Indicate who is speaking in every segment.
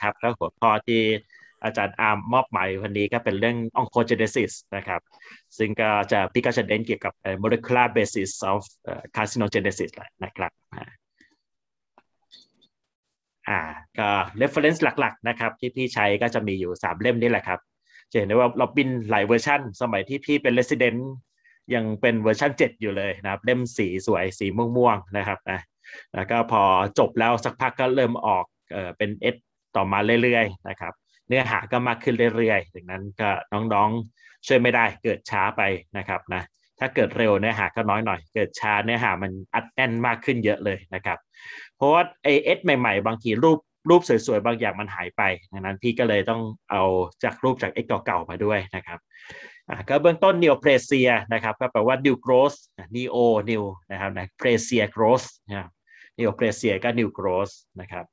Speaker 1: ครับแล้วหัวข้อที่อาจารย์อาร์มมอบหมายวันนี้ก็เป็นเรื่อง oncogenesis นะครับซึ่งก็จะพี่ก็จะเน้นเกี่ยวกับ molecular basis of carcinogenesis นะครับอ่าก็ reference หลัก ๆ นะครับ ที่พี่ใช้ก็จะมีอยู่ 3 เล่มนี่แหละครับ จะเห็นได้ว่าเราบินหลายเวอร์ชันสมัยที่พี่เป็น resident ยังเป็นเวอร์ชัน7 อยู่เลยนะครับเล่มสีสวยสีม่วงๆนะครับนะแล้วก็พอจบแล้วสักพักก็เริ่มออกเออเป็น S ต่อมาเรื่อยๆนะครับ เนื้อหาก็มากขึ้นเรื่อยๆดังนั้นก็น้องๆช่วยไม่ได้เกิดช้าไปนะครับนะถ้าเกิดเร็วเนื้อหาก็น้อยหน่อยเกิดช้าเนื้อหามันอัดแน่นมากขึ้นเยอะเลยนะครับ เพราะว่าไอเอสใหม่ๆบางทีรูป รูปสวยๆบางอย่างมันหายไป ดังนั้นพี่ก็เลยต้องเอาจากรูปจากเอ็กเก่าๆมาด้วยนะครับก็เบื้องต้นนิวเพรเซียนะครับก็แปลว่า new growth โอนิวนะครับนะเพรเซียโกรสนะนิวเพรเซียก็นิวโกรสนะครับ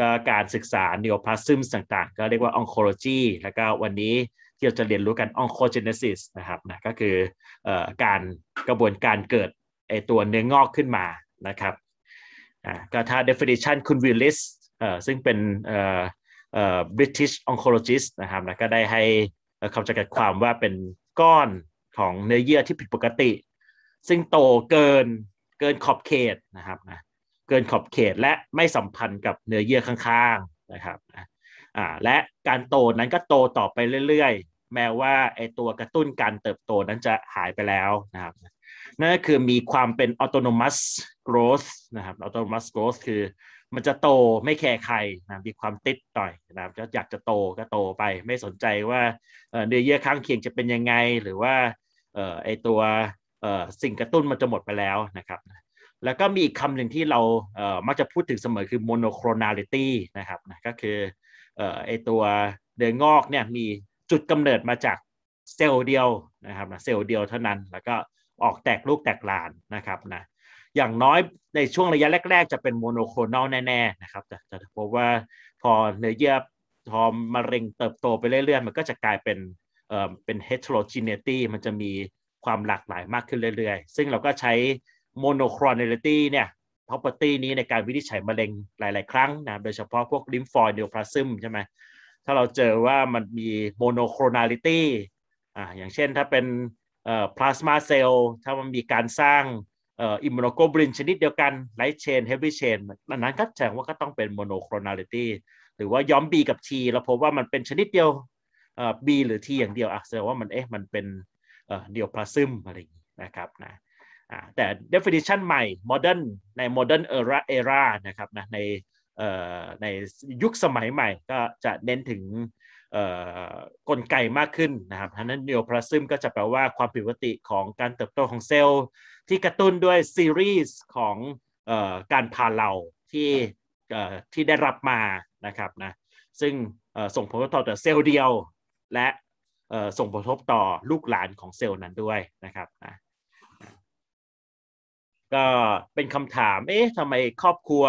Speaker 1: ก็การศึกษาเ n อพลาสซึมต่างๆ ก็เรียกว่า oncology แล้วก็วันนี้ที่เราจะเรียนรู้กัน oncogenesis นะครับนะก็คืออการกระบวนการเกิดไอตัวเนื้องอกขึ้นมานะครับก็ถ้า definition คุณวิลลิสซึ่งเป็น British oncologist นะครับนะก็ได้ให้คำจำกัดความว่าเป็นก้อนของเนื้อเยื่อที่ผิดปกติ ซึ่งโตเกินเกินขอบเขตนะครับนะเกินขอบเขตและไม่สัมพันธ์กับเนื้อเยื่อข้างๆนะครับอ่าและการโตนั้นก็โตต่อไปเรื่อยๆแม้ว่าไอตัวกระตุ้นการเติบโตนั้นจะหายไปแล้วนะครับนั่นก็คือมีความเป็น autonomous growth นะครับ autonomous growth คือมันจะโตไม่แคร์ใครนะมีความติดต่อยนะครับอยากจะโตก็โตไป ไม่สนใจว่าเนื้อเยื่อข้างเคียงจะเป็นยังไง หรือว่าไอตัวสิ่งกระตุ้นมันจะหมดไปแล้วนะครับแล้วก็มีอีกคำหนึ่งที่เราเอ่อมักจะพูดถึงเสมอคือ monoclonality นะครับนะก็คือเอ่อไอตัวเดืองอกเนี่ย มีจุดกำเนิดมาจากเซลล์เดียวนะครับนะเซลล์เดียวเท่านั้น แล้วก็ออกแตกลูกแตกลานนะครับนะ อย่างน้อยในช่วงระยะแรกๆ จะเป็นโมโนโคลนอลแน่ๆ นะครับจะจพบว่าพอเนื้อเยื่อพอมะเร็งเติบโตไปเรื่อยๆ มันก็จะกลายเป็นเอ่อเป็น heterogeneity มันจะมีความหลากหลายมากขึ้นเรื่อย ๆ ซึ่งเราก็ใช้โมโนโครเนลิตี้เนี่ย property นี้ในการวินิจฉัยมะเร็งหลายๆครั้งนะ โดยเฉพาะพวกลิมฟอยด์เนโอพลาซึมใช่ไหมถ้าเราเจอว่ามันมีโมโนโครนาลิตี้อ่าอย่างเช่นถ้าเป็นเอ่อพลาสมาเซลล์ถ้ามันมีการสร้างเอ่ออิมมูโนโกบลินชนิดเดียวกันไลท์เชนเฮฟวี่เชนมันนั้นก็แสดงว่าก็ต้องเป็นโมโนโครนาลิตี้หรือว่าย้อม B กับ T เราพบว่ามันเป็นชนิดเดียวเอ่อ B หรือ T อย่างเดียวอ่ะแสดงว่ามันเอ๊ะมันเป็นเอ่อเดียวพลาซึมอะไรอย่างนี้นะครับนะแต่ definition ใหม่ modern ใน modern era era นะครับนะในในยุคสมัยใหม่ก็จะเน้นถึงกลไกมากขึ้นนะครับทั้นั้น neoplasm ก็จะแปลว่าความผิดปกติของการเติบโตของเซลล์ ที่กระตุ้นด้วยซีรีส์ของการพาเราที่ที่ได้รับมานะครับนะซึ่งส่งผลกระทบต่อเซลล์เดียว และส่งผลกระทบต่อลูกหลานของเซลล์นั้นด้วยนะครับนะก็เป็นคำถาม เอ๊ะทำไมครอบครัว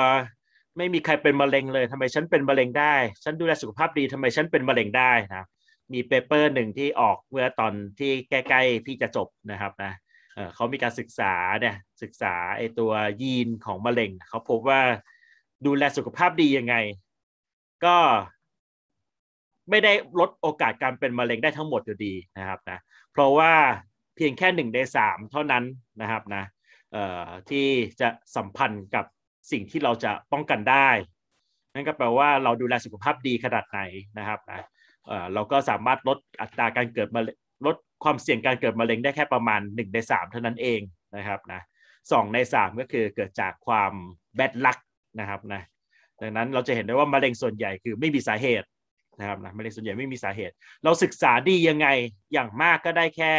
Speaker 1: ไม่มีใครเป็นมะเร็งเลยทำไมฉันเป็นมะเร็งได้ ฉันดูแลสุขภาพดีทำไมฉันเป็นมะเร็งได้นะ มีเปเปอร์หนึ่งที่ออกเมื่อตอนที่ใกล้ๆพี่จะจบนะครับนะเขามีการศึกษาเนี่ย ศึกษาไอตัวยีนของมะเร็งเขาพบว่าดูแลสุขภาพดียังไง ก็ไม่ได้ลดโอกาสการเป็นมะเร็งได้ทั้งหมดอยู่ดีนะครับนะ เพราะว่าเพียงแค่หนึ่งในสามเท่านั้นนะครับนะที่จะสัมพันธ์กับสิ่งที่เราจะป้องกันได้ นั่นก็แปลว่าเราดูแลสุขภาพดีขนาดไหนนะครับนะเราก็สามารถลดอัตราการเกิดมะลดความเสี่ยงการเกิดมะเร็งได้แค่ประมาณ 1 ใน 3 เท่านั้นเองนะครับนะสใน 3 ก็คือเกิดจากความแบดลักนะครับนะดังนั้นเราจะเห็นได้ว่ามะเร็งส่วนใหญ่คือไม่มีสาเหตุนะครับนะมะเร็งส่วนใหญ่ไม่มีสาเหตุ เราศึกษาดียังไงอย่างมากก็ได้แค่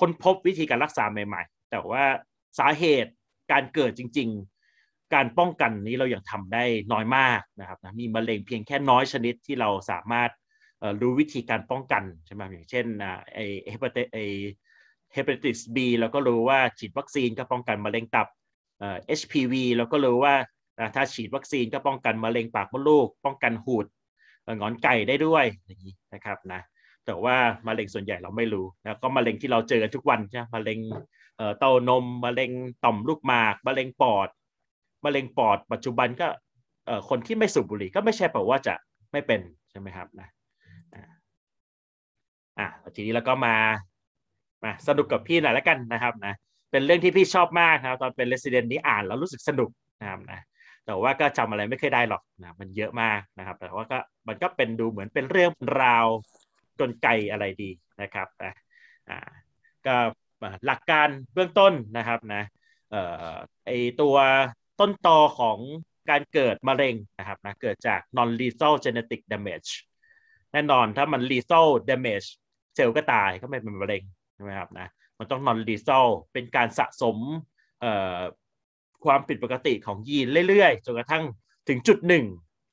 Speaker 1: ค้นพบวิธีการรักษาใหม่ ๆ แต่ว่าสาเหตุการเกิดจริงๆ การป้องกันนี้เรายัางทำได้น้อยมากนะครับนะมีมะเร็งเพียงแค่น้อยชนิดที่เราสามารถรู้วิธีการป้องกันใช่ไหมอย่างเช่นไอเฮปติไอเฮปติสบีเราก็รู้ว่าฉีดวัคซีนก็ป้องกันมะเร็งตับเอชพ HPV เราก็รู้ว่าถ้าฉีดวัคซีนก็ป้องกันมะเร็งปากมดลูก ป้องกันหูดงอนไก่ได้ด้วยอย่างนี้นะครับนะแต่ว่ามะเร็งส่วนใหญ่เราไม่รู้นะก็มะเร็งที่เราเจอทุกวันใช่มะเร็งเต้านม มะเร็งต่อมลูกหมาก มะเร็งปอด มะเร็งปอดปัจจุบันก็คนที่ไม่สูบบุหรี่ก็ไม่ใช่แปลว่าจะไม่เป็นใช่ไหมครับนะอ่ะทีนี้เราก็มามาสนุกกับพี่หน่อยแล้วกันนะครับนะ เป็นเรื่องที่พี่ชอบมากนะครับตอนเป็นเลสเดนนี้อ่านแล้วรู้สึกสนุกนะครับนะ แต่ว่าก็จำอะไรไม่เคยได้หรอกนะ มันเยอะมากนะครับ แต่ว่าก็มันก็เป็นดูเหมือนเป็นเรื่องราวกลไกอะไรดีนะครับนะอ่าก็หลักการเบื้องต้นนะครับนะเอ่อไอตัวต้นตอของการเกิดมะเร็งนะครับนะเกิดจาก non lethal genetic damage แน่นอนถ้ามัน lethal damage เซลล์ก็ตายก็ไม่เป็นมะเร็งใช่ไหมครับนะมันต้อง non lethal เป็นการสะสมความผิดปกติของยีนเรื่อยๆ จนกระทั่งถึงจุดหนึ่ง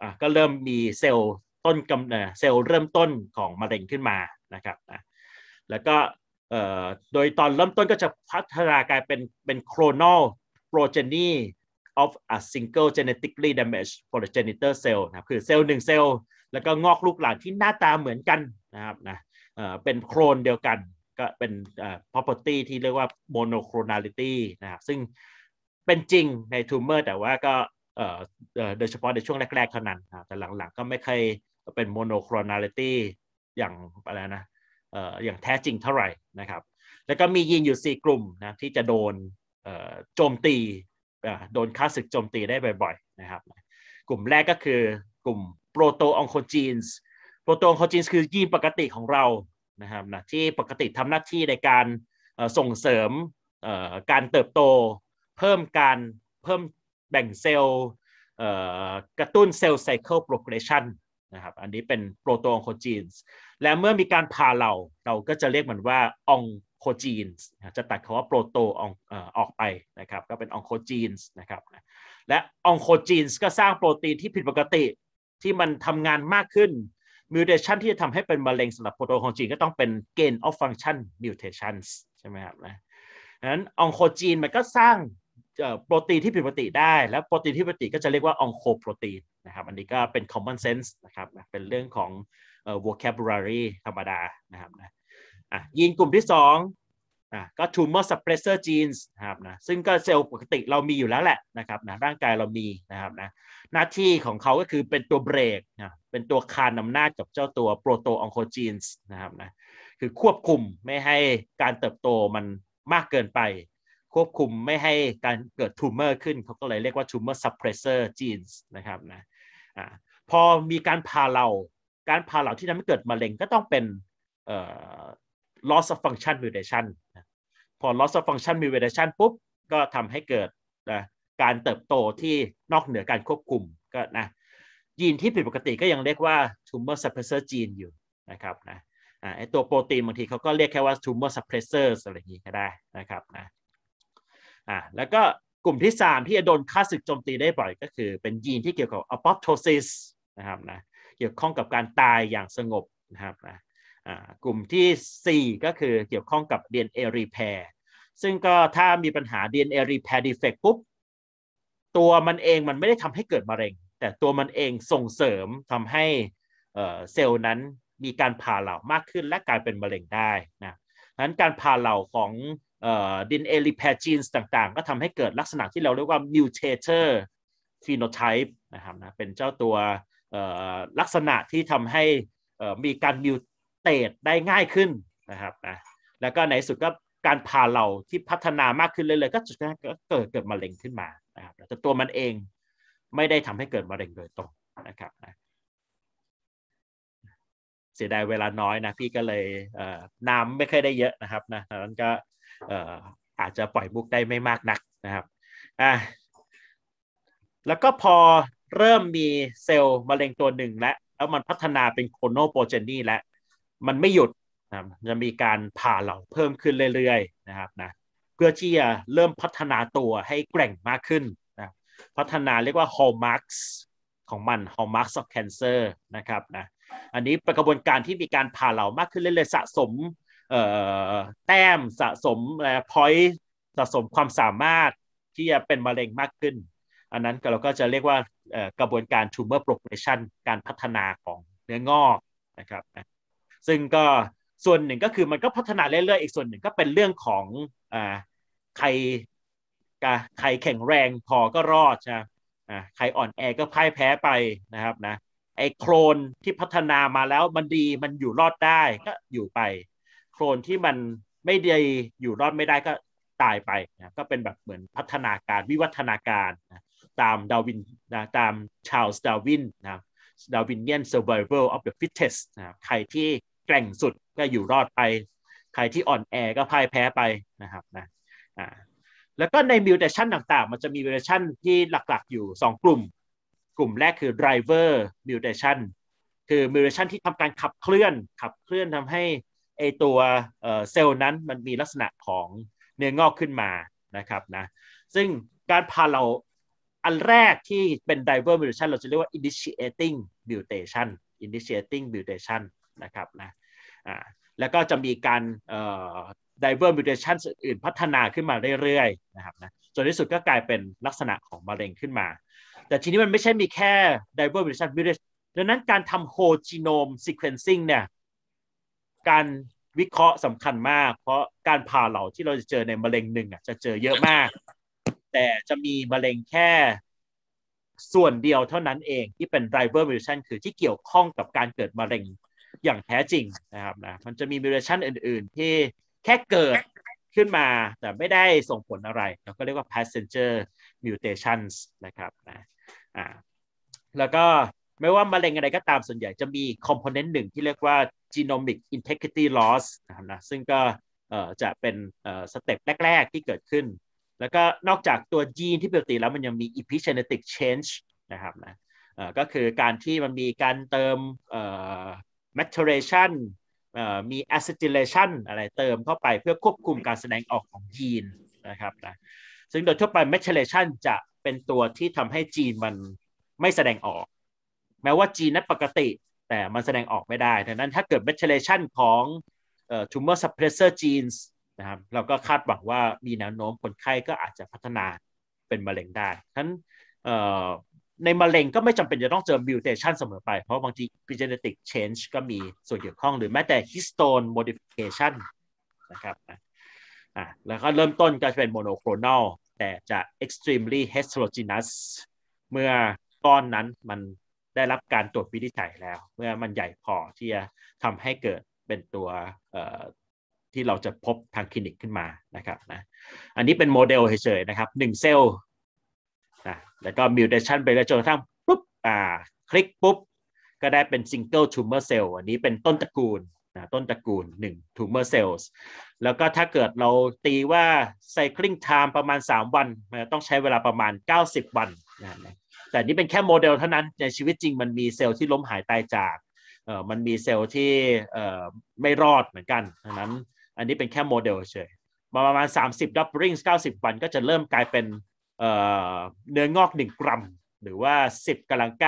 Speaker 1: อ่ะก็เริ่มมีเซลล์ต้นกำเนิดเซลล์เริ่มต้นของมะเร็งขึ้นมา นะครับนะแล้วก็โดยตอนเริ่มต้นก็จะพัฒนากลายเป็นเป็น clonal p r o g e n อ of a single genetically damaged progenitor cell นะคือเซลล์หนึ่งเซลล์ แล้วก็งอกลูกหลานที่หน้าตาเหมือนกันนะครับนะเป็นโครนเดียวกัน ก็เป็น property ที่เรียกว่า monoclonality นะครับซึ่งเป็นจริงใน tumor แต่ว่าก็โดยเฉพาะในช่วงแรกๆเท่านั้นแต่หลังๆ ก็ไม่เคยเป็นโมโนโครนาลิตี้อย่างอะไรนะเอ่ออย่างแท้จริงเท่าไหร่นะครับแล้วก็มียีนอยู่ 4 กลุ่มนะที่จะโดนโจมตีโดนค่าศึกโจมตีได้บ่อยๆนะครับกลุ่มแรกก็คือกลุ่มโปรโตอองโคจีนส์โปรโตอองโคจีนส์คือยีนปกติของเรานะครับนะที่ปกติทำหน้าที่ในการส่งเสริมการเติบโต เพิ่มการเพิ่มแบ่งเซลล์กระตุ้นเซลล์ไซเคิลโปรเกรชันนะครับอันนี้เป็นโปรโตองโคจีนส์และเมื่อมีการพาเราเราก็จะเรียกมันว่าองโคจีนส์จะตัดคาว่าโปรโตองออกไปนะครับก็เป็นองโคจีนส์นะครับและองโคจีนส์ก็สร้างโปรตีนที่ผิดปกติที่มันทำงานมากขึ้นมิวเทชันที่จะทำให้เป็นมะเร็งสำหรับโปรโตของจีนก็ต้องเป็นเกนออฟฟังชันมิวเทชันใช่ไหมครับนะงนั้นองโคจีนมันก็สร้างโปรตีนที่ผิดปกติได้ แล้วโปรตีนที่ผิดปกติก็จะเรียกว่าองโคโปรตีนนะครับอันนี้ก็เป็น common sense นะครับเป็นเรื่องของ vocabulary ธรรมดา นะครับนะยีนกลุ่มที่2องก็ tumor suppressor genes นะครับนะซึ่งก็เซลล์ปกติเรามีอยู่แล้วแหละนะครับนะร่างกายเรามีนะครับนะหน้าที่ของเขาก็คือเป็นตัวเบรกนะเป็นตัวคานอำนาจกับเจ้าตัวโปรโตองโคจีนส์นะครับนะคือควบคุม ไม่ให้การเติบโตมันมากเกินไปควบคุมไม่ให้การเกิดทูมเมอร์ขึ้นเขาก็เลยเรียกว่าทูมเมอร์ซับเพรสเซอร์จีนนะครับนะอพอมีการพาเรา การพาเราที่ทำให้เกิดมะเร็งก็ต้องเป็น loss of function mutation พอ loss of function mutation ปุ๊บก็ทำให้เกิดการเติบโตที่นอกเหนือการควบคุมก็นะยีนที่ผิดปกติก็ยังเรียกว่า tumor suppressor gene อยู่นะครับนะไอตัวโปรตีนบางทีเขาก็เรียกแค่ว่า tumor suppressors อะไรอย่างนี้ก็ได้นะครับนะอ่ะแล้วก็กลุ่มที่ 3 ที่จะโดนค่าศึกโจมตีได้บ่อยก็คือ เป็นยีนที่เกี่ยวกับ apoptosis นะครับนะเกี่ยวข้องกับการตายอย่างสงบนะครับนะกลุ่มที่ 4 ก็คือเกี่ยวข้องกับ DNA repair ซึ่งก็ถ้ามีปัญหา DNA repair defect ปุ๊บ ตัวมันเองมันไม่ได้ทำให้เกิดมะเร็ง แต่ตัวมันเองส่งเสริมทำให้เซลล์นั้นมีการผ่าเหล่ามากขึ้นและกลายเป็นมะเร็งได้นะนั้นการผ่าเหล่าของดินเอลิแพจีนต่างๆ ก็ทำให้เกิดลักษณะที่เราเรียกว่าวเทเตอร์ฟีโนไทป์นะครับนะเป็นเจ้าตัวลักษณะที่ทำให้มีการมิวเตตได้ง่ายขึ้นนะครับนะแล้วก็ในสุดก็การพาเราที่พัฒนามากขึ้นเลยๆก็จุดแรกก็เกิดเกิดมะเร็งขึ้นมานะครับแต่ตัวมันเองไม่ได้ทำให้เกิดมะเร็งโดยตรงนะครับนะเสียดายเวลาน้อยนะ พี่ก็เลยน้ำไม่ค่อยได้เยอะนะครับนะันั้นก็อาจจะปล่อยบุกได้ไม่มากนักนะครับอ่าแล้วก็พอเริ่มมีเซลล์มะเร็งตัวหนึ่งแล้วแล้วมันพัฒนาเป็นโคโนโปรเจนีแล้วมันไม่หยุดนะจะมีการผ่าเหล่าเพิ่มขึ้นเรื่อยๆนะครับนะเพื่อที่จะเริ่มพัฒนาตัวให้แกร่งมากขึ้นนะพัฒนาเรียกว่า hallmarks ของมัน hallmarks of cancer นะครับนะอันนี้เป็นกระบวนการที่มีการผ่าเหล่ามากขึ้นเรื่อยๆ สะสมแต้มสะสมอะไรพอยต์สะสมความสามารถที่จะเป็นมะเร็งมากขึ้น อันนั้นเราก็จะเรียกว่ากระบวนการ tumor progression การพัฒนาของเนื้องอกนะครับซึ่งก็ ส่วนหนึ่งก็คือมันก็พัฒนาเรื่อยๆอีกส่วนหนึ่งก็เป็นเรื่องของอใครใครแข็งแรงพอก็รอดใช่ใครอ่อนแอก็พ่ายแพ้ไปนะครับนะไอโครนที่พัฒนามาแล้วมันดีมันอยู่รอดได้ก็อยู่ไปครนที่มันไม่ไดีอยู่รอดไม่ได้ก็ตายไปนะก็เป็นแบบเหมือนพัฒนาการวิวัฒนาการนะตามดาวินนะตามชาลส์ดาวินนะดาวินเนียน survival of the fittest นะใครที่แกร่งสุดก็อยู่รอดไป ใครที่อ่อนแอก็พ่ายแพ้ไปนะครับนะอ่าแล้วก็ในมิวเทชันต่างๆ มันจะมีมิวเทชันที่หลักๆอยู่ 2 กลุ่มกลุ่มแรกคือ driver mutation คือมิวเทชันที่ทำการขับเคลื่อนขับเคลื่อนทำใหไอตัวเซลล์นั้นมันมีลักษณะของเนื้องอกขึ้นมานะครับนะซึ่งการพาเราอันแรกที่เป็น diver mutation เราจะเรียกว่า initiating mutation initiating mutation นะครับนะอ่าแล้วก็จะมีการเอ diver mutation อื่นพัฒนาขึ้นมาเรื่อยๆนะครับนะจนที่สุดก็กลายเป็นลักษณะของมะเร็งขึ้นมา แต่ทีนี้มันไม่ใช่มีแค่ diver mutation ดังนั้นการทำ whole genome sequencing เนี่ยการวิเคราะห์สำคัญมาก เพราะการผ่าเหล่าที่เราจะเจอในมะเร็งหนึ่งอ่ะจะเจอเยอะมาก แต่จะมีมะเร็งแค่ส่วนเดียวเท่านั้นเองที่เป็น driver mutation คือที่เกี่ยวข้องกับการเกิดมะเร็งอย่างแท้จริงนะครับนะมันจะมี mutation อื่นๆ ที่แค่เกิดขึ้นมาแต่ไม่ได้ส่งผลอะไร เราก็เรียกว่า passenger mutations นะครับนะอ่าแล้วก็ไม่ว่ามะเร็งอะไรก็ตามส่วนใหญ่จะมีคอมโพเนนต์หนึ่งที่เรียกว่า genomic integrity loss นะครับนะ ซึ่งก็จะเป็นสเต็ปแรกๆ ที่เกิดขึ้น แล้วก็นอกจากตัวยีนที่ปกติแล้ว มันยังมี epigenetic change นะครับนะก็คือการที่มันมี การเติม maturation มี acetylation อะไรเติมเข้าไปเพื่อควบคุมการแสดงออกของยีนนะครับนะ ซึ่งโดยทั่วไป maturation จะเป็นตัวที่ทำให้จีนมันไม่แสดงออก แม้ว่าจีนนั้นปกติแต่มันแสดงออกไม่ได้ดังนั้นถ้าเกิด methylation ของเอ่อ tumor suppressor genes นะครับเราก็คาดหวังว่ามีแนวโน้มคนไข้ก็อาจจะพัฒนาเป็นมะเร็งได้ฉะนั้นในมะเร็งก็ไม่จำเป็นจะต้องเจอมิวเทชันเสมอไป เพราะบางที genetic change ก็มีส่วนเกี่ยวข้องหรือแม้แต่ histone modification นะครับอ่าแล้วก็เริ่มต้นก็จะเป็นโมโนโครนอลแต่จะ extremely heterogeneous เมื่อก้อนนั้นมันได้รับการตรวจวินิจฉัยแล้วเมื่อมันใหญ่พอที่จะทำให้เกิดเป็นตัวที่เราจะพบทางคลินิกขึ้นมานะครับนะอันนี้เป็นโมเดลเฉยๆนะครับหนึ่งเซลล์นะแล้วก็มิวเทชันไปแล้วจนกระทั่งปุ๊บอ่าคลิกปุ๊บ ก็ได้เป็นซิงเกิลทูเมอร์เซลล์อันนี้เป็นต้นตระกูลนะต้นตระกูล1 tumor cells แล้วก็ถ้าเกิดเราตีว่า cycling time ประมาณ 3วันมัน ต้องใช้เวลาประมาณ 90 วันนะแต่นี่เป็นแค่โมเดลเท่านั้นในชีวิตจริงมันมีเซลล์ที่ล้มหายตายจากเออมันมีเซลล์ที่เอ่อไม่รอดเหมือนกันดังนั้นอันนี้เป็นแค่โมเดลเฉยมาประมาณ 30ดับริงส์90 วันก็จะเริ่มกลายเป็นเอ่อเนื้องอก 1 กรัม หรือว่า 10 กำลัง9เ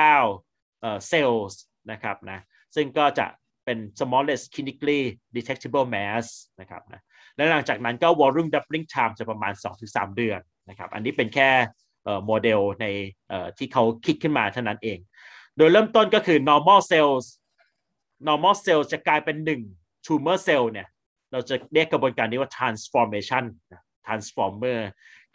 Speaker 1: อ่อเซลล์นะครับนะซึ่งก็จะเป็น smallest clinically detectable mass นะครับนะและหลังจากนั้นก็ volume doubling time จะประมาณ 2-3 เดือนนะครับอันนี้เป็นแค่โมเดลในที่เขาคิดขึ้นมาเท่านั้นเอง โดยเริ่มต้นก็คือ normal cells normal cell จะกลายเป็นหนึ่ง tumor cell เนี่ย เราจะเรียกกระบวนการนี้ว่า transformation transformer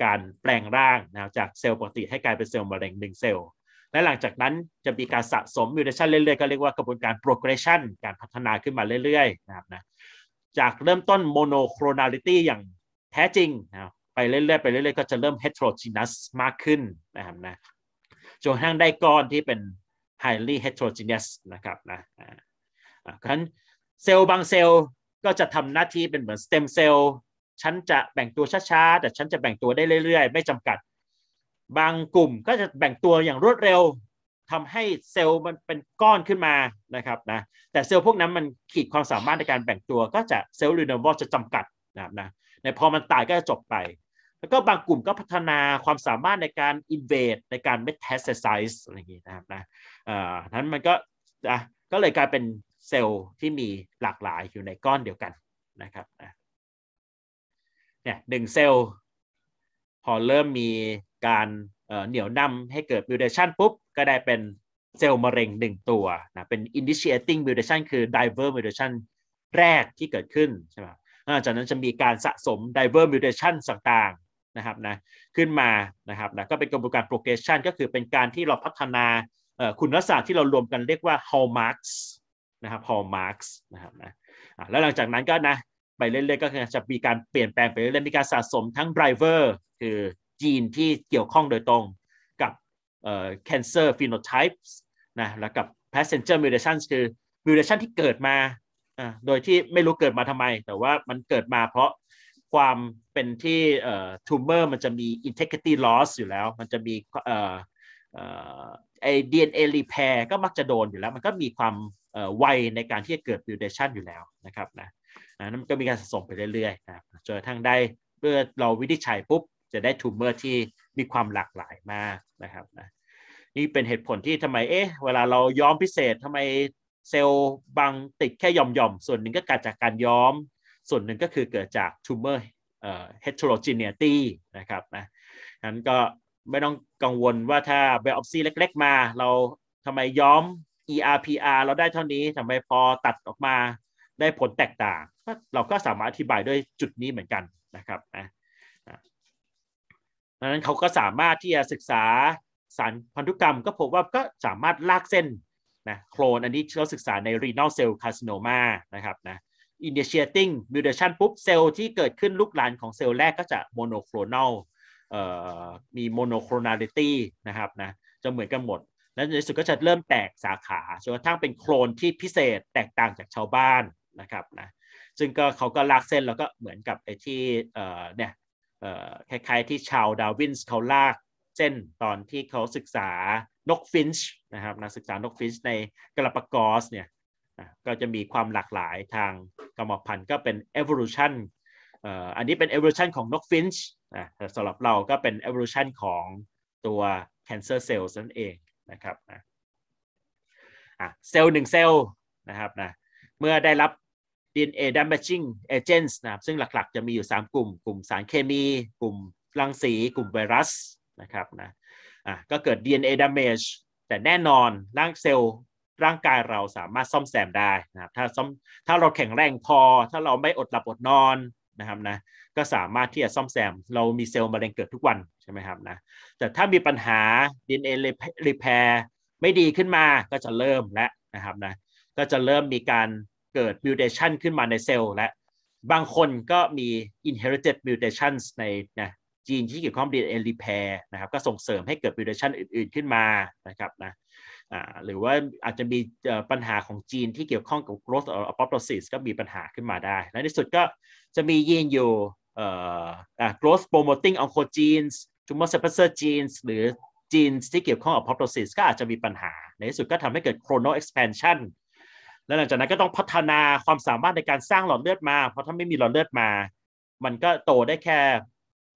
Speaker 1: การแปลงร่างนะจากเซลล์ปกติให้กลายเป็นเซลล์มะเร็งหนึ่งเซลล์ และหลังจากนั้นจะมีการสะสม mutation เรื่อยๆ ก็เรียกว่ากระบวนการ progression การพัฒนาขึ้นมาเรื่อยๆ นะครับนะ จากเริ่มต้น monoclonality อย่างแท้จริง นะครับไปเรื่อยๆไปเรื่อย ๆ ก็จะเริ่ม heterogeneous มากขึ้นนะครับนะ จนกระทั่งได้ก้อนที่เป็น highly heterogeneous นะครับนะเพราะฉะนั้นเซลล์บางเซลล์ ก็จะทำหน้าที่เป็นเหมือนสเต็มเซลล์ฉันจะแบ่งตัวช้าๆ แต่ฉันจะแบ่งตัวได้เรื่อย ๆ ไม่จำกัด บางกลุ่มก็จะแบ่งตัวอย่างรวดเร็ว ทำให้เซลล์มันเป็นก้อนขึ้นมานะครับนะ แต่เซลล์พวกนั้นมันขีดความสามารถในการแบ่งตัวก็จะเซลล์รีโนวทจะจำกัดนะครับนะ ในพอมันตายก็จะจบไปแล้วก็บางกลุ่มก็พัฒนาความสามารถในการ invade ในการ metastasize อะไรอย่างนี้นะครับนะเอ่อนั้นมันก็อ่ะก็เลยกลายเป็นเซลล์ที่มีหลากหลายอยู่ในก้อนเดียวกันนะครับนะ เนี่ยหนึ่งเซลล์ พอเริ่มมีการเหนี่ยวนำให้เกิด mutation ปุ๊บ ก็ได้เป็นเซลล์มะเร็งหนึ่งตัวนะเป็น initiating mutation คือ diver mutation แรกที่เกิดขึ้นใช่ไหมจากนั้นจะมีการสะสม diver mutation ต่างนะครับนะขึ้นมานะครับนะก็เป็นกระบวนการ progression ก็คือเป็นการที่เราพัฒนาคุณลักษณะที่เรารวมกันเรียกว่า hallmarks นะครับ hallmarks นะครับนะแล้วหลังจากนั้นก็นะไปเรื่อยๆก็จะมีการเปลี่ยนแปลงไปเรื่อยๆมีการสะสมทั้ง driver คือยีนที่เกี่ยวข้องโดยตรงกับ cancer phenotypes นะแล้วกับ passenger mutations คือ mutation ที่เกิดมา โดยที่ไม่รู้เกิดมาทำไมแต่ว่ามันเกิดมาเพราะความเป็นที่เอ่อทูเมอร์มันจะมี integrity loss อยู่แล้วมันจะมีเอ่อเออ่ไอ DNA repair ก็มักจะโดนอยู่แล้ว มันก็มีความเออ่ไวในการที่จะเกิด mutation อยู่แล้วนะครับนะนั้นก็มีการสะสมไปเรื่อยๆนะจนกระทั่งได้เพื่อเราวินิจฉัยปุ๊บจะได้ทูมเมอร์ที่มีความหลากหลายมากนะครับนะนี่เป็นเหตุผลที่ทำไมเอ๊ะเวลาเราย้อมพิเศษทำไมเซลล์บางติดแค่ย่อมๆส่วนหนึ่งก็เกิดจากการย้อมส่วนหนึ่งก็คือเกิดจากทูมเมอร์ heterogeneity นะครับนะนั้นก็ไม่ต้องกังวลว่าถ้า biopsy เล็กๆมา เราทำไมย้อม ERPR เราได้เท่านี้ทำไมพอตัดออกมาได้ผลแตกต่าง เราก็สามารถอธิบายด้วยจุดนี้เหมือนกันนะครับนะดังนั้นเขาก็สามารถที่จะศึกษาสารพันธุกรรมก็พบว่าก็สามารถลากเส้นนะโคลนอันนี้เราศึกษาใน renal cell carcinoma นะครับนะ initiating mutation ปุ๊บ เซลล์ที่เกิดขึ้นลูกหลานของเซลล์แรกก็จะโมโนโคลนอลมีโมโนโครนาลิตี้นะครับนะ จะเหมือนกันหมด แล้วในสุดก็จะเริ่มแตกสาขาจนกระทั่งเป็นโคลนที่พิเศษแตกต่างจากชาวบ้านนะครับนะซึ่งก็เขาก็ลากเส้น แล้วก็เหมือนกับไอ้ที่เนี่ยคล้ายๆที่ชาวดาวินส์เขาลากเส้นตอนที่เขาศึกษานกฟินช์นะครับนักศึกษานกฟินช์ในกลาปากอสเนี่ยก็จะมีความหลากหลายทางกรรมพันธุ์ก็เป็น evolution อันนี้เป็น evolution ของนกฟินช์สำหรับเราก็เป็น evolution ของตัว cancer cells นั่นเองนะครับเซลล์หนึ่งเซลล์นะครับนะเมื่อได้รับ DNA damaging agents นะครับซึ่งหลักๆจะมีอยู่ 3 กลุ่ม กลุ่มสารเคมี กลุ่มรังสี กลุ่มไวรัสนะครับนะะก็เกิด DNA damage แต่แน่นอนร่างเซลล์ร่างกายเราสามารถซ่อมแซมได้นะครับถ้าซ่อมถ้าเราแข็งแรงพอ ถ้าเราไม่อดหลับอดนอนนะครับนะก็สามารถที่จะซ่อมแซม เรามีเซลล์มะเร็งเกิดทุกวันใช่ไหมครับนะแต่ถ้ามีปัญหา DNA repair ไม่ดีขึ้นมาก็จะเริ่มแล้วนะครับนะก็จะเริ่มมีการเกิด mutation ขึ้นมาในเซลล์และบางคนก็มี inherited mutations ในนะจีนที่เกี่ยวข้อง DNA repair นะครับก็ส่งเสริมให้เกิด mutation อื่นๆขึ้นมานะครับนะหรือว่าอาจจะมีปัญหาของจีนที่เกี่ยวข้องกับ growth apoptosis ก็มีปัญหาขึ้นมาได้และในสุดก็จะมียีนอยู่ growth promoting oncogenes tumor suppressor genes หรือจีนที่เกี่ยวข้องกับ apoptosis ก็อาจจะมีปัญหา ในที่สุดก็ทำให้เกิด c h r o n o expansion แล้วหลังจากนั้นก็ต้องพัฒนาความสามารถในการสร้างหลอดเลือดมา เพราะถ้าไม่มีหลอดเลือดมา มันก็โตได้แค่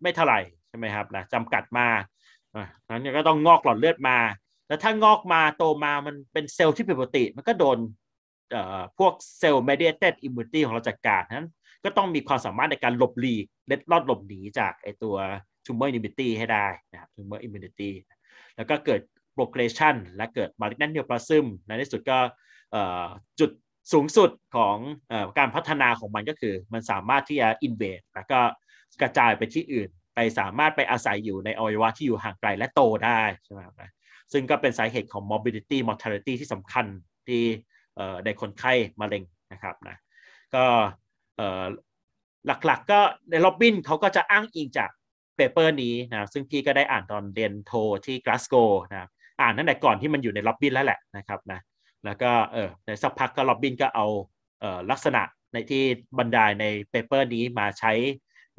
Speaker 1: ไม่เท่าไหร่ใช่ไหมครับนะจำกัดมากนั้นก็ต้องงอกหลอดเลือดมาแล้วถ้างอกมาโตมามันเป็นเซลล์ที่ผิดปกติ มันก็โดนพวกเซลล์ mediated immunity ของเราจัดการนั้นก็ต้องมีความสามารถในการหลบหลีกเล็ดลอดหลบหนีจากไอตัว tumor immunity ให้ได้นะครับ tumor immunity แล้วก็เกิด progression และเกิด malignant neoplasm ในที่สุดก็จุดสูงสุดของอการพัฒนาของมันก็คือ มันสามารถที่จะ invade แล้วก็กระจายไปที่อื่นไปสามารถไปอาศัยอยู่ในอวัยวะที่อยู่ห่างไกลและโตได้ใช่ไหมครับซึ่งก็เป็นสาเหตุของ morbidity mortality ที่สำคัญที่ในคนไข้มะเร็งนะครับนะก็หลักๆกก็ในล็อบบินเขาก็จะอ้างอิงจากเปเปอร์นี้นะซึ่งพี่ก็ได้อ่านตอนเรียนโทที่กลาสโกนะอ่านตั้งแต่ก่อนที่มันอยู่ในล็อบบินแล้วแหละนะครับนะ แล้วก็เออในสักพักก็ล็อบบินก็เอาเออลักษณะในที่บรรดาในเปเปอร์นี้มาใช้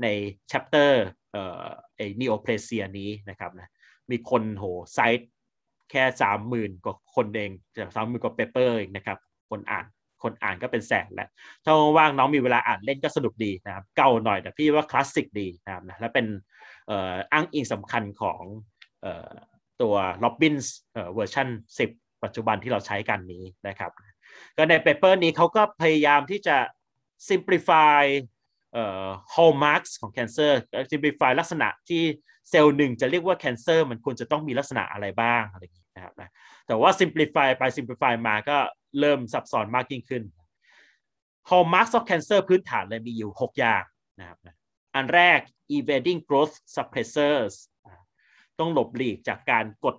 Speaker 1: ในแชปเตอร์เอ่อไอ้นโอเพลเซียนี้นะครับนะ มีคนโหไซต์แค่สามหมื่นกว่าคนเองจากสามหมื่นกว่าเปเปอร์เองนะครับ คนอ่านคนอ่านก็เป็นแสนแล้วถ้าว่างน้องมีเวลาอ่านเล่นก็สนุกดีนะครับ เก่าหน่อยแต่พี่ว่าคลาสสิกดีนะครับและเป็นอ้างอิงสำคัญของตัวล็อบบินส์เวอร์ชัน10 ปัจจุบันที่เราใช้กันนี้นะครับ ก็ในเปเปอร์นี้เขาก็พยายามที่จะ simplify เอ่อ hallmarks ของ cancer จะเป็นฟายลักษณะที่เซลล์หนึ่งจะเรียกว่า cancer มันควรจะต้องมีลักษณะอะไรบ้างอะไรอย่างนี้นะครับนะแต่ว่า simplify ไป simplify มาก็เริ่มซับซ้อนมากยิ่งขึ้น hallmarks of cancer พื้นฐานเลยมีอยู่ 6 อย่างนะครับนะอันแรก evading growth suppressors ต้องหลบหลีกจากการกด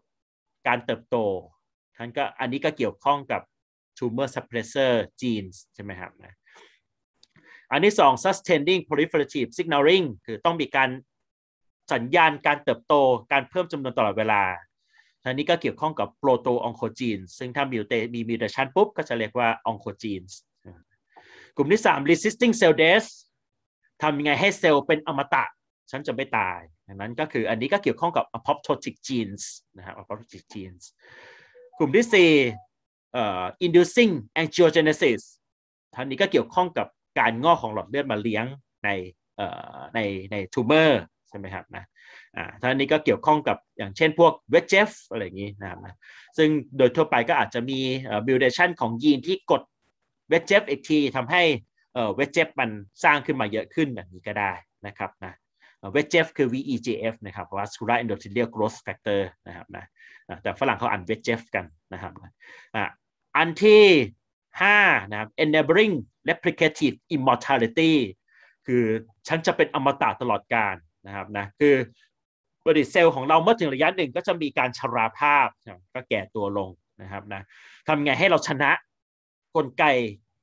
Speaker 1: การเติบโตท่านก็อันนี้ก็เกี่ยวข้องกับ tumor suppressor genes ใช่ไหมครับนะอันที่สอง sustaining proliferative signaling คือต้องมีการสัญญาณการเติบโต การเพิ่มจำนวนตลอดเวลาทันนี้ก็เกี่ยวข้องกับโปรโตอองโคจีนซึ่งถ้ามีมีมีดเชันปุ๊บก็จะเรียกว่าอองโคจีนกลุ่มที่สาม resisting cell death ทำยังไงให้เซลล์เป็นอมตะฉันจะไม่ตายอันนั้นก็คืออันนี้ก็เกี่ยวข้องกับ apoptotic genes นะครับ apoptotic genes กลุ่มที่สี่ inducing angiogenesis ทันนี้ก็เกี่ยวข้องกับการงอกของหลอดเลือดมาเลี้ยงในในในทูเมอร์ใช่ไหมครับนะอ่าท่านนี้ก็เกี่ยวข้องกับอย่างเช่นพวกเวจเจฟอะไรอย่างนี้นะครับนะซึ่งโดยทั่วไปก็อาจจะมีบิวเดชันของยีนที่กดเวจเจฟอีกทีทำให้เวจเจฟมันสร้างขึ้นมาเยอะขึ้น แบบนี้ก็ได้นะครับนะเวจเจฟคือ VEGF นะครับ vascular endothelial growth factor นะครับนะแต่ฝรั่งเขาอ่านเวจเจฟกันนะครับอ่ะอันที่5นะครับ enabling replicative immortality คือฉันจะเป็นอมตะตลอดกาลนะครับนะ คือบริเซลของเราเมื่อถึงระยะหนึ่งก็จะมีการชราภาพ ก็แก่ตัวลงนะครับนะทำไงให้เราชนะกลไก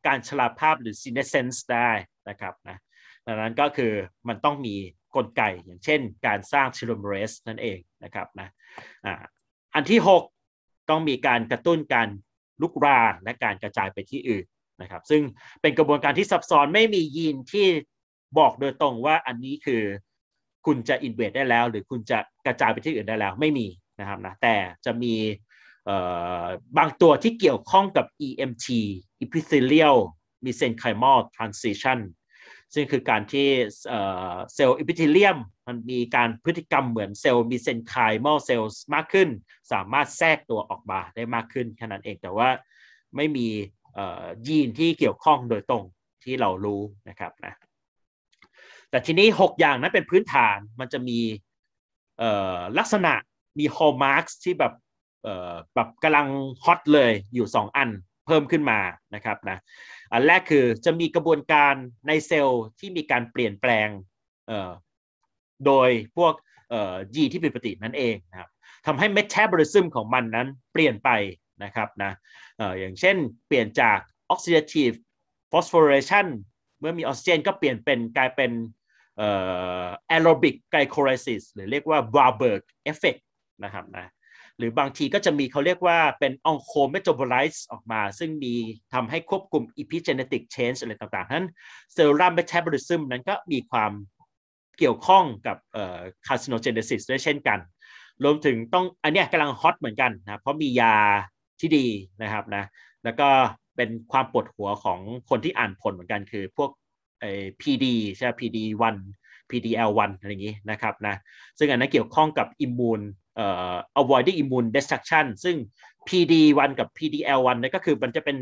Speaker 1: การชราภาพหรือ senescence ได้นะครับนะดังนั้นก็คือมันต้องมีกลไกอย่างเช่นการสร้างชิโลเมเรสนั่นเองนะครับนะอันที่ 6 ต้องมีการกระตุ้นการลุกรานและการกระจายไปที่อื่นนะครับซึ่งเป็นกระบวนการที่ซับซ้อนไม่มียีนที่บอกโดยตรงว่าอันนี้คือคุณจะอินเวดได้แล้วหรือคุณจะกระจายไปที่อื่นได้แล้วไม่มีนะครับนะแต่จะมีบางตัวที่เกี่ยวข้องกับ EMT epithelial mesenchymal transition ซึ่งคือการที่เซลล์อิพิทิเลียมมันมีการพฤติกรรมเหมือนเซลล์มีเซนายมอลเซลล์มากขึ้นสามารถแทรกตัวออกมาได้มากขึ้นแค่นั้นเอง แต่ว่าไม่มียีนที่เกี่ยวข้องโดยตรงที่เรารู้นะครับนะแต่ทีนี้ 6 อย่างนั้นเป็นพื้นฐานมันจะมีลักษณะมี hallmark ที่แบบแบบกำลังฮอตเลยอยู่ 2 อันเพิ่มขึ้นมานะครับนะอันแรกคือจะมีกระบวนการในเซลล์ที่มีการเปลี่ยนแปลง โดยพวกยีที่ผิดปกตินั่นเองนะครับทำให้เมตาบอลิซึมของมันนั้นเปลี่ยนไปนะครับนะอออย่างเช่นเปลี่ยนจาก oxidative phosphorylation เมื่อมีออกซิเจนก็เปลี่ยนเป็นกลายเป็นแอโรบิกไก y โคไ y ซิสหรือเรียกว่า w a r b e r g effect นะครับนะหรือบางทีก็จะมีเขาเรียกว่าเป็นองโคเมโทบอไลซ์ออกมา ซึ่งมีทำให้ควบคุม epigenetic change อะไรต่างๆ นั้นเซลล์ร a r metabolism นั้นก็มีความเกี่ยวข้องกับ carcinogenesis ด้วยเช่นกัน รวมถึงต้อง อันนี้กำลังฮอตเหมือนกันนะเพราะมียาที่ดีนะครับนะแล้วก็เป็นความปวดหัวของคนที่อ่านผลเหมือนกันคือพวกไอ่ PD ใช่ไหม PD 1 PDL1 อะไรอย่างนี้นะครับนะซึ่งอันนั้นเกี่ยวข้องกับอิมมูนเอ่อ avoiding immune destruction ซึ่ง PD1 กับ PDL1 นี่ก็คือมันจะเป็น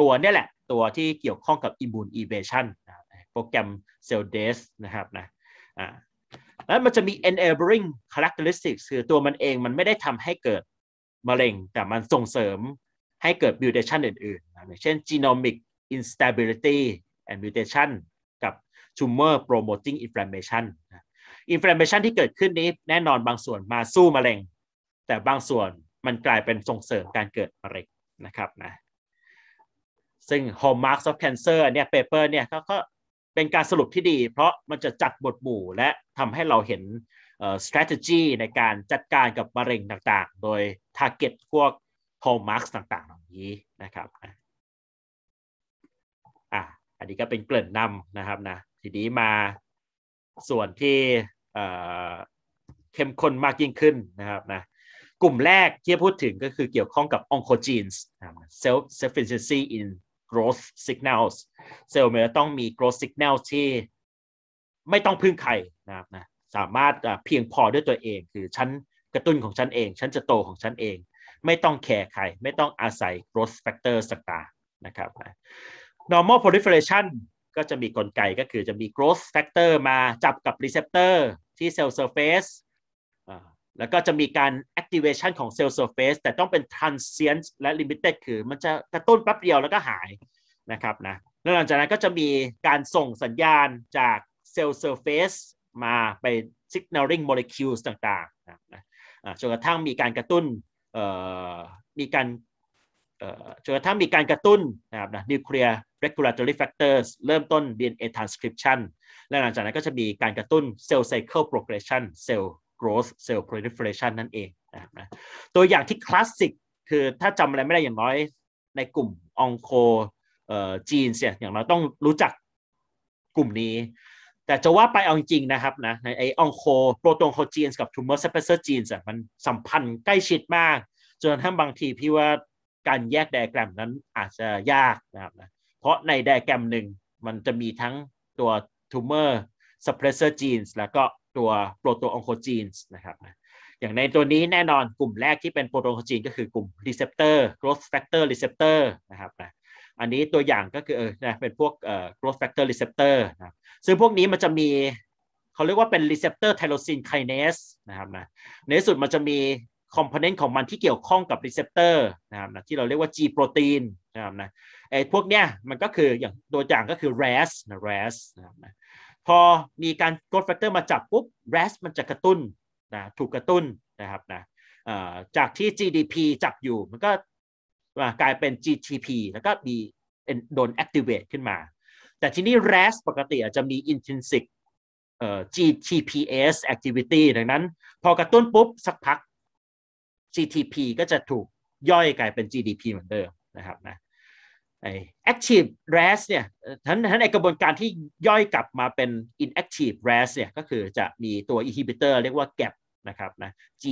Speaker 1: ตัวนี่แหละ ตัวที่เกี่ยวข้องกับ immune evasion โปรแกรม cell death นะครับนะอ่าแล้วมันจะมี enabling characteristics คือตัวมันเองมันไม่ได้ทำให้เกิดมะเร็งแต่มันส่งเสริมให้เกิดมิวเทชันอื่นๆนะเช่น genomic instability and mutation กับ tumor promoting inflammation inflammation ที่เกิดขึ้นนี้แน่นอนบางส่วนมาสู้มะเร็ง แต่บางส่วนมันกลายเป็นส่งเสริมการเกิด มะเร็งนะครับนะซึ่ง hallmarks of cancer เนี่ย paper เนี่ยเขาก็เป็นการสรุปที่ดี เพราะมันจะจัดบทหมู่และทำให้เราเห็น strategy ในการจัดการกับมะเร็งต่างๆ โดย target พวก h o l l m a r k s ต่างๆเหล่านี้นะครับอ่ะอันนี้ก็เป็นเกริ่นนำนะครับนะทีนี้มาส่วนที่เข้มข้นมากยิ่งขึ้นนะครับนะกลุ่มแรกที่พูดถึงก็คือเกี่ยวข้องกับ oncogenes c e l l sufficiency in growth signals เซลล์มันต้องมี growth signal ที่ไม่ต้องพึ่งใครนะครับนะสามารถเพียงพอด้วยตัวเองคือฉันกระตุ้นของฉันเองฉันจะโตของฉันเอง ไม่ต้องแคร์ใคร ไม่ต้องอาศัย growth factor ตาร์นะครับ normal proliferation ก็จะมีกลไกก็คือจะมี growth factor มาจับกับ receptor ที่ cell surface แล้วก็จะมีการ activation ของ cell surface แต่ต้องเป็น transient และ limited คือมันจะกระตุ้นแป๊บเดียวแล้วก็หายนะครับนะแล้วหลังจากนั้นก็จะมีการส่งสัญญาณจาก cell surface มาไป signaling molecules ต่างๆนะจนกระทั่งมีการกระตุ้นมีการจนกระทั่งมีการกระตุ้นนะครับนะ nuclear regulatory factors เริ่มต้น DNA transcription และหลังจากนั้นก็จะมีการกระตุ้น cell cycle progression cell growth cell proliferation นั่นเองนะครับนะตัวอย่างที่คลาสสิกคือถ้าจำอะไรไม่ได้อย่างน้อยในกลุ่มองโคจีนเนี่ยอย่างเราต้องรู้จักกลุ่มนี้แต่จะว่าไปเอาจริงนะครับนะในไอออนโคโปรอตโคจีนกับทูมเมอร์เซปเซอร์จีนมันสัมพันธ์ใกล้ชิดมาก จนทั้งบางทีพี่ว่าการแยกไดแกรมนั้นอาจจะยากนะครับนะเพราะในไดแกรมหนึ่งมันจะมีทั้งตัวทูมเมอร์ u p p สเซอร์จีนส์แล้วก็ตัวปร o ตออ n โคจีนส์นะครับนะอย่างในตัวนี้แน่นอนกลุ่มแรกที่เป็นโปรต o o อ c โคจีนก็คือกลุ่มีเซเตอร์โกลด์แฟกเตอร์รีเซปเตอร์นะครับนะอันนี้ตัวอย่างก็คือนะเป็นพวกเอ่อ growth factor receptor นะซึ่งพวกนี้มันจะมีเขาเรียกว่าเป็น receptor tyrosine kinase นะครับนะในสุดมันจะมีคอมโพเนนต์ของมันที่เกี่ยวข้องกับรีเซพเตอร์นะครับนะที่เราเรียกว่า G โปรตีนนะครับนะไอ้พวกเนี้ยมันก็คืออย่างตัวอย่างก็คือ RAS นะ RAS นะครับนะพอมีการกดแฟกเตอร์มาจับปุ๊บ RAS มันจะกระตุ้นนะถูกกระตุ้นนะครับนะจากที่ GDP จับอยู่มันก็ากลายเป็น GTP แล้วก็มีโดน activate ขึ้นมา แต่ที่นี้ RAS ปกติอาจจะมี intrinsic เอ่อ GTPS activity ดังนั้นพอกระตุ้นปุ๊บ สักพัก GTP ก็จะถูกย่อยกลายเป็น GDP เหมือนเดิมนะครับนะไอ้ active RAS เนี่ย ทั้งทั้งไอกระบวนการที่ย่อยกลับมาเป็น inactive RAS เนี่ย ก็คือจะมีตัว inhibitor เรียกว่า GAP นะครับนะ G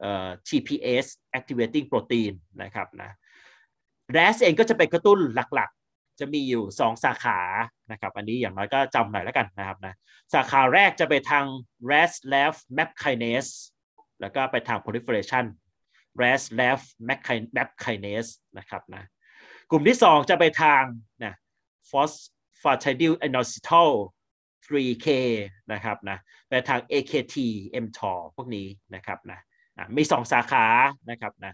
Speaker 1: เอ่อ TPS activating protein นะครับนะแรสเองก็จะเป็นกระตุ้นหลักๆ จะมีอยู่ 2 สาขานะครับอันนี้อย่างน้อยก็จำหน่อยแล้วกันนะครับนะ สาขาแรกจะไปทาง RAS left map kinase แล้วก็ไปทาง proliferation RAS left map kinase นะครับนะกลุ่มที่ 2 จะไปทางนะ phosphatidyl a n o c y t o l 3K นะครับนะไปทาง AKT mTOR พวกนี้นะครับนะมี 2 สาขานะครับนะ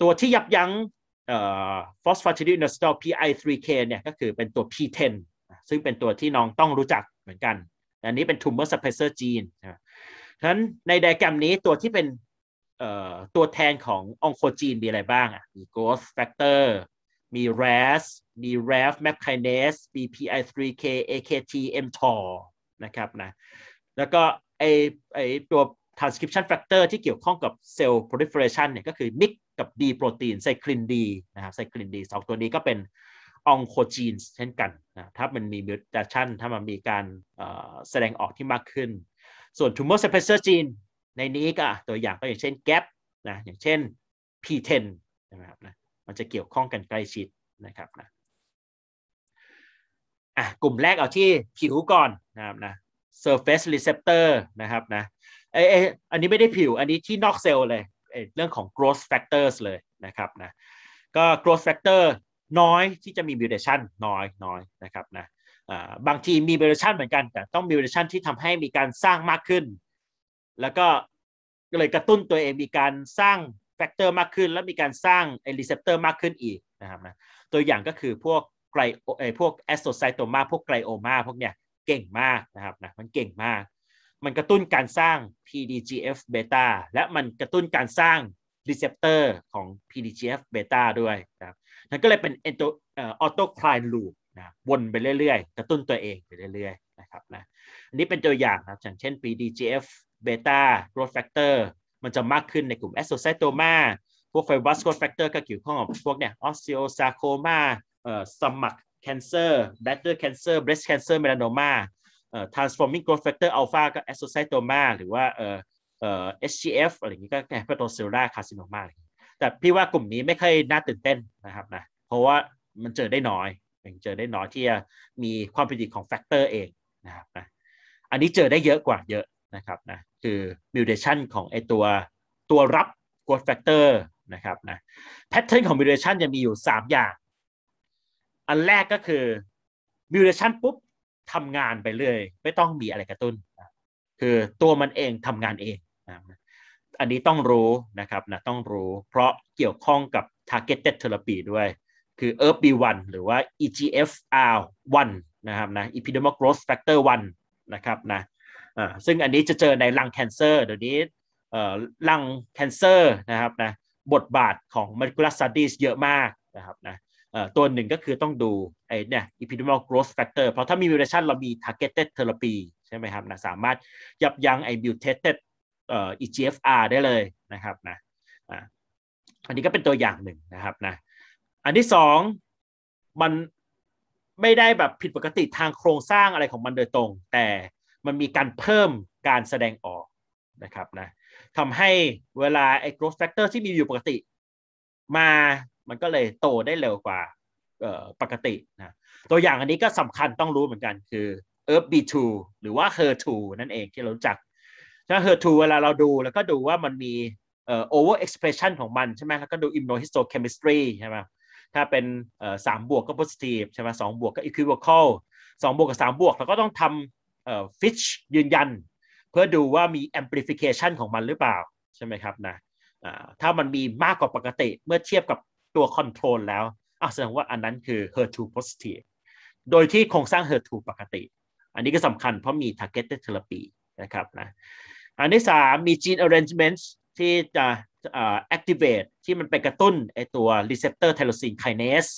Speaker 1: ตัวที่ยับยั้งฟอสฟอริลินสตอล PI3K เนี่ยก็คือเป็นตัว P10 ซึ่งเป็นตัวที่น้องต้องรู้จักเหมือนกัน อันนี้เป็น tumor suppressor gene ฉะนั้นในไดแกรมนี้ตัวที่เป็นตัวแทนขององโคจีนมีอะไรบ้างอ่ะมี growth factor มี RAS มี RAF m a p kinase มี PI3K AKT mTOR นะครับนะ แล้วก็ไอไอตัว transcription factor ที่เกี่ยวข้องกับ cell proliferation เนี่ยก็คือ MYC กับ D โปรตีนไซคลินดีนะครับไซคลินดีสองตัวนี้ก็เป็นองโคจีนเช่นกันนะถ้ามันมีมิวเทชันถ้ามันมีการแสดงออกที่มากขึ้น ส่วน tumor suppressor gene ในนี้ก็ตัวอย่างก็อย่างเช่น GAP นะอย่างเช่น P10 นะครับนะมันจะเกี่ยวข้องกันใกล้ชิดนะครับนะอ่ะกลุ่มแรกเอาที่ผิวก่อนนะครับนะ surface receptor นะครับนะเอออันนี้ไม่ได้ผิวอันนี้ที่นอกเซลล์เลยเรื่องของ growth factors เลยนะครับนะก็ growth factor น้อยที่จะมี variation น้อยน้อยนะครับนะบางทีมี variation เหมือนกัน แต่ต้องมี variation ที่ทำให้มีการสร้างมากขึ้น แล้วก็เลยกระตุ้นตัวเองมีการสร้างแฟกเตอร์มากขึ้น และมีการสร้าง r อ c e เ t o เอร์มากขึ้นอีกนะครับนะตัวอย่างก็คือพวกไกลไอพวกแอสโซไซโตมาพวกไกลโอมาพวกเนี้ยเก่งมากนะครับนะมันเก่งมากมันกระตุ้นการสร้าง PDGF beta และมันกระตุ้นการสร้างรีเซพเตอร์ของ PDGF beta ด้วยนะครับนั่นก็เลยเป็นออโตคลายลูปนะวนไปเรื่อยๆ กระตุ้นตัวเองไปเรื่อยๆนะครับนะอันนี้เป็นตัวอย่างนะอย่างเช่น PDGF beta growth factor มันจะมากขึ้นในกลุ่มแอสโซไซโตมาพวกไฟบัสโค g r แฟกเตอร์ก็เกี่ยวข้องกับพวกเนี่ยอสซิโอซาโคมาเอ่อสมัค cancer bladder cancer breast cancer melanoma transforming growth factor alpha ก็ astrocytoma หรือว่าเอ่อเอ่อ SGF อะไรอย่างนี้ก็แ hepatocellular carcinoma แต่พี่ว่ากลุ่มนี้ไม่ค่อยน่าตื่นเต้นนะครับนะ เพราะว่ามันเจอได้น้อยัเจอได้น้อยที่จะมีความผิดของแฟกเตอร์เอง นะครับนะ อันนี้เจอได้เยอะกว่าเยอะนะครับนะ คือ mutation ของไอตัวตัวรับ growth factor นะครับนะ pattern ของ mutation จะมีอยู่ 3 อย่าง อันแรกก็คือ mutation ปุ๊บทำงานไปเลยไม่ต้องมีอะไรกระตุ้น คือตัวมันเองทำงานเอง อันนี้ต้องรู้นะครับนะ ต้องรู้เพราะเกี่ยวข้องกับ targeted therapy ด้วย คือ ERB1 หรือว่า EGFR1 นะครับนะ epidermal growth factor 1 นะครับนะซึ่งอันนี้จะเจอในรังแคนเซอร์เดี๋ยวนี้รังแคนเซอร์นะครับนะ บทบาทของ molecular studies เยอะมากนะครับนะตัวหนึ่งก็คือต้องดูไอ้เนี่ย epidemic growth factor เพราะถ้ามี mutation เรามี targeted therapy ใช่ไหมครับนะ สามารถยับยั้งไอ้ mutated เอ่อ EGFR ได้เลยนะครับนะอันนี้ก็เป็นตัวอย่างหนึ่งนะครับนะอันที่สองมัน ไม่ได้แบบผิดปกติทางโครงสร้างอะไรของมันโดยตรง แต่มันมีการเพิ่มการแสดงออกนะครับนะทำให้เวลาไอ้ growth factor ที่มีอยู่ปกติ มามันก็เลยโตได้เร็วกว่าปกตินะตัวอย่างอันนี้ก็สำคัญต้องรู้เหมือนกันคือ e r h B2 หรือว่า HER2 นั่นเองที่เรารู้จัก ถ้า HER2 เวลาเราดูแล้วก็ดูว่ามันมี over expression ของมันใช่ไหมแล้วก็ดู immunohistochemistry ใช่ไหมถ้าเป็นสามบวกก็ positive ใช่ไหมสองบวกก็ equivocal สองบวกกับสามบวกเราก็ต้องทำ f i s h ยืนยัน เพื่อดูว่ามี amplification ของมันหรือเปล่าใช่ไหมครับนะถ้ามันมีมากกว่าปกติเมื่อเทียบกับตัวคอนโทรลแล้วอแสดงว่าอันนั้นคือ HER2 positive โดยที่โครงสร้าง HER2 ปกติ อันนี้ก็สำคัญเพราะมี targeted therapy นะครับนะอันที่สามมี gene a r r a n g e m e n t ที่จะ activate ที่มันไปกระตุ้นไอตัว receptor tyrosine kinase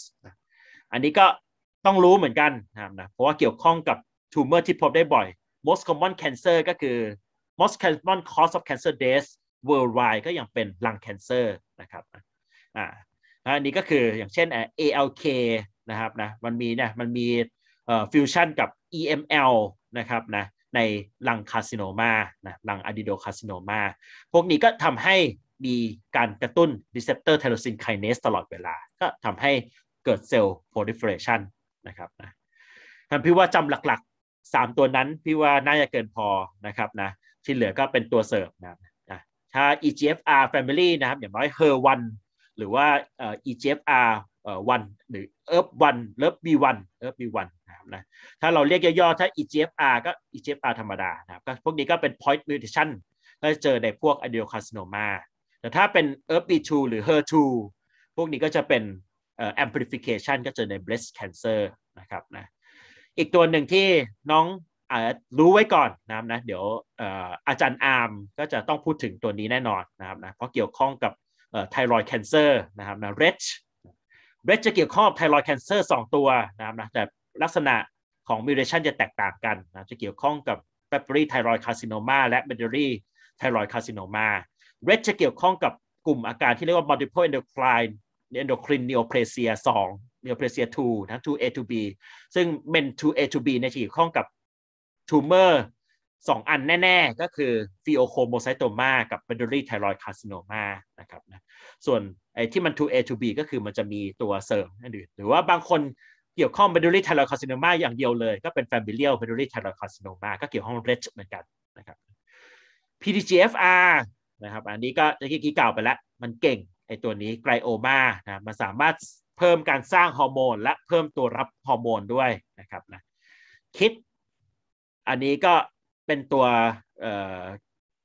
Speaker 1: อันนี้ก็ต้องรู้เหมือนกันนะเพราะว่าเกี่ยวข้องกับ tumor ที่พบได้บ่อย most common cancer ก็คือ most common cause of cancer death worldwide ก็ยังเป็น lung cancer นะครับอ่าอันนี้ก็คือ อย่างเช่น ALK นะครับนะมันมีนะมันมีฟิวชั่นกับ EML นะครับนะในลังคาซิโนมานะลังอะดิโดคาซิโนมา พวกนี้ก็ทำให้มีการกระตุ้นรีเซพเตอร์ไทโรซินไคเนสตลอดเวลา ก็ทำให้เกิดเซลล์โพลิเฟเรชันนะครับนะทำพี่ว่าจำหลักๆ 3 ตัวนั้นพี่ว่าน่าจะเกินพอนะครับนะที่เหลือก็เป็นตัวเสริมนะถ้า EGFR family นะครับอย่างน้อย HER1 หรือว่า EGFR วันหรือ ERB วัน ERB B1 ERB B1 นะครับนะ ถ้าเราเรียกย่อๆ ถ้า EGFR ก็ EGFR ธรรมดา นะครับพวกนี้ก็เป็น point mutation ก็จะเจอในพวก adenocarcinoma แต่ถ้าเป็น ERB 2หรือ HER2 พวกนี้ก็จะเป็น amplification ก็เจอใน breast cancer นะครับนะ อีกตัวหนึ่งที่น้องอรู้ไว้ก่อนนะครับนะ เดี๋ยวอาจารย์อาร์มก็จะต้องพูดถึงตัวนี้แน่นอนนะครับนะ เพราะเกี่ยวข้องกับไทรอยด์แคนเซอร์นะครับนะเรชเรชจะเกี่ยวข้องไทรอยด์แคนเซอร์สองตัวนะครับนะแต่ลักษณะของมิวเลชันจะแตกต่างกันนะจะเกี่ยวข้องกับแปปรี่ไทรอยด์คาซิโนมาและเบเดอรี่ไทรอยด์คาซิโนมาเรชจะเกี่ยวข้องกับกลุ่มอาการที่เรียกว่าม multiple e n d o c r น n e e n d o c r โอเพอเซียสอง2 n โอเพ a เซี2ทั้ง 2a to b ซึ่งเมน 2a to b ูนีนที่เกี่ยวข้องกับท t เมอรสองอันแน่ๆ ก็คือฟิโอโคโมไซโตมากับเบนดูรี่ไทรอยคาซิโนมานะครับนะส่วนไอ้ที่มัน 2A 2B ก็คือมันจะมีตัวเสริมอื่นหรือว่าบางคนเกี่ยวข้องเบนดูรี่ไทรอยคาซิโนมาอย่างเดียวเลย ก็เป็นแฟมิเลียลเบนดูรี่ไทรอยคาซิโนมาก็เกี่ยวข้องเรชเหมือนกันนะครับ PDGFR นะครับอันนี้ก็ตะกี้กล่าวไปแล้วมันเก่งไอตัวนี้ไกลโอมานะมันสามารถเพิ่มการสร้างฮอร์โมน และเพิ่มตัวรับฮอร์โมนด้วยนะครับนะคิดอันนี้ก็เป็นตัวเอ่อ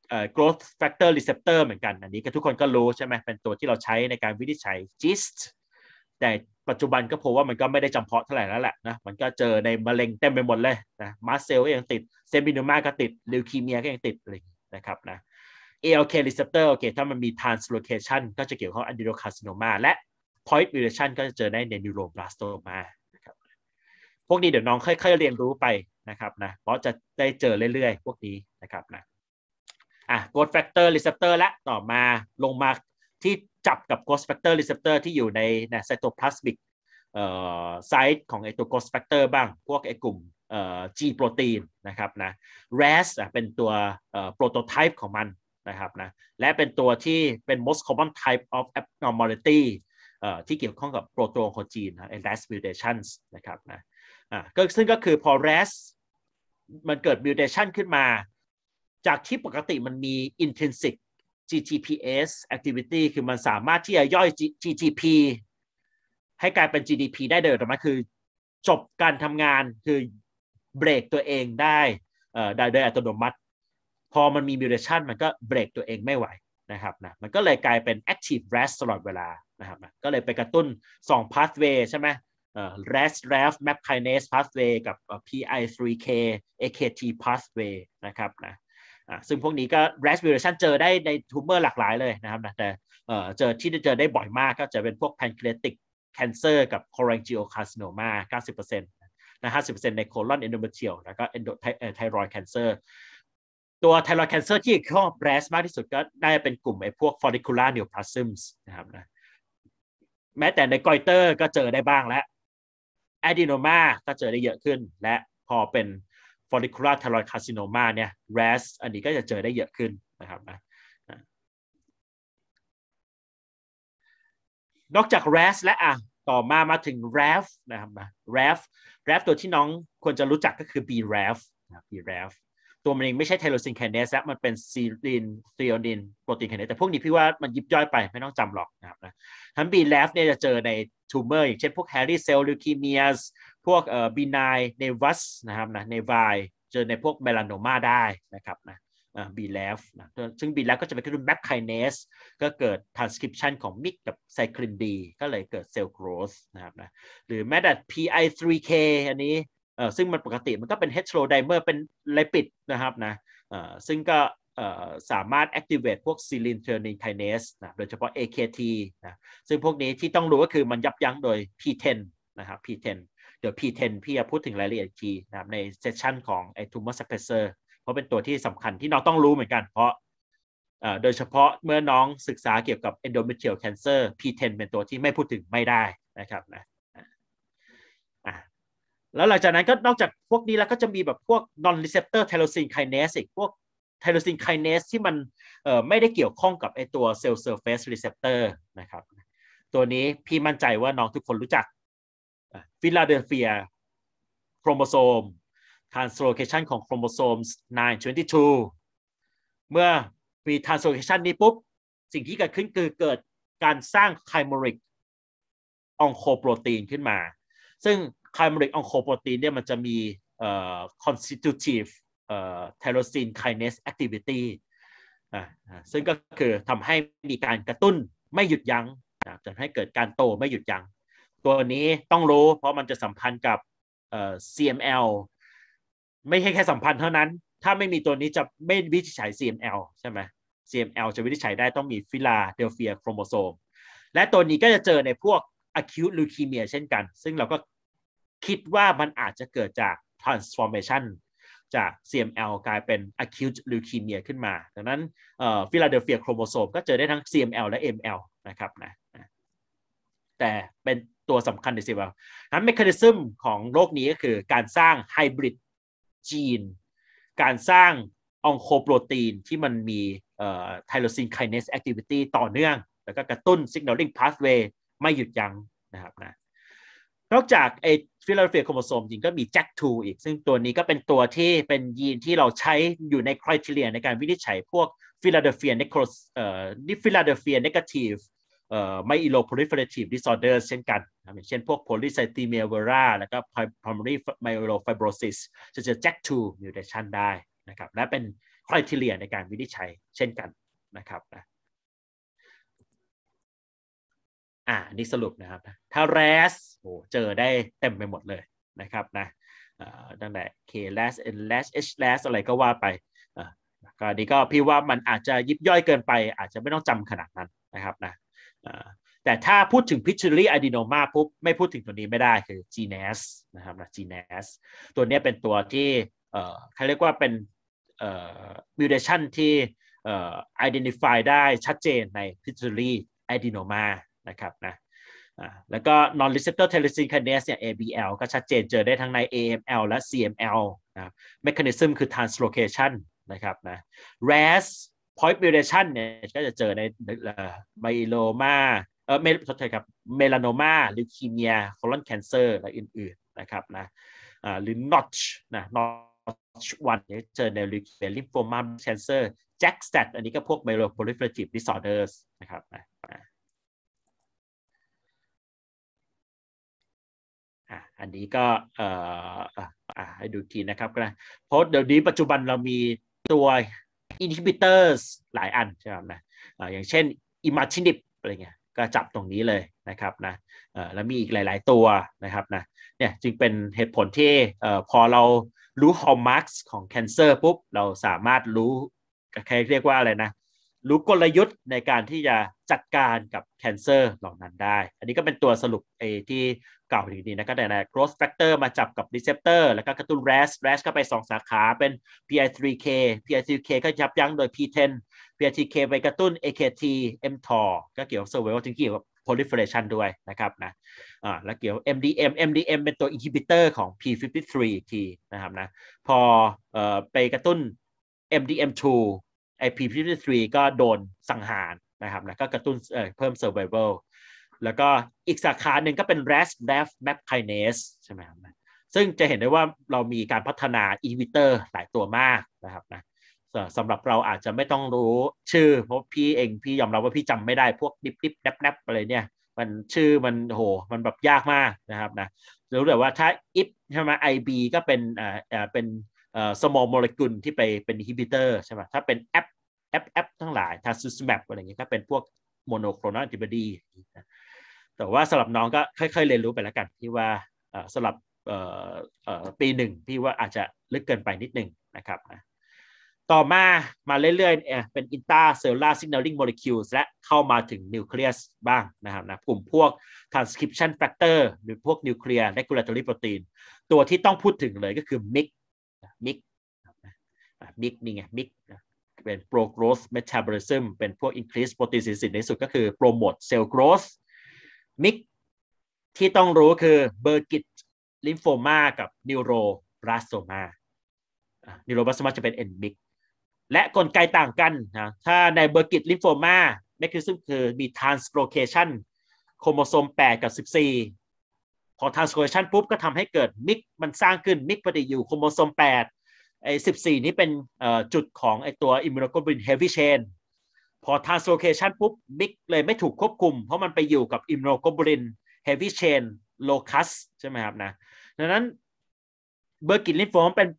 Speaker 1: เอ่อ growth factor receptor เหมือนกัน อันนี้ก็ทุกคนก็รู้ใช่ไหมเป็นตัวที่เราใช้ในการวินิจฉัย GIST แต่ปัจจุบันก็พบว่ามันก็ไม่ได้จำเพาะเท่าไหร่แล้วแหละนะมันก็เจอในมะเร็งเต็มไปหมดเลยนะมาเซลก็ยังติดเซมิโนมาก็ติด ลิวคีเมียก็ยังติดอะไรนะครับนะ ALK receptor โอเคถ้ามันมี translocation ก็จะเกี่ยวข้องดิโรคาร์ซิโนมาและ point mutation ก็จะเจอได้ใน neuroblastoma นะครับพวกนี้เดี๋ยวน้องค่อยๆเรียนรู้ไปนะครับนะ เพราะจะได้เจอเรื่อยๆ พวกนี้นะครับนะอ่ะ growth factor receptor และต่อมาลงมาที่จับกับ g ด o ฟกเ factor receptor ที่อยู่ในนะ cytoplasmic เอ่อไซต์ของไอตัว growth factor บ้างพวกไอกลุ่มเอ่อ G โปรตีนนะครับนะ RAS อ่ะเป็นตัวเอ่อโปรโตไทป์ของมันนะครับนะ และเป็นตัวที่เป็น most common type of abnormality เอ่อที่เกี่ยวข้องกับโปรโตองจีนนะ RAS mutations นะครับนะอ่าก็ซึ่งก็คือพอ RAS มันเกิดมิวเทชันขึ้นมา จากที่ปกติมันมี intrinsic g t p s activity คือมันสามารถที่จะย่อย GGP ให้กลายเป็น GDP ได้โดยอัตโนมัติคือจบการทำงานคือเบรกตัวเองได้ได้โดยอัตโนมัติ พอมันมีมิวเทชันมันก็เบรกตัวเองไม่ไหวนะครับนะมันก็เลยกลายเป็น active rest ตลอดเวลานะครับนะก็เลยไปกระตุ้น 2 pathway ใช่ไหมเ r e s r a f m a p k i n a s e Pathway กับ PI3K AKT Pathway นะครับนะซึ่งพวกนี้ก็ r e s m u t a t i o n เจอได้ในทูมเมอร์หลากหลายเลยนะครับนะแต่เจอที่เจอได้บ่อยมากก็จะเป็นพวก Pancreatic Cancer กับ c o r a n g i o c a r c i n o m a 90%นะ50%ใน Colon Endometrial แล้วก็ Endothyroid Cancer ตัว thyroid cancer ที่ชอบแบรมากที่สุดก็ได้เป็นกลุ่มไอ้พวก follicular neoplasms นะครับนะแม้แต่ในกอยเตอร์ก็เจอได้บ้างแล้วอดีโนมาก็เจอได้เยอะขึ้น และพอเป็นฟอลิคูลาร์ทรอยคาซิโนมาเนี่ยรส อันนี้ก็จะเจอได้เยอะขึ้นนะครับนะ นอกจาก r รสและอ่ะต่อมามาถึงแรฟนะครับนะแรฟแรฟตัวที่น้องควรจะรู้จักก็คือ b r ร f นะี r ร f ตัวมันเองไม่ใช่ไทโรซินแคเนสแล้วมันเป็นซีรินซีโอนิน โปรตีนแคเนส แต่พวกนี้พี่ว่ามันยิบย่อยไปไม่ต้องจำหรอกนะครับนะ ทั้งบีเลฟเนี่ยจะเจอในทูเมอร์ อย่างเช่นพวกแฮร์รี่เซลล์ลิวคีเมียสพวกเอ่อบีนายเนวัสนะครับนะเนวายเจอในพวกเมลานโนมาได้นะครับนะบีเลฟนะซึ่งบีเลฟก็จะเป็นคือแมคไคเนสก็เกิดทรานสคริปชันของมิกกับไซคลินดีก็เลยเกิดเซลล์โกรธนะครับนะ หรือแม้แต่ PI3K อันนี้เออซึ่งมันปกติมันก็เป็น heterodimer เป็นไลปิดนะครับนะเออซึ่งก็สามารถ activate พวก c y l i n t e r i n kinase นะโดยเฉพาะ AKT นะซึ่งพวกนี้ที่ต้องรู้ก็คือมันยับยั้งโดย P10 นะครับ P10 เดี๋ยว P10 พี่จะพูดถึงรายละเอียดทีนะครับในเซสชันของไอท tumor suppressor เพราะเป็นตัวที่สำคัญที่น้องต้องรู้เหมือนกัน เพราะโดยเฉพาะเมื่อน้องศึกษาเกี่ยวกับ endometrial cancer P10 เป็นตัวที่ไม่พูดถึงไม่ได้นะครับนะแล้วหลังจากนั้นก็นอกจากพวกนี้แล้วก็จะมีแบบพวก non receptor tyrosine kinase อีกพวก tyrosine kinase ที่มันเอ่อไม่ได้เกี่ยวข้องกับไอตัว cell surface receptor นะครับตัวนี้พี่มั่นใจว่าน้องทุกคนรู้จักฟิลาเดลเฟียโครโมโซม translocation ของโครโมโซม922 เมื่อมี translocation นี้ปุ๊บ สิ่งที่เกิดขึ้นคือเกิดการสร้างไคโมริกองโคโปรตีนขึ้นมาซึ่งา a r b อริกอองโคโปรตีนเนี่ยมันจะมี constitutive tyrosine kinase activity ซึ่งก็คือทำให้มีการกระตุ้นไม่หยุดยัง้งจนให้เกิดการโตไม่หยุดยัง้ง ตัวนี้ต้องรู้เพราะมันจะสัมพันธ์กับ CML ไม่ใช่แค่สัมพันธ์เท่านั้น ถ้าไม่มีตัวนี้จะไม่วิจัย CML ใช่ไหม CML จะวิจัยได้ต้องมีฟิลาเดลเฟียโครโมโซมและตัวนี้ก็จะเจอในพวก acute leukemia เช่นกัน ซึ่งเราก็คิดว่ามันอาจจะเกิดจาก transformation จาก CML กลายเป็น acute leukemia ขึ้นมา ดังนั้นฟิลาเดลเฟียโครโมโซมก็เจอได้ทั้ง CML และ ML นะครับนะ แต่เป็นตัวสำคัญใน CML นั้นเมคานิซึมของโรคนี้ก็คือการสร้าง hybrid จีนการสร้างองโคโปรตีนที่มันมีไทโรซินไคเนสแอคทิวิตี้ต่อเนื่อง แล้วก็กระตุ้น signaling pathway ไม่หยุดยั้งนะครับนะนอกจากไอฟิลาเดลเฟียโครโมโซมจริงก็มีแจ็คทูอีก ซึ่งตัวนี้ก็เป็นตัวที่เป็นยีนที่เราใช้อยู่ในคุณทเรียในการวินิจฉัยพวกฟิลาเดลเฟียเนโครสเอ่อนี่ฟิลาเดลเฟียเนกาทีฟเอ่อไมอิโลโพลิเฟอเรทีฟดิสออเดอร์เช่นกันนะเช่นพวกโพลิไซตีเมียเวราแล้วก็ร r มารีไม y e โลไฟบ r รซิสจะเจอแจ็คทูมิวเทชันได้นะครับและเป็นคุณทเรียในการวินิจฉัยเช่นกันนะครับนะอ่านี่สรุปนะครับถ้าแรสโอ้เจอได้เต็มไปหมดเลยนะครับนะตั้งแต่ K l a s N l a s H l a s อะไรก็ว่าไปก็นี้ก็พี่ว่ามันอาจจะยิบย่อยเกินไป อาจจะไม่ต้องจำขนาดนั้นนะครับนะแต่ถ้าพูดถึง p i t u i t r y Adenoma ปุ๊บไม่พูดถึงตัวนี้ไม่ได้คือ GNAS นะครับนะ GNAS ตัวนี้เป็นตัวที่เขาเรียกว่าเป็น mutation ที่ identify ได้ชัดเจนใน Pituitary Adenoma นะครับนะแล้วก็ non receptor tyrosine kinase เนี่ย ABL ก็ชัดเจนเจอได้ทั้งใน AML และ CML นะ mechanism คือ translocation นะครับนะ RAS point mutation เนี่ยก็จะเจอใน myeloma เออไม่ขอโทษครับ melanoma leukemia colon cancer และอื่นๆนะครับนะหรือ notch นะ notch 1เนี่ยเจอใน leukemia lymphoma cancer jackstat อันนี้ก็พวก myeloproliferative disorders นะครับนะอ่ะอันนี้ก็เอ่ออ่ให้ดูทีนะครับนะเพราะเดี๋ยวนี้ปัจจุบันเรามีตัว i n h i b i t o r s หลายอันใช่ไหมนะอย่างเช่น i m a g i n i ิอะไรเงี้ยก็จับตรงนี้เลยนะครับนะแล้วมีอีกหลาย ๆตัวนะครับนะเนี่ยจึงเป็นเหตุผลที่พอเรารู้ฮอลมาร์กของแคนเซอร์ปุ๊บเราสามารถรู้ใครเรียกว่าอะไรนะหรือกลยุทธ์ในการที่จะจัดการกับแคนเซอร์เหล่านั้นได้ อันนี้ก็เป็นตัวสรุปไอ้ที่กล่าวถึงนี้นะก็แต่นะ growth factor มาจับกับ receptor แล้วก็กระตุ้น RAS RAS ก็ไป 2 สาขาเป็น PI3K PI3K ก็ยับยั้งโดย P10 PI3K ไปกระตุ้น AKT mTOR ก็เกี่ยวกับ survival ถึงเกี่ยวกับ proliferation ด้วยนะครับนะอ่าแล้วเกี่ยว MDM MDM เป็นตัว inhibitor ของ p 5 3ีนะครับนะ พอเอ่อไปกระตุ้น MDM2 ไอพีพีทรีก็โดนสังหารนะครับแล้วก็กระตุ้นเเพิ่ม survival แล้วก็อีกสาขาหนึ่งก็เป็น ras raf map kinase ใช่ไหมครับซึ่งจะเห็นได้ว่าเรามีการพัฒนาอีว i เต t ร r หลายตัวมากนะครับนะสำหรับเราอาจจะไม่ต้องรู้ชื่อเพราะพี่เอง พี่ยอมรับว่าพี่จำไม่ได้พวกดิบดิบแนบแนบอะไรเนี่ย มันชื่อมันโหมันแบบยากมากนะครับนะรู้แต่ว่าถ้า if ใช่ไหม ib ก็เป็นอ่าอ่าเป็นสมอลโมเลกุลที่ไปเป็นฮิบิเตอร์ใช่ไหมถ้าเป็นแอปแอปแอปทั้งหลายทาซูสแม u อะไรเงี้ยก็เป็นพวกโมโนโครนอ l a บอ i b o แต่ว่าสำหรับน้องก็ค่อยๆเรียนรู้ไปแล้วกัน ที่ว่าสำหรับปีหนึ่งพี่ว่าอาจจะลึกเกินไปนิดหนึ่งนะครับต่อมามาเรื่อยๆ เป็นอินตาเซลลาร์ซิกเนลลิงโมเลกุลและเข้ามาถึงนิวเคลียสบ้างนะครับนะกลุ่มพวกทรานสคริปชันแฟกเตอร์หรือพวก nuclear r e g u l a t o r ตอรี่โปรตีนตัวที่ต้องพูดถึงเลยก็คือมิกบิ๊กบิ๊กนี่ไงบิ๊กเป็น pro growth metabolism เป็นพวก increase photosynthesis ในสุดก็คือ promote cell growth มิกที่ต้องรู้คือเบอร์กิตลิมโฟมา กับนิวโรบลาสโซมานิวโรบลาสโซมาจะเป็นเอ็นมิก และกลไกต่างกันนะ ถ้าในเบอร์กิตลิมโฟมาเมคาืิซึมคือมีทรานสโรเคชันโครโมโซม8กับ 14ของ t r a n s c r i p t i o n ปุ๊บ ก็ทำให้เกิดมิก มันสร้างขึ้นมิกปฏิอยู่โครโมโซม8ไอ้14 นี้เป็นจุดของไอ้ตัวอิมมูโนโกลบินเฮฟ y ี่เชนพอ translocation ปุ๊บ มิกเลยไม่ถูกควบคุม เพราะมันไปอยู่กับอิมมูโนโกลบินเฮฟ y ี่เชนโลคัสใช่ไหมครับนะดังนั้นเบอร์กินลิมโฟมเป็น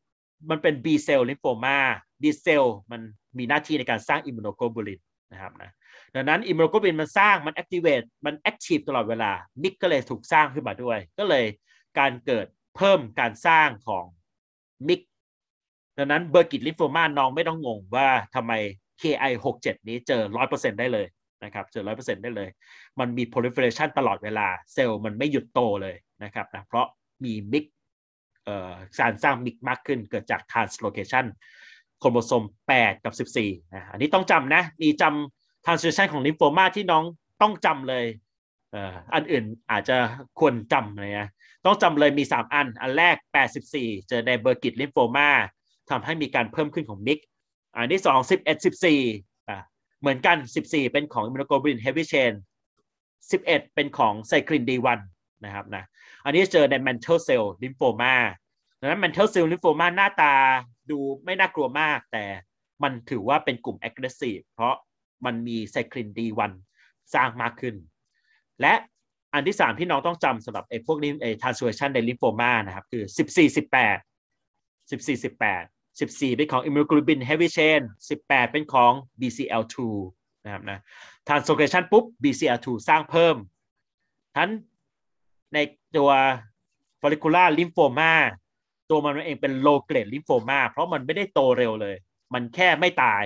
Speaker 1: มันเป็น B เซลล์ลิมโฟมา B เซล l มันมีหน้าที่ในการสร้างอิมมูโนโกลบูลินนะครับนะดังนั้นอิมโมโลกบินมันสร้าง มันแอคทีเวตมันแอคทีฟตลอดเวลามิกก็เลยถูกสร้างขึ้นมาด้วย ก็เลยการเกิดเพิ่มการสร้างของมิกดังนั้นเบอร์กิตลิฟโฟมาน้องไม่ต้องงงว่าทำไม KI 6 7 นี้เจอ 100%ได้เลยนะครับ เจอ 100%ได้เลย มันมีโพลิเฟเ r ชันตลอดเวลา เซลล์มันไม่หยุดโตเลยนะครับนะเพราะมีมิกการสร้างมิกมากขึ้นเกิดจากทรานสโลเคชันโครโมโซม8กับ14นะอันนี้ต้องจำนะมีจำ transfusion ของลิมโฟมาที่น้องต้องจำเลย อันอื่นอาจจะควรจำเลยนะต้องจำเลยมี 3 อัน อันแรก 84 เจอในเบอร์กิตลิมโฟมาทำให้มีการเพิ่มขึ้นของมิก อันที่2 11 14อ่าเหมือนกัน 14 เป็นของอิมมูโนโกลบูลินเฮฟวี่เชน 11 เป็นของไซคลินดีนนะครับนะ อันนี้เจอใน mantle cell lymphoma ดังนั้น mantle cell lymphoma หน้าตาดูไม่น่ากลัวมาก แต่มันถือว่าเป็นกลุ่ม aggressive เพราะมันมีไซคลิน D1 สร้างมากขึ้น และอันที่3ที่น้องต้องจำสำหรับไอ้พวกนี้ไอ้ทรานส f o ชั a t ในลิมโฟมานะครับคือ14 18 14 18 14เป็นของอิมมูโกลบินเฮฟวี a v y chain 18 เป็นของ BCL2 นะครับนะท r าส s เวชั t i ปุ๊บ BCL2 สร้างเพิ่ม ทั้นในตัวฟอลิคูล่าลิมโฟมาตัวมันเองเป็นโลเกรดลิมโฟมาเพราะมันไม่ได้โตเร็วเลย มันแค่ไม่ตาย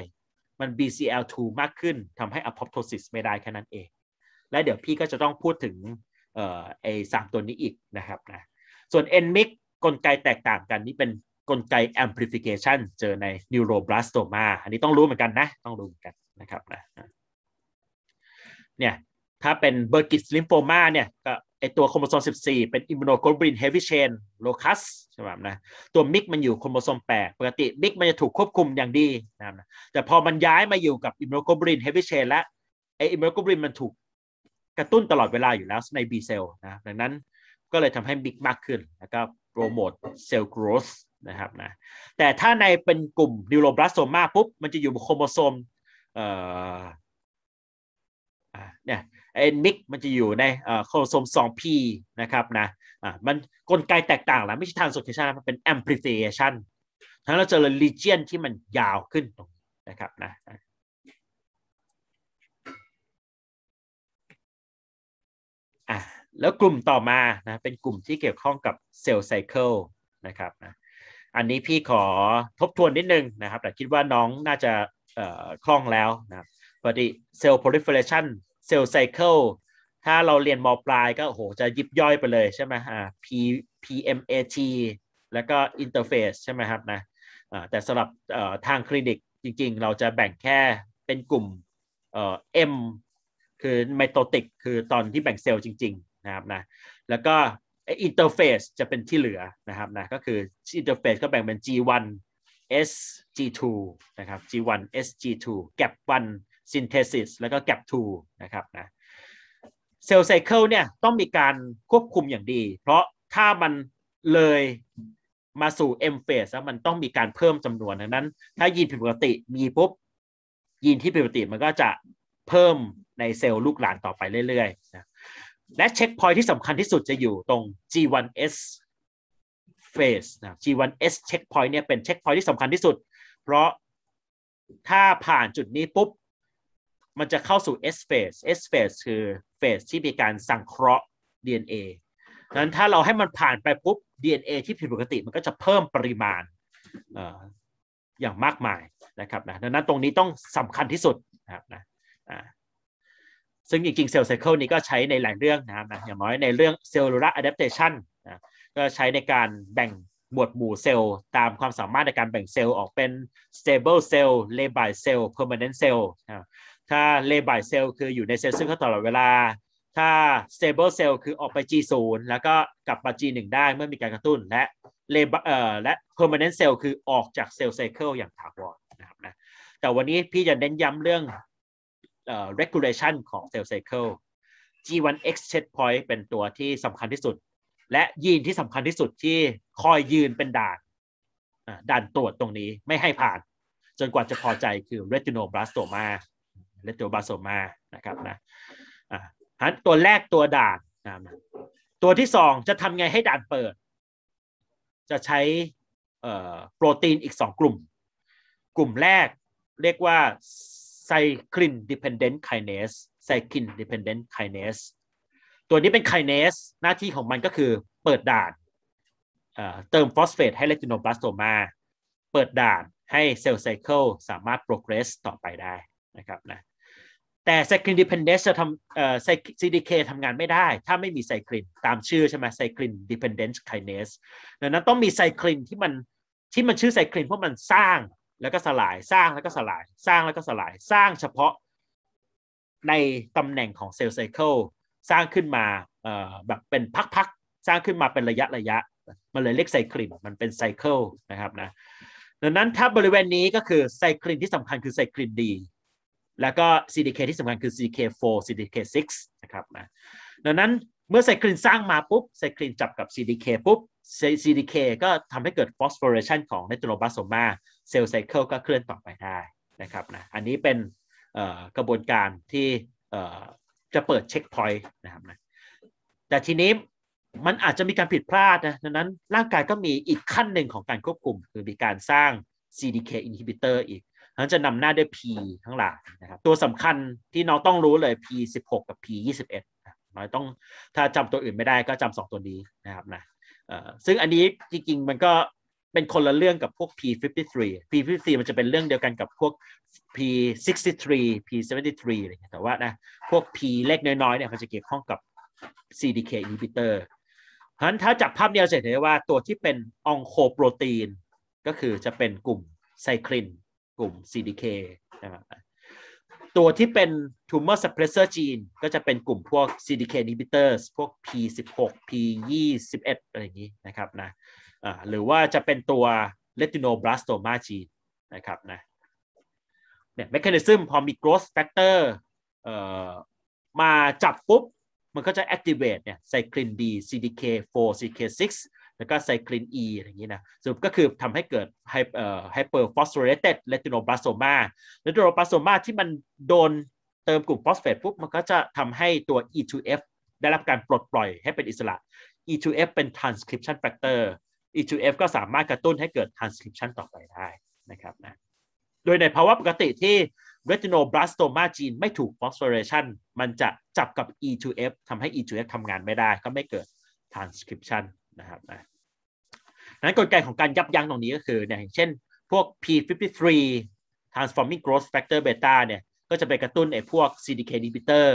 Speaker 1: มัน BCL2 มากขึ้นทำให้อพ o p t o s i s ไม่ได้แค่นั้นเอง และเดี๋ยวพี่ก็จะต้องพูดถึงไอ้สามตัวนี้อีกนะครับนะ ส่วน NMIC กลไกแตกต่างกันนี่เป็นกลไก amplification เจอใน neuroblastoma อันนี้ต้องรู้เหมือนกันนะต้องรู้เหมือนกันนะครับนะเนี่ย ถ้าเป็นเบอร์กิส y ิมโฟมาเนี่ยก็ไอตัวโครโมโซม14 เป็นอิมมูโนโกลบูลินเฮฟวี่เชนโลคัสใช่ไหมนะตัวมิกมันอยู่โครโมโซม8 ปกติมิกมันจะถูกควบคุมอย่างดีนะแต่พอมันย้ายมาอยู่กับอิมมูโนโกลบูลินเฮฟวี่เชนแล้วไออิมมูโนโกลบูลินมันถูกกระตุ้นตลอดเวลาอยู่แล้วใน B เซลนะดังนั้นก็เลยทำให้มิกมากขึ้น แล้วก็โปรโมทเซลล์กรอสนะครับนะแต่ถ้าในเป็นกลุ่มนิวโรบลาสโซมาปุ๊บมันจะอยู่โครโมโซมเอ่อเนี่ยไอ้นิกมันจะอยู่ในโครโซม 2P นะครับนะมันกลไกแตกต่างและไม่ใช่ทางโซเ o ชันมันเป็นแอมพลิฟิเคชันทั้งเราเจอเลีเจียนที่มันยาวขึ้นตรง นะครับนะอ่ะแล้วกลุ่มต่อมานะเป็นกลุ่มที่เกี่ยวข้องกับเซลล์ไซเคิลนะครับนะอันนี้พี่ขอทบทวนนิดนึงนะครับแต่คิดว่าน้องน่าจะคล่องแล้วนะพอดีเซลล์โพลิเฟ e r a t i เซลล์ไซเคิลถ้าเราเรียนมปลายก็โหจะยิบย่อยไปเลยใช่ไหมฮะ P PMAT แล้วก็อินเทอร์เฟซใช่ไหมครับนะแต่สำหรับทางคลินิกจริงๆ เราจะแบ่งแค่เป็นกลุ่มเอ็มคือเมโตติกคือตอนที่แบ่งเซลล์จริง ๆ นะครับนะ แล้วก็อินเทอร์เฟซจะเป็นที่เหลือนะครับนะ ก็คืออินเทอร์เฟซก็แบ่งเป็น G1 SG2 นะครับ G1 SG2 gap 1 synthesis แล้วก็ gap 2นะครับนะเซลล์ไซเคิลเนี่ยต้องมีการควบคุมอย่างดี เพราะถ้ามันเลยมาสู่ M phase แล้วมันต้องมีการเพิ่มจำนวนดังนั้น ถ้ายีนผิดปกติมีปุ๊บ ยีนที่ผิดปกติมันก็จะเพิ่มในเซลล์ลูกหลานต่อไปเรื่อยๆนะและเช็คพอยที่สำคัญที่สุดจะอยู่ตรง G1S phase นะ G1S checkpoint เนี่ยเป็นเช็คพอยที่สำคัญที่สุด เพราะถ้าผ่านจุดนี้ปุ๊บมันจะเข้าสู่ S phase S phase คือเฟสที่มีการสังเคราะห์ DNA ดังนั้นถ้าเราให้มันผ่านไปปุ๊บ DNA ที่ผิดปกติมันก็จะเพิ่มปริมาณอย่างมากมายนะครับนะ ดังนั้นตรงนี้ต้องสำคัญที่สุดนะครับนะซึ่งจริงๆเซลล์ไซเคิลนี้ก็ใช้ในหลายเรื่องนะครับนะอย่างน้อยในเรื่องเซลลูลาร์อะดัปเทชันนะก็ใช้ในการแบ่งหมวดหมู่เซลล์ ตามความสามารถในการแบ่งเซลล์ออกเป็น stable cell labile cell permanent cell นะถ้าเลบ by s e ล l คืออยู่ในซลล์ซึ่งเขาตลอดเวลา ถ้า stable sell คือออกไป G0 แล้วก็กลับมา G1 ได้เมื่อมีการกระตุ้นและเเอ่อและ permanent sell คือออกจากลล์ไซเคิลอย่างถาวรนะครับนะ แต่วันนี้พี่จะเน้นย้ำเรื่องเอ่อ regulation ของลล์ไซเคิล G1X checkpoint เป็นตัวที่สำคัญที่สุด และยีนที่สำคัญที่สุดที่คอยยืนเป็นด่านด่านตรวจตรงนี้ไม่ให้ผ่าน จนกว่าจะพอใจคือ retinoblastoma และตัวบาโซมา นะครับนะฮะตัวแรกตัวด่านนะตัวที่สองจะทำไงให้ด่านเปิด จะใช้โปรตีนอีกสองกลุ่ม กลุ่มแรกเรียกว่าไซคลินดิพเอนเดนต์ไคเนส ไซคลินดิพเอนเดนต์ไคเนส ตัวนี้เป็นไคเนสหน้าที่ของมันก็คือเปิดด่าน เติมฟอสเฟตให้เลติโนบลาสโตมา เปิดด่านให้เซลล์ไซเคิลสามารถโปรเกรสต่อไปได้นะครับนะแต่ไซคลินดิพเอนเดนซ์จะทำเอ่อไซซีดีเคทำงานไม่ได้ ถ้าไม่มีไซคลินตามชื่อใช่ไหมไซคลินดิพเอนเดนซ์ไคเนสดังนั้นต้องมีไซคลินที่มันที่มันชื่อไซคลินเพราะมันสร้างแล้วก็สลายสร้างแล้วก็สลายสร้างแล้วก็สลายสร้างเฉพาะในตำแหน่งของเซลล์ไซเคิลสร้างขึ้นมาเอ่อแบบเป็นพักๆสร้างขึ้นมาเป็นระยะระยะมันเลยเรียกไซคลินมันเป็นไซเคิลนะครับนะดังนั้นถ้าบริเวณนี้ก็คือไซคลินที่สำคัญคือไซคลินดีแล้วก็ CDK ที่สำคัญคือ CDK4 CDK6 นะครับนะ ดังนั้นเมื่อไซคลินสร้างมาปุ๊บไซคลินจับกับ CDK ปุ๊บ CDK ก็ทำให้เกิดฟอสโฟเรชันของไนโตรบาโซมาเซลล์ไซเคิลก็เคลื่อนต่อไปได้นะครับนะ อันนี้เป็นกระบวนการที่จะเปิดเช็คพอยต์นะครับนะ แต่ทีนี้มันอาจจะมีการผิดพลาดนะ ดังนั้นร่างกายก็มีอีกขั้นหนึ่งของการควบคุมคือมีการสร้าง CDK inhibitor อีกั้จะนำหน้าด้วย P ทั้งหลายนะครับ ตัวสำคัญที่น้องต้องรู้เลย P 16กับ P 21น้อยต้องถ้าจำตัวอื่นไม่ได้ก็จำสองตัวนี้นะครับนะซึ่งอันนี้จริงๆ มันก็เป็นคนละเรื่องกับพวก P53 P53 มันจะเป็นเรื่องเดียวกันกับพวก P63 P73 อะไรเงี้ยแต่ว่านะพวก P เล็กน้อยๆเนี่ยมันจะเกี่ยวข้องกับ CDK inhibitor เพราะฉะนั้นถ้าจับภาพเดียวจสเห็นได้ว่าตัวที่เป็นองโคโปรตีนก็คือจะเป็นกลุ่มไซคลินกลุ่ม CDK ตัวที่เป็น tumor suppressor gene ก็จะเป็นกลุ่มพวก CDK inhibitors พวก P16 P21 อะไรอย่างนี้นะครับนะะหรือว่าจะเป็นตัว retinoblastoma gene นะครับนะ เนี่ย mechanism พอมี growth factor มาจับปุ๊บ มันก็จะ activate เนี่ย cyclin D CDK4 CDK6 แล้วก็ไซคลิน E อีอย่างนี้นะสรุปก็คือทำให้เกิดไฮเปอร์ฟอสโฟเรตเลติโนบลาโซมาเลติโนบลาโซมาที่มันโดนเติมกลุ่มฟอสเฟตปุ๊บมันก็จะทำให้ตัว E2F ได้รับการปลดปล่อยให้เป็นอิสระ E2F เป็น transcription factor E2F ก็สามารถกระตุ้นให้เกิด transcription ต่อไปได้นะครับนะโดยในภาวะปกติที่ retinoblastoma gene ไม่ถูก phosphorylation มันจะจับกับ E2F ทำให้ E2F ทำงานไม่ได้ ก็ไม่เกิด transcription ะครับนะนั้นกลไกของการยับยั้งตรงนี้ก็คือเนี่ยเช่นพวก P53 transforming growth factor beta เนี่ย ก็จะไปกระตุ้นไอ้พวก CDK inhibitor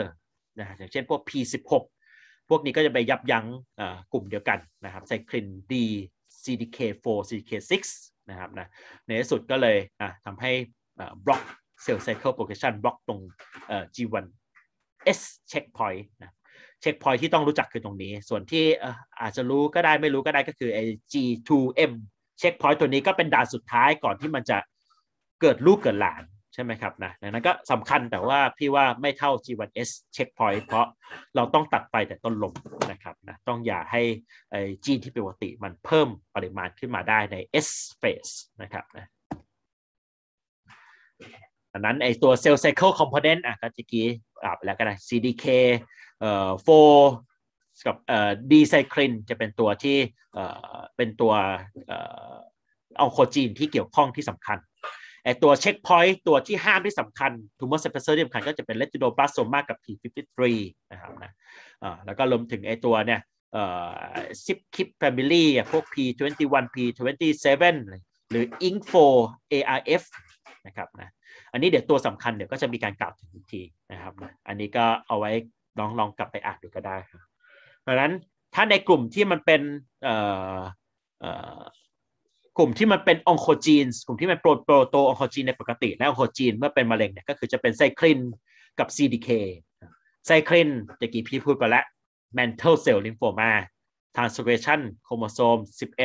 Speaker 1: นะอย่างเช่นพวก P16 พวกนี้ก็จะไปยับยั้งกลุ่มเดียวกันนะครับไซคลิน D CDK4 CDK6 นะครับนะในที่สุดก็เลยทำให้บล็อกเซลล์ไซเคิลโปรเกชันบล็อกตรง G1S checkpoint นะเช็คพอยที่ต้องรู้จักคือตรงนี้ ส่วนที่อาจจะรู้ก็ได้ไม่รู้ก็ได้ก็คือไอ้ G2M เช็คพอยตัวนี้ก็เป็นด่านสุดท้ายก่อนที่มันจะเกิดลูกเกิดหลาน ใช่ไหมครับนะ นั้นก็สำคัญแต่ว่าพี่ว่าไม่เท่า G1S เอสเช็คพอยเพราะเราต้องตัดไปแต่ต้นลมนะครับนะ ต้องอย่าให้ไอ้จีนที่ปกติมันเพิ่มปริมาณขึ้นมาได้ใน S phase นะครับนะอันนั้นไอตัว cell cycle component อ่ะก็ตะกี้อ่าไปแล้วกันนะ CDK โฟกับดีไซคลินจะเป็นตัวที่เป็นตัวเอาโคจีนที่เกี่ยวข้องที่สำคัญไอตัวเช็คพอยต์ตัวที่ห้ามที่สำคัญทูมอร์เซปเซอร์ที่สำคัญก็จะเป็นเลติโดบลาสโซมากับ P53 นะครับนะแล้วก็รวมถึงไอตัวเนี่ยซิปคิปแฟมิลี่พวก P21 P27 หรือ i n f อ ARF นะครับนะอันนี้เดี๋ยวตัวสำคัญเดี๋ยวก็จะมีการกล่าวถึงอีกทีนะครับนะอันนี้ก็เอาไว้ลองลองกลับไปอ่านดูก็ได้ครับ เพราะนั้นถ้าในกลุ่มที่มันเป็นเอ่อเอ่อกลุ่มที่มันเป็นองโคจีนกลุ่มที่มันโปรโปรโตองโคจีนในปกติ และองโคจีนเมื่อเป็นมะเร็งเนี่ยก็คือจะเป็นไซคลินกับ CDK ไซคลินจะกี่พี่พูดไปแล้ว mantle cell lymphoma translocation โครโมโซม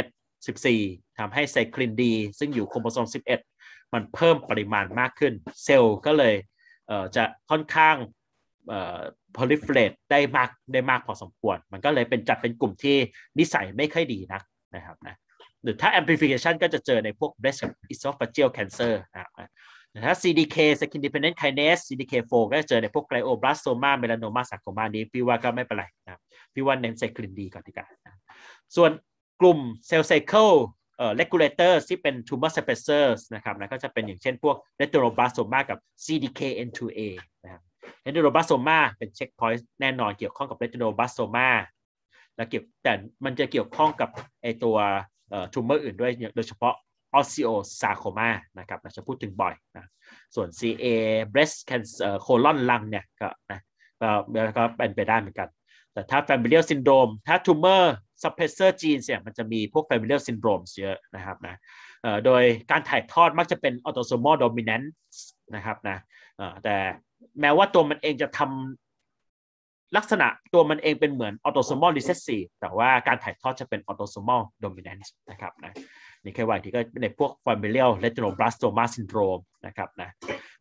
Speaker 1: 11 14ทำให้ไซคลินดีซึ่งอยู่โครโมโซม11 มันเพิ่มปริมาณมากขึ้น เซลล์ก็เลยจะค่อนข้างพอลิเฟเลตได้มากได้มากพอสมควร มันก็เลยเป็นจัดเป็นกลุ่มที่นิสัยไม่ค่อยดีนักนะครับนะหรือถ้า amplification ก็จะเจอในพวก breast esophageal cancer นะครับถ้า CDK skin dependent kinase CDK4 ก็จะเจอในพวก glioblastoma melanoma sarcoma นี้พี่ว่าก็ไม่เป็นไรนะพี่ว่าเน้นเซคกลิ่นดีก่อนดีกว่านะส่วนกลุ่ม cell cycle เอ่อ r e g u l a t o r ที่เป็น tumor suppressors นะครับนะก็จะเป็นอย่างเช่นพวก retinoblastoma กับ CDKN2A นะครับเรติโนบัสโซมาเป็นเช็คพอยต์แน่นอนเกี่ยวข้องกับเรติโนบัสโซมาแล้วเกี่ยวแต่มันจะเกี่ยวข้องกับไอตัวทูมเมอร์อื่นด้วยโดยเฉพาะออสซิโอซาโคมานะครับเราจะพูดถึงบ่อยนะส่วน CA breast cancer colon lung เนี่ยก็นะก็เป็นไปได้เหมือนกัน แต่ถ้า familial syndrome ถ้า tumor suppressor genes เนี่ยมันจะมีพวก familial syndrome เยอะนะครับนะโดยการถ่ายทอดมักจะเป็น autosomal dominant นะครับนะแต่แม้ว่าตัวมันเองจะทำลักษณะตัวมันเองเป็นเหมือน autosomal recessive แต่ว่าการถ่ายทอดจะเป็น autosomal d o m i n a n ์นะครับนะนี่แค่ว่าที่ก็ในพวก familial r e เลต o b บล s t o ตม syndrome นะครับนะ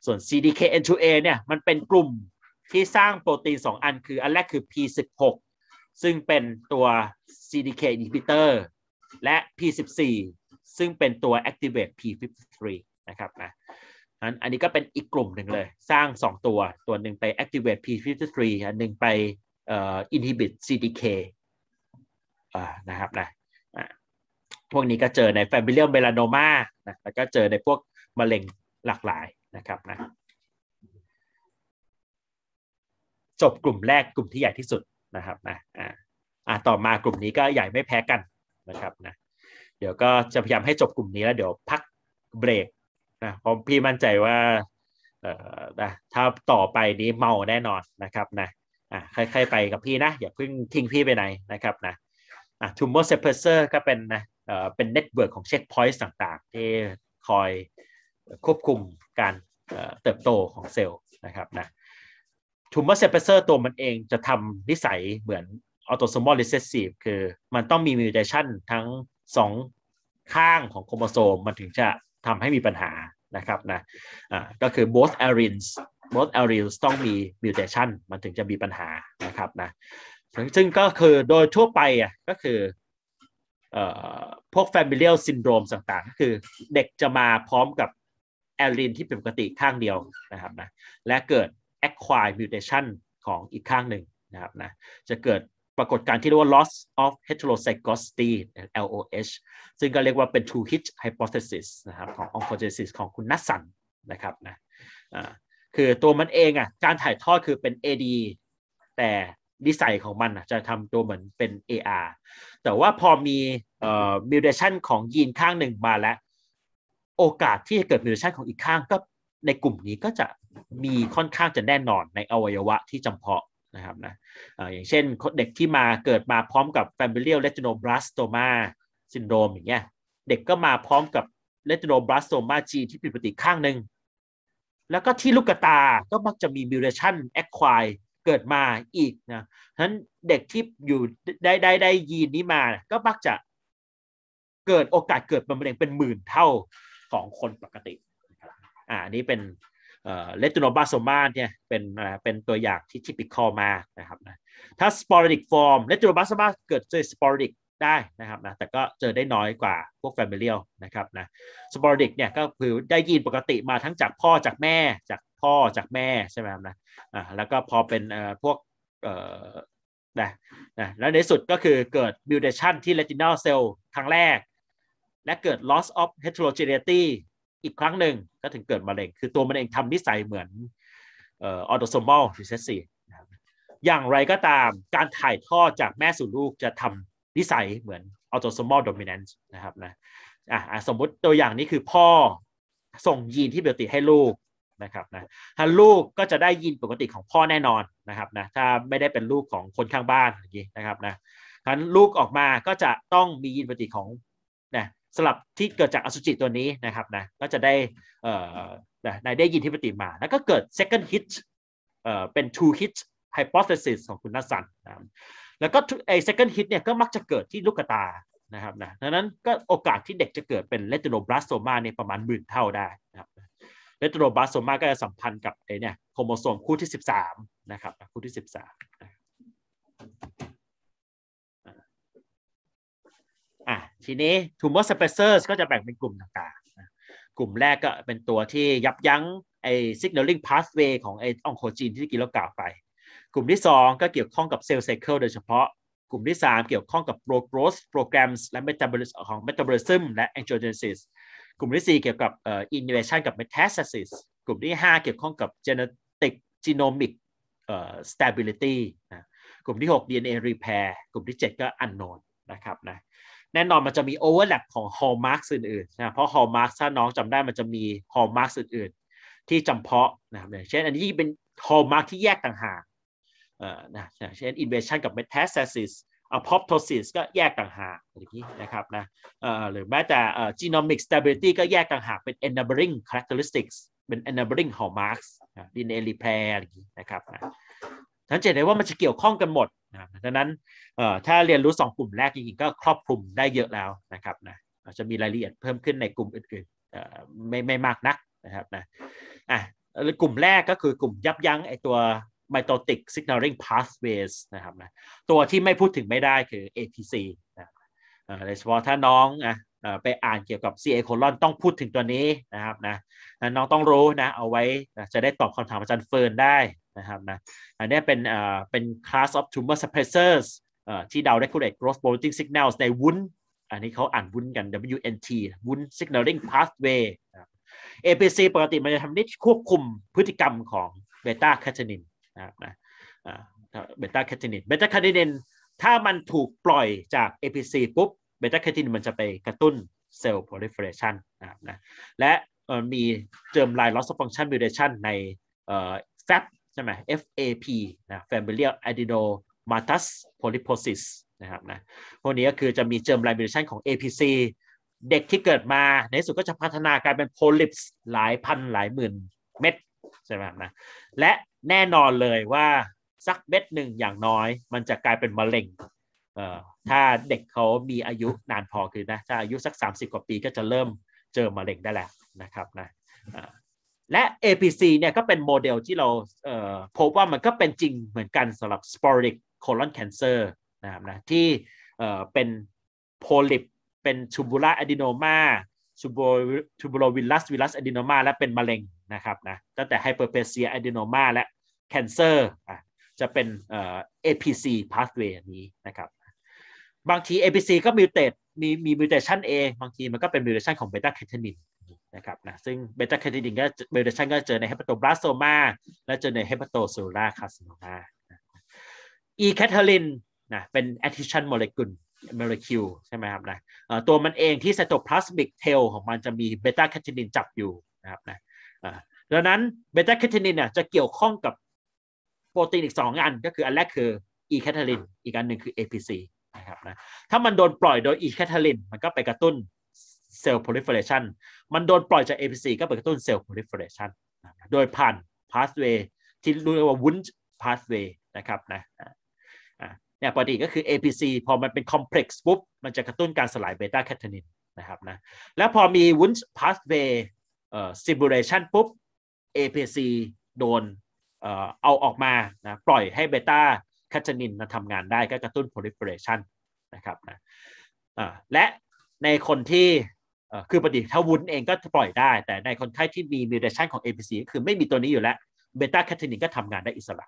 Speaker 1: ส่วน CDKN2A เนี่ยมันเป็นกลุ่มที่สร้างโปรตีน2อันคือ อันแรกคือ P16 ซึ่งเป็นตัว CDK inhibitor และ P14 ซึ่งเป็นตัว activate P53 นะครับนะอันนี้ก็เป็นอีกกลุ่มหนึ่งเลย สร้าง 2ตัว ตัวหนึ่งไป activate p53 อันหนึ่งไป inhibit CDK นะครับนะพวกนี้ก็เจอใน familial melanoma นะแล้วก็เจอในพวกมะเร็งหลากหลายนะครับนะจบกลุ่มแรกกลุ่มที่ใหญ่ที่สุดนะครับนะอ่าต่อมากลุ่มนี้ก็ใหญ่ไม่แพ้กันนะครับนะเดี๋ยวก็จะพยายามให้จบกลุ่มนี้แล้ว เดี๋ยวพักเบรกนะเพราะพี่มั่นใจว่าเอ่อนะถ้าต่อไปนี้เมาแน่นอนนะครับนะอ่ะค่อยๆไปกับพี่นะ อย่าเพิ่งทิ้งพี่ไปไหนนะครับนะอ่ะทูมเมอร์เซเเซอร์ก็เป็นนะเอ่อเป็นเน็ตเวิร์กของเช็คพอยต์ต่างๆที่คอยควบคุมการเติบโตของเซลล์นะครับนะทูมเมอร์เซเเซอร์ตัวมันเองจะทำนิสัยเหมือนออโตโซมอลรีเซสซีฟคือมันต้องมีมิวเทชันทั้งสองข้างของโครโมโซมมันถึงจะทำให้มีปัญหานะครับนะะก็คือ both alleles both alleles ต้องมี mutation มันถึงจะมีปัญหานะครับนะ ซึ่งก็คือโดยทั่วไปอ่ะก็คือพวก familial syndrome ต่างๆก็คือเด็กจะมาพร้อมกับแอล e l นที่เป็นปกติข้างเดียวนะครับนะ และเกิด acquired mutation ของอีกข้างหนึ่งนะครับนะ จะเกิดปรากฏการที่เรียกว่า loss of heterozygosity LOH ซึ่งก็เรียกว่าเป็น two hit hypothesis นะครับของ oncogenesis ของคุณนัสสันนะครับนะคือตัวมันเองอ่ะ การถ่ายทอดคือเป็น AD แต่นิสัยของมันจะทำตัวเหมือนเป็น AR แต่ว่าพอมีอ mutation ของยีนข้างหนึ่งมาแล้ว โอกาสที่จะเกิด mutation ของอีกข้าง ก็ในกลุ่มนี้ก็จะมีค่อนข้างจะแน่นอนในอวัยวะที่จำเพาะนะครับนะอย่างเช่นเด็กที่มาเกิดมาพร้อมกับ familial retinoblastoma syndrome อย่างเงี้ยเด็กก็มาพร้อมกับ retinoblastoma G ที่ผิดปกติข้างหนึ่งแล้วก็ที่ลูกตาก็มักจะมี mutation acquire เกิดมาอีกนะฉะนั้นเด็กที่อยู่ได้ได้ได้ยีนนี้มาก็มักจะ เกิดโอกาสเกิดมะเร็งเป็นหมื่นเท่าของคนปกติอ่านี้เป็นเลตูโนบาโซมาเนี่ยเป็นเป็นตัวอย่างที่ที่ปิคอมากนะครับนะถ้า sporadic form เลตูโนบาโซมาเกิดเจอย sporadic ได้นะครับนะแต่ก็เจอได้น้อยกว่าพวกแฟมิเลียลนะครับนะ sporadic เนี่ยก็คือได้ยีนปกติมาทั้งจากพ่อจากแม่จากพ่อจากแม่ใช่ไหมครับนะอ่าแล้วก็พอเป็นเอ่อพวกเอ่อนะนะแล้วในสุดก็คือเกิด mutation ที่ล e t i n a l cell ครั้งแรก และเกิด loss of heterogeneity อีกครั้งหนึ่งก็ถึงเกิดมะเร็ง คือตัวมันเองทำนิสัยเหมือนออโตโซมอลรีเซสซีอย่างไรก็ตามการถ่ายทอดจากแม่สู่ลูกจะทำนิสัยเหมือนออโตโซมอลโดมิเนนซ์นะครับนะอ่ะสมมติตัวอย่างนี้คือพ่อส่งยีนที่ปกติให้ลูกนะครับนะถ้าลูกก็จะได้ยีนปกติของพ่อแน่นอนนะครับนะถ้าไม่ได้เป็นลูกของคนข้างบ้านอย่างนี้นะครับนะถั้าลูกออกมาก็จะต้องมียีนปกติของนะสลับที่เกิดจากอสุจิตัวนี้นะครับนะก็จะได้เอ่อนะได้ยินที่ปฏิมา แล้วก็เกิด second hit เอ่อเป็น two hit hypothesis ของคุณนัสันนะแล้วก็ไอ second hit เนี่ยก็มักจะเกิดที่ลูกตานะครับนะดังนั้นก็โอกาสที่เด็กจะเกิดเป็นเลตโรบลาสโตมาเนี่ยประมาณหมื่นเท่าได้นะครับเลตโรบลาสโตมาก็จะสัมพันธ์กับไอเนี่ยโครโมโซมคู่ที่ 13นะครับคู่ที่ 13อ่ะทีนี้ tumor suppressors ก็จะแบ่งเป็นกลุ่มต่างๆกลุ่มแรกก็เป็นตัวที่ยับยั้งไอ้ signaling pathway ของไอ้องโคจีนที่กินแล้วกล่าวไป กลุ่มที่ 2 ก็เกี่ยวข้องกับเซลล์ไซเคิลโดยเฉพาะ กลุ่มที่ 3 เกี่ยวข้องกับ growth programs และ metabolism ของ metabolism และ angiogenesis กลุ่มที่ 4 เกี่ยวกับ u อ innovation กับ metastasis กลุ่มที่ 5 เกี่ยวข้องกับ genetic genomic uh, stability นะกลุ่มที่ 6 DNA repair กลุ่มที่ 7 ก็ unknown นะครับนะแน่นอนมันจะมีโอเวอร์แลปของฮอลมาร์กอื่นๆนะ เพราะฮอลมาร์กถ้าน้องจำได้มันจะมีฮอลมาร์กอื่นๆ ที่จำเพาะนะครับเช่นอันนี้เป็นฮอลมาร์กที่แยกต่างหากเอ่อนะเช่นอินเวชันกับเมทัสเซซิสอะพอปโทซิสก็แยกต่างหากอย่างนี้นะครับนะเอ่อหรือแม้แต่เอ่อมิกส m i เ s t a b ล l i t ก็แยกต่างหาก เป็นอนน e n ริงคาแรคเตอร์ลิสติกส์เป็น e n น b l i n g hallmarks d n ร r เ p a i r อย่างนี้นะครับนะทั้งเจ็ดเลยว่ามันจะเกี่ยวข้องกันหมดนะดังนั้นถ้าเรียนรู้2กลุ่มแรกจริงๆก็ครอบคลุมได้เยอะแล้วนะครับนะจะมีรายละเอียดเพิ่มขึ้นในกลุ่มอื่นๆไม่ไม่มากนักนะครับนะอ่ะกลุ่มแรกก็คือกลุ่มยับยั้งไอตัว mitotic signaling pathways นะครับนะตัวที่ไม่พูดถึงไม่ได้คือ APC นะโดยเฉพาะถ้าน้องนะไปอ่านเกี่ยวกับ CA colon ต้องพูดถึงตัวนี้นะครับนะน้องต้องรู้นะเอาไว้จะได้ตอบคำถามอาจารย์เฟิร์นได้นะครับนะอันนี้เป็นเอ่อเป็น class of tumor suppressors เอ่อที่เาวเ g u l เ t ก growth promoting signals ในวุ้นอันนี้เขาอ่านวุ้นกัน WNT วุ้น signaling pathway APC ปกติมันจะทำหนี้ควบคุมพฤติกรรมของเบต้าแคทเทนินนะครับนะเบต้าแคทเทนินเบต้าแคทเทนินถ้ามันถูกปล่อยจาก APC ปุ๊บเบต้าแคทเทนินมันจะไปกระตุ้นเซลล์ proliferation นะครับนะและมีเจิมไลน์ loss of function mutation ในแฟบช่ไหม FAP นะ Familial Adenomatous Polyposis นะครับนะ พวกนี้ก็คือจะมีเจอร์มไลเบชันของ APC เด็กที่เกิดมาในสุดก็จะพัฒนากลายเป็นโพลิปส์หลายพันหลายหมื่นเม็ดใช่ไหมนะ และแน่นอนเลยว่า สักเม็ดหนึ่งอย่างน้อย มันจะกลายเป็นมะเร็งเอ่อถ้าเด็กเขามีอายุนานพอคือนะถ้าอายุสัก 30 กว่าปีก็จะเริ่มเจอมะเร็งได้แล้วนะครับนะและ APC เนี่ยก็เป็นโมเดลที่เราเพบว่ามันก็เป็นจริงเหมือนกันสำหรับ sporadic colon cancer นะครับนะที่เป็น polyp เป็น tubular adenoma t u b u l o v i l l u s v i l l u s adenoma และเป็นมะเร็งนะครับนะตั้งแต่ hyperplasia adenoma และ cancer จะเป็น APC pathway นี้นะครับบางที APC ก็มิวเตตมีมีมิวเทชันเองบางทีมันก็เป็นมิวเทชันของเบต้าแคทเทนินนะครับนะซึ่งเบต้าแคโทนินก็เบลเดชันก็เจอในเฮปโตบลาสโซมาและเจอในเฮปโตซูราคาสโนมาอีแคทเทอรินนะเป็นแอ d ิชันโมเลกุลโมเลกุลใช่ไหมครับนะตัวมันเองที่ไซโตพลาสมิกเทลของมันจะมีเบต้าแคโทนินจับอยู่นะครับนะดังนั้นเบต้าแคโทนินเนี่ยจะเกี่ยวข้องกับโปรตีนอีกสอันก็คืออันแรกคืออีแคทเทอรินอีกอันหนึ่งคือ APC นะครับนะถ้ามันโดนปล่อยโดยอีแคทเทอรินมันก็ไปกระตุ้นเซลล์โพลิเฟเ r ชันมันโดนปล่อยจาก APC ก็ไปกระตุ้นเซลล์โพลิเฟเ r ชันโดยผ่าน pathway ที่เรียกว่าวุ้นพ pathway นะครับนะเนี่ยปกติก็คือ APC พอมันเป็นคอมเพล็กซ์ปุ๊บมันจะกระตุ้นการสลายเบต้าแคทานินนะครับนะแล้วพอมีวุ้นพ pathway เวย์ stimulation ปุ๊บ APC โดนเอาออกมานะปล่อยให้เบต้าแคทานินมาทำงานได้ก็กระตุ้นโพลิเฟเ r ชันนะครับนะและในคนที่คือปกติถ้าวุ้นเองก็ปล่อยได้ แต่ในคนไข้ที่มีมิวเทชันของ APC คือไม่มีตัวนี้อยู่แล้วเบต้าแคทเทนินก็ทำงานได้อิสระ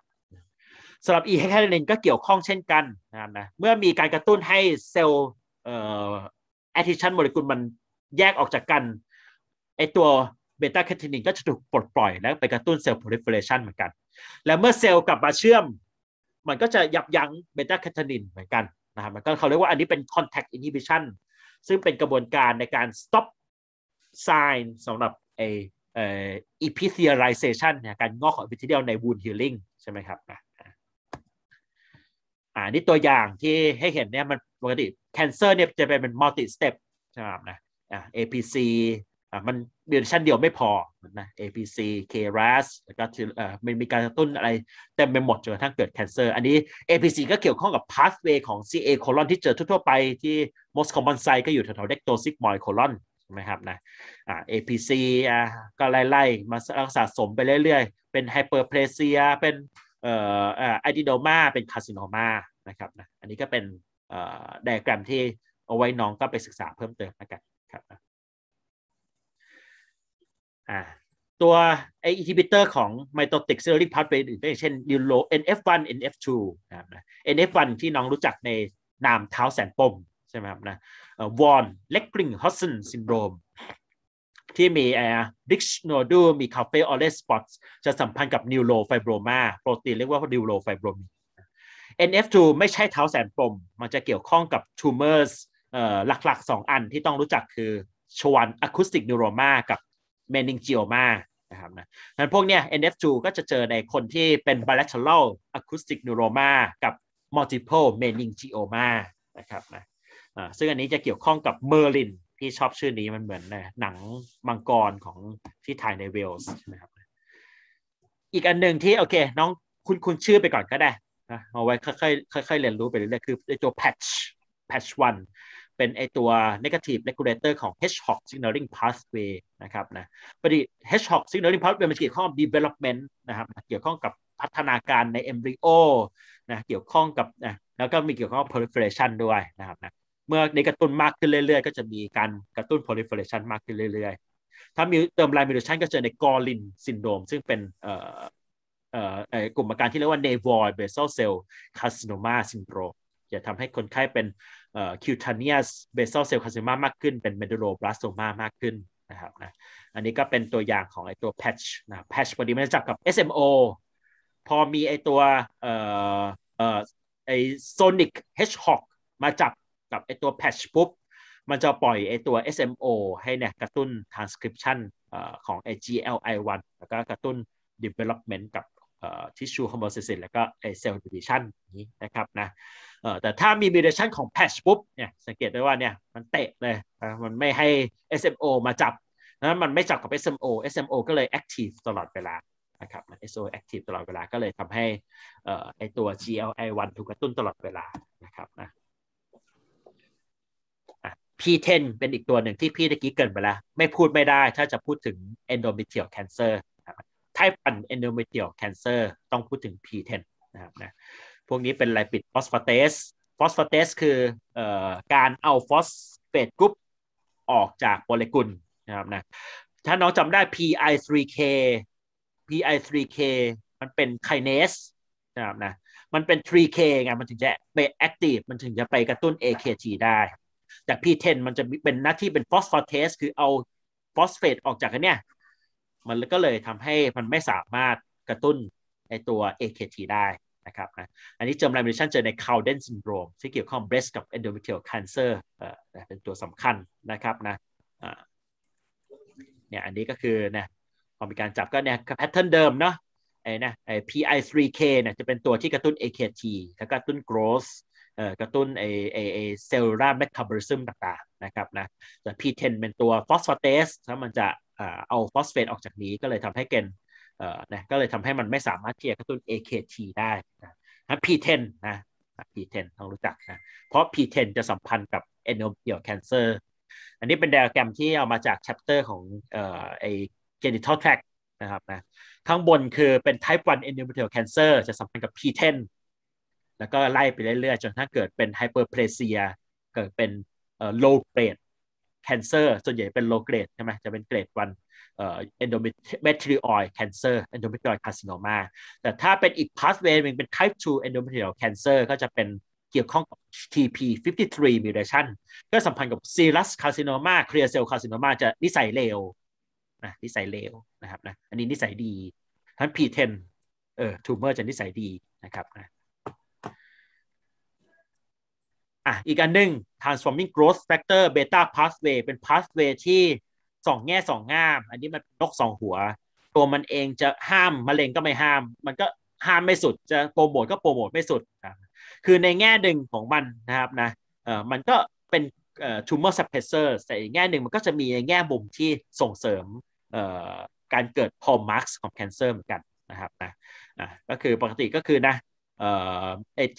Speaker 1: สำหรับ e แคทเทนินก็เกี่ยวข้องเช่นกันนะเมื่อมีการกระตุ้นให้เซลล์แอทิชันโมเลกุลมันแยกออกจากกันไอตัวเบต้าแคทเทนินก็จะถูกปลดปล่อยแล้วไปกระตุ้นเซลล์โพลิฟเรชันเหมือนกัน และเมื่อเซลล์กลับมาเชื่อม มันก็จะยับยั้งเบต้าแคทเทนิน เหมือนกันนะครับมันก็เขาเรียกว่าอันนี้เป็นคอนแทคอินฮิบิชันซึ่งเป็นกระบวนการในการ stop sign สำหรับไอเอ่อ epithelialization เนี่ยการงอกของ epithelial ใน wound healing ใช่ไหมครับอ่านี่ตัวอย่างที่ให้เห็นเนี่ยมันปกติ cancer เนี่ยจะเป็นเป็น multi step ใช่ไหมนะอ่า APC อ่ะมันเวอร์ชันเดียวไม่พอนะ APC KRAS แล้วก็อ่ามันมีการกระตุ้นอะไรเต็มไปหมดจนกระทั่งเกิดแคนเซอร์ อันนี้ APC ก็เกี่ยวข้องกับ pathway ของ CA colon ที่เจอทั่วๆไปที่ most common site ก็อยู่แถวๆเด็กโต i g กม i ย colon ใช่ไหมครับนะอ่า APC อ่าก็ไล่ๆมารักษาสมไปเรื่อยๆ เป็น hyperplasia เป็นเอ่ออ่า adenoma เป็น carcinoma นะครับนะ อันนี้ก็เป็นเอ่อไดอะแกรมที่เอาไว้น้องก็ไปศึกษาเพิ่มเติมนะัครับ่าตัวไออินฮิบิเตอร์ของไมโตติกเซลล์ลิพาตเป็นอื่นเช่นยูโร NF1 NF2 นะครับน NF1 ที่น้องรู้จักในนามเท้าแสนปมใช่ไหมครับนะวอนเล็กกริงฮอสซันซินโดรมที่มีแอร์ดิชโนดูมีคาเฟออเลสปอต จะสัมพันธ์กับนิวโรไฟโบรมาโปรตีนเรียกว่านิวโรไฟโบรมี NF2 ไม่ใช่เท้าแสนปมมันจะเกี่ยวข้องกับทูเมอร์สหลักๆสอันที่ต้องรู้จักคือชวันอะคูสติกนิวโรมากับ meningioma นะครับนะนั้นพวกเนี้ย NF2 ก็จะเจอในคนที่เป็น bilateral acoustic neuroma กับ multiple meningioma นะครับนะซึ่งอันนี้จะเกี่ยวข้องกับเมอร์ลินที่ชอบชื่อนี้มันเหมือนนะหนังมังกรของที่ถ่ายในเวลส์นะครับ อีกอันหนึ่งที่โอเคน้องคุณคุณชื่อไปก่อนก็ได้นะเอาไว้ค่อยๆค่อยๆเรียนรู้ไปเรื่อยๆคือตัวแพทช์แพทช์วันเป็นไอตัว negative regulator ของ hedgehog signaling pathway นะครับนะปฏิ hedgehog signaling pathway มันเกี่ยวข้อง development นะครับเกี่ยวข้องกับพัฒนาการใน embryo นะเกี่ยวข้องกับนะแล้วก็มีเกี่ยวข้อง proliferation ด้วยนะครับนะเมื่อในกระตุ้นมากขึ้นเรื่อยๆ ก็จะมีการกระตุ้น proliferation มากขึ้นเรื่อยๆ ถ้ามีเติม line mutation ก็เจอใน gorlin syndrome ซึ่งเป็นเอ่อเอ่อกลุ่มอาการที่เรียกว่า navoid basal cell carcinoma syndrome จะทำให้คนไข้เป็นคิวทานนียสเบซอลเซลล์คาซิมามากขึ้นเป็นเมดูโรบลาสโตมามากขึ้นนะครับนะอันนี้ก็เป็นตัวอย่างของไอตัวแพชนะแพชพอดีมันจับกับ SMO พอมีไอตัวเอ่อเอ่อไอโซนิกเฮชฮอกมาจับกับไอตัวแพชปุ๊บมันจะปล่อยไอตัว SMO ให้เนี่ยกระตุ้น t r a ร s c r ิ p ชั่ n ของไอ GLI1 แล้วก็กระตุ้น development กับทิชชูคอมโพสิซิแล้วก็เซลล์ดิวิชันนี้นะครับนะแต่ถ้ามีมิเดชันของแพชปุ๊บเนี่ยสังเกตได้ว่าเนี่ยมันเตะเลย มันไม่ให้ SMO มาจับนั้นมันไม่จับกับ SMO SMO ก็เลยแอคทีฟตลอดเวลานะครับมัน SO แอคทีฟตลอดเวลา ก็เลยทำให้ไอตัว GLI1 ถูกกระตุ้นตลอดเวลานะครับนะ P10 เป็นอีกตัวหนึ่งที่พี่ตะกี้เกินไปแล้ว ไม่พูดไม่ได้ถ้าจะพูดถึง endometrial cancer ทัน เอนโดเมเทียลแคนเซอร์ ต้องพูดถึง P10 นะครับนะพวกนี้เป็นไลปิดฟอสฟาเตสฟอสฟาเตสคืออการเอาฟอสเฟตกรุ๊ปออกจากโมเลกุลนะครับนะถ้าน้องจำได้ PI3K PI3K มันเป็นไคเนสนะครับนะมันเป็น 3K ไงมันถึงจะไปแอคทีฟมันถึงจะไปกระตุ้น AKT ได้ แต่ P10 มันจะเป็นหน้าที่เป็นฟอสฟาเตสคือเอาฟอสเฟตออกจากเนี่ยมันก็เลยทำให้มันไม่สามารถกระตุ้นไอตัว AKT ได้นะครับนะอันนี้เจอมไลมิเนชันเจอใน Cowden syndrome ที่เกี่ยวข้องเบ s สกับ endometrial cancer เอ่อเป็นตัวสำคัญนะครับนะเนี่ยอันนี้ก็คือนะพอมีการจับก็เนี่ยแพทเทิร์นเดิมเนาะไอ้นะไอ้ PI3K เนี่ยจะเป็นตัวที่กระตุ้น AKT แล้วก็กระตุ้น growth กระตุ้นไอไอเซลล์ร่าแมคคาบริซึมต่างๆ นะครับนะแต่ P10 เป็นตัวฟอสฟอเตสถ้ามันจะเอาฟอสเฟตออกจากนี้ก็เลยทำให้เกณนะก็เลยทำให้มันไม่สามารถที่จะกระตุ้น AKT ได้นะ P10 นะ P10 ต้องรู้จักนะ เพราะ P10 จะสัมพันธ์กับ endometrial cancer อันนี้เป็นไดอะแกรมที่เอามาจาก chapter ของเอ่อไอ genital tract นะครับนะข้างบนคือเป็น type 1 endometrial cancer จะสัมพันธ์กับ P10 แล้วก็ไล่ไปเรื่อยๆ จนถ้าเกิดเป็นไฮเปอร์เพลเซียเกิดเป็นเอ่อโลเกรดแคนเซอร์ส่วนใหญ่เป็นโลเกรดใช่ไหมจะเป็นเกรดวันเอ่อเอ endometrioid c a เ c e r endometrioid c a r c i โ o m าแต่ถ้าเป็นอีกาสเวย์หนึ่งเป็น type 2 e n d o m e t r i แคนเซอร์ก็จะเป็นเกี่ยวข้องกับ TP53 mutation ก็สัมพันธ์กับ serous carcinoma clear cell carcinoma จะนิสัยเลวนะนิสัยเลวนะครับนะ อันนี้นิสัยดีทั้น P10 เอ่อ tumor จะนิสัยดีนะครับนะอ่ะอีกอันหนึ่ง transforming growth factor beta pathway เป็น pathway ที่สองแง่สองงาม อันนี้มันนกสองหัว ตัวมันเองจะห้าม มะเร็งก็ไม่ห้าม มันก็ห้ามไม่สุด จะโปรโมทก็โปรโมทไม่สุดนะคือในแง่หนึ่งของมันนะครับนะเออมันก็เป็นเอ่อ tumor suppressor แต่อีกแง่หนึ่งมันก็จะมีในแง่บุมที่ส่งเสริมเอ่อการเกิด hallmark ของ Cancer เหมือนกันนะครับนะก็คือปกติก็คือนะเอ่อ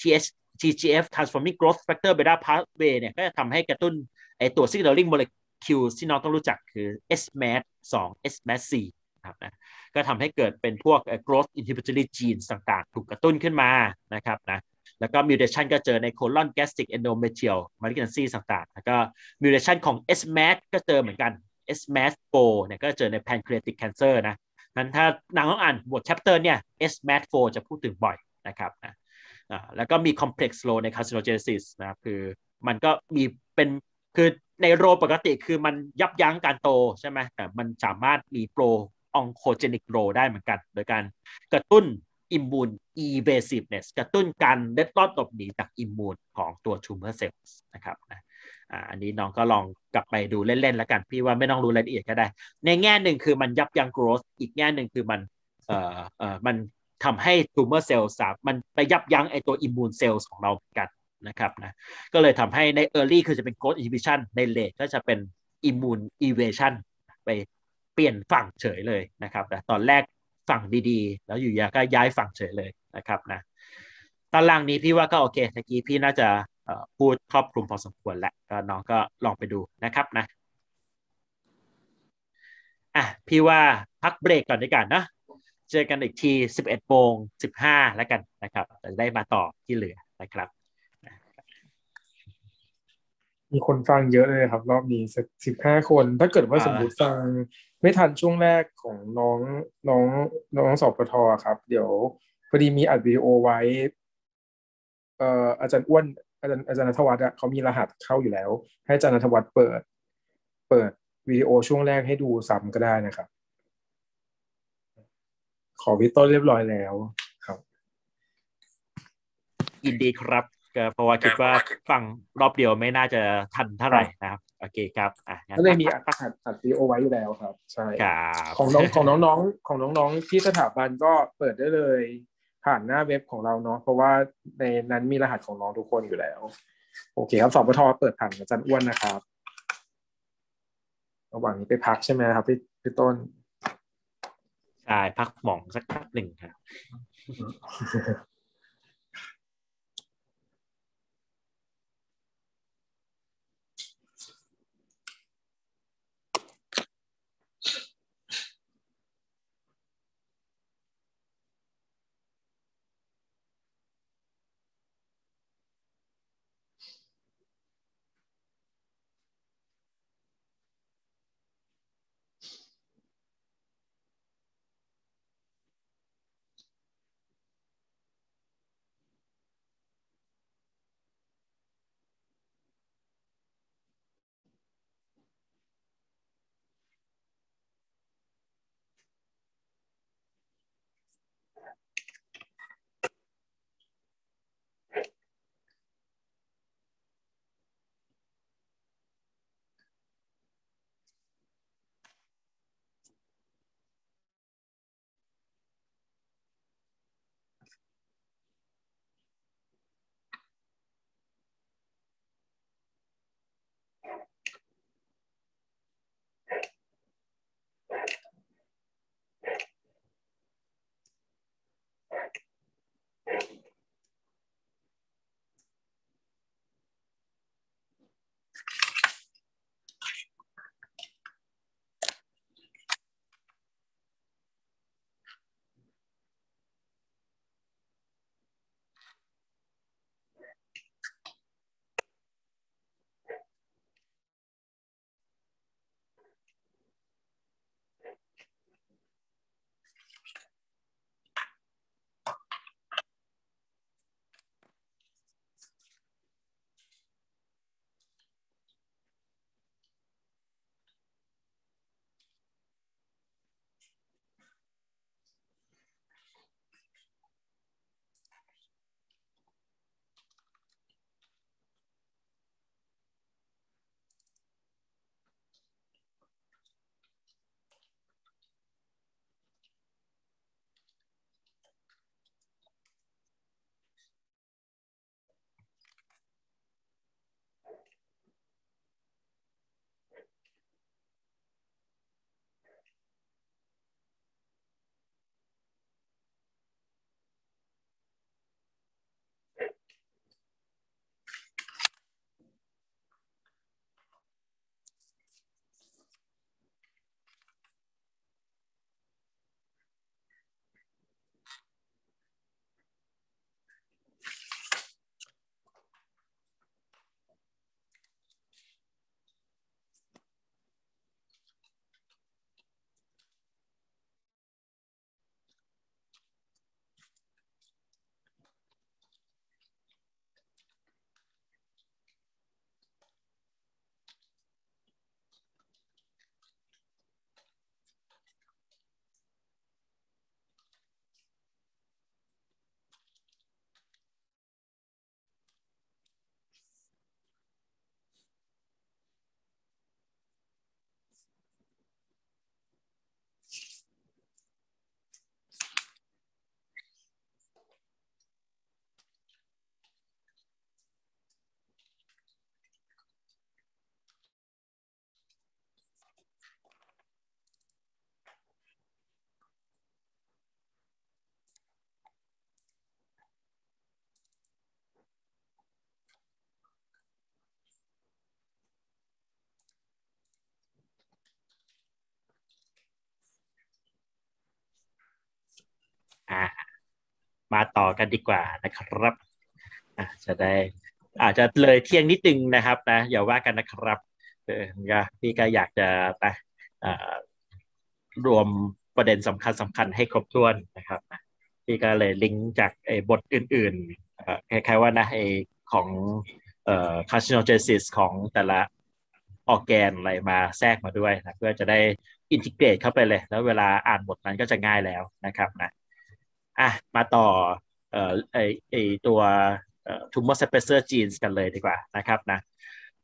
Speaker 1: TH TGF Transforming Growth Factor Beta Pathway เนี่ยก็จะทำให้กระตุ้นไอตัว signaling molecule ที่น้องต้องรู้จักคือ SMAD 2 SMAD 4ครับนะ ก็ทำให้เกิดเป็นพวก growth inhibitory genes ต่างๆ ถูกกระตุ้นขึ้นมานะครับนะ แล้วก็ mutation ก็เจอใน colon gastric endometrial malignancy ต่างๆ แล้วก็ mutation ของ SMAD ก็เจอเหมือนกัน SMAD 4เนี่ยก็เจอใน pancreatic cancer นะนั้นถ้านางต้องอ่านบท chapter เนี่ย SMAD 4จะพูดถึงบ่อยนะครับนะ่าแล้วก็มีคอมเพล็กซ์โรในคา r c i นโ g เจน s i s นะคือมันก็มีเป็น คือ ในโรปกติคือมันยับยั้งการโตใช่ไหมแต่มันสามารถมีโปรองโคเจนิกโรได้เหมือนกัน โดยการกระตุ้น อิมมูนอีเวสิฟเนสกระตุ้นการเล็ดลอดหลบหนีจากอิมมูน ของตัวทูเมอร์เซลล์นะครับอันนี้น้องก็ลองกลับไปดูเล่นๆ แล้วกัน พี่ว่าไม่ต้องรู้รายละเอียดก็ได้ ในแง่หนึ่งคือมันยับยั้งโกรธอีกแง่หนึ่งคือมันเอ่อเอ่อมันทำให้ tumor cells มันไปยับยั้งไอตัว immune cells ของเรากันนะครับนะ ก็เลยทำให้ใน early คือจะเป็น growth inhibition ใน late ก็จะเป็น immune evasion ไปเปลี่ยนฝั่งเฉยเลยนะครับแต่ตอนแรกฝั่งดีๆ แล้วอยู่ยาก็ย้ายฝั่งเฉยเลยนะครับนะตารางนี้พี่ว่าก็โอเคตะกี้พี่น่าจะพูดครอบคลุมพอสมควรแล้วก็น้องก็ลองไปดูนะครับนะ อ่ะพี่ว่าพักเบรกก่อนดีกว่านะเจอกันอีกที 11โมง15แล้วกันนะครับจะได้มาต่อที่เหลือนะครับ
Speaker 2: มีคนฟังเยอะเลยครับ รอบนี้สักสิบห้าคนถ้าเกิดว่าสมมติฟัง ไม่ทันช่วงแรกของน้องน้อง น้องสอบประทอครับ เดี๋ยว พอดีมีอัดวิดีโอไว้ เอ่ออาจารย์อ้วน อาจารย์อาจารย์นทวัฒน์เขามีรหัสเข้าอยู่แล้ว ให้อาจารย์นทวัฒน์เปิด เปิดวิดีโอช่วงแรกให้ดูซ้ำก็ได้นะครับของพี่ต้นเรียบร้อยแล้วครับ
Speaker 1: ยินดีครับเพราะว่าคิดว่าฟังรอบเดียวไม่น่าจะทันเท่าไหร่นะครับโอเคครับ อ่ะก็เลยมีอัด
Speaker 2: อัดวีโอไว้อยู่แล้วครับใช่ของน้องของน้องๆของน้องๆที่สถาบันก็เปิดได้เลย ผ่านหน้าเว็บของเราเนาะเพราะว่าในนั้นมีรหัสของน้องทุกคนอยู่แล้ว โอเคครับสอบปทเปิดผ่านอาจารย์อ้วนนะครับระหว่างนี้ไปพักใช่ไหมครับพี่พี่ต้น
Speaker 1: ายพักหมอง สักพักหนึ่งครับมาต่อกันดีกว่านะครับ จะได้อาจจะเลยเที่ยงนิดนึงนะครับนะ อย่าว่ากันนะครับเออพี่ก็อยากจะนะรวมประเด็นสำคัญสำคัญให้ครบถ้วนนะครับพี่ก็เลยลิงก์จากบทอื่นๆคล้ายๆว่านะไอของคาร์ซิโนเจซิสของแต่ละออกแกนอะไรมาแทรกมาด้วยนะเพื่อจะได้อินทิเกรตเข้าไปเลย แล้วเวลาอ่านบทนั้นก็จะง่ายแล้วนะครับนะอ่ะมาต่อเอ่อไอไอตัวทูมเมอร์เซปเซอร์จีนกันเลยดีกว่านะครับนะ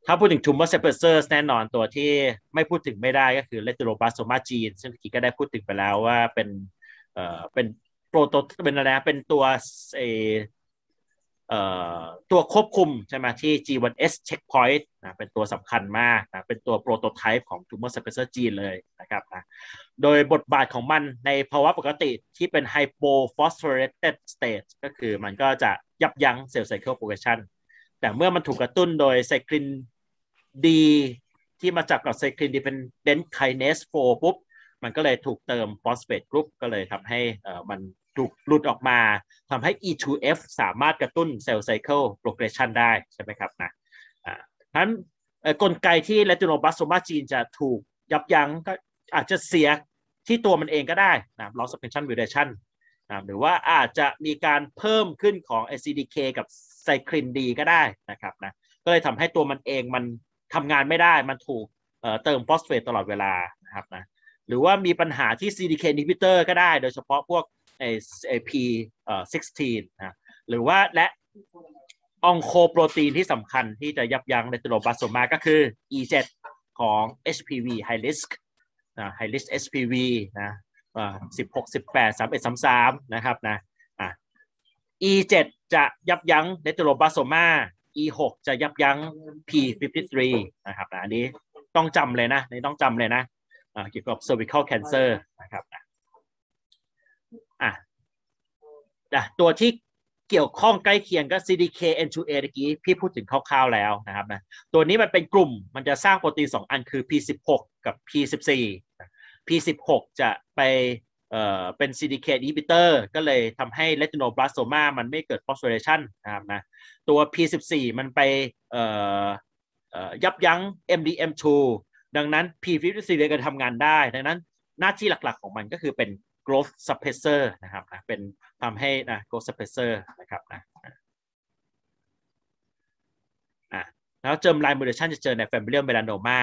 Speaker 1: ถ้าพูดถึงทูมเมอร์เซปเซอร์แน่นอน ตัวที่ไม่พูดถึงไม่ได้ก็คือเลตโรบาสโซมาจีนซึ่งกี้ก็ได้พูดถึงไปแล้วว่าเป็นเอ่อเป็นโปรโตเป็นอะไรนะเป็นตัวเอตัวควบคุมใช่ไหมที่ G1S Checkpoint นะเป็นตัวสำคัญมากนะเป็นตัวโปรโตไทป์ของ Tumor Suppressor G ีเลยนะครับนะโดยบทบาทของมันในภาวะปกติที่เป็น Hypophosphorylated state ก็คือมันก็จะยับยั้งเซลล์ไซเคิลโปรเกชันแต่เมื่อมันถูกกระตุ้นโดยไซคลิน D ที่มาจากกับไซคลิน D e เป็น e n t k i n a s e 4ปุ๊บมันก็เลยถูกเติมฟอสเฟตกรุ๊ปก็เลยทำให้มันถูกหลุดออกมาทำให้ E2F สามารถกระตุ้นเซลล์ไซเคิลโปรเกรสชันได้ใช่ไหมครับนะอ่าทั้นกลไกที่เลติโนบัสโซมาจีนจะถูกยับยั้งก็อาจจะเสียที่ตัวมันเองก็ได้นะลอสเพนชั่นวิวเดชันนะหรือว่าอาจจะมีการเพิ่มขึ้นของ ACDK กับไซคลินดีก็ได้นะครับนะก็เลยทำให้ตัวมันเองมันทำงานไม่ได้ มันถูกเติมฟอสเฟตตลอดเวลานะครับนะหรือว่ามีปัญหาที่ CDK inhibitor ก็ได้โดยเฉพาะพวกไอ้อ้ P เอ่อ16นะหรือว่าและองโคโปรตีนที่สำคัญที่จะยับยั้งในตัวบาโซมาก็คือ E7 ของ HPV high risk นะ high risk HPV นะ16 18 31 33 นะครับนะอ E7 จะยับยั้งเนตโรบาโซมา E6 จะยับยั้ง P53 นะครับนะอันนี้ต้องจำเลยนะนี่ต้องจำเลยนะเกี่ยวกับ cervical cancer นะครับอ่ะนะตัวที่เกี่ยวข้องใกล้เคียงก็ CDKN2A เมื่อกี้พี่พูดถึงคร่าว ๆแล้วนะครับนะ ตัวนี้มันเป็นกลุ่ม มันจะสร้างโปรตีน 2 อันคือ P16 กับ P14 P16 จะไปเเป็น CDK inhibitor ก็เลยทำให้ retinoblastoma มันไม่เกิด phosphorylation นะครับนะ ตัว P14 มันไปยับยั้ง MDM2 ดังนั้น P54 เลยก็ทำงานได้ ดังนั้นหน้าที่หลักๆของมันก็คือเป็น growth suppressor นะครับนะเป็นทำให้นะ growth suppressor นะครับนะแล้วเจอมไลน์มูเลชันจะเจอใน familial melanoma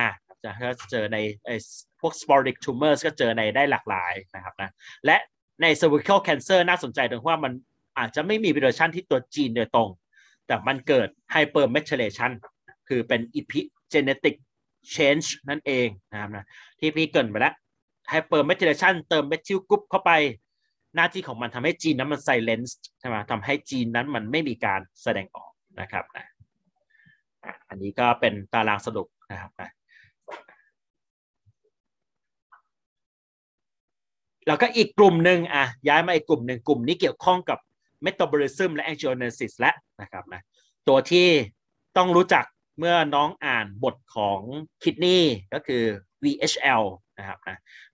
Speaker 1: จะเจอในพวก sporadic tumors ก็เจอในได้หลากหลายนะครับนะ และใน cervical cancer น่าสนใจตรงว่ามันอาจจะไม่มี mutation ที่ตัวจีนโดยตรง แต่มันเกิด hypermethylation คือเป็น epigenetic change นั่นเองนะครับนะที่พี่เกินไปแล้ว hyper methylation เติม methyl group เข้าไปหน้าที่ของมันทำให้จีนนั้นมัน silence ใช่ไหมทำให้จีนนั้นมันไม่มีการแสดงออกนะครับนะอันนี้ก็เป็นตารางสรุปนะครับนะแล้วก็อีกกลุ่มหนึ่งอ่ะย้ายมาอีกกลุ่มหนึ่งกลุ่มนี้เกี่ยวข้องกับ metabolism และ angiogenesis และนะครับนะตัวที่ต้องรู้จักเมื่อน้องอ่านบทของคิดนี่ก็คือ VHL นะครับ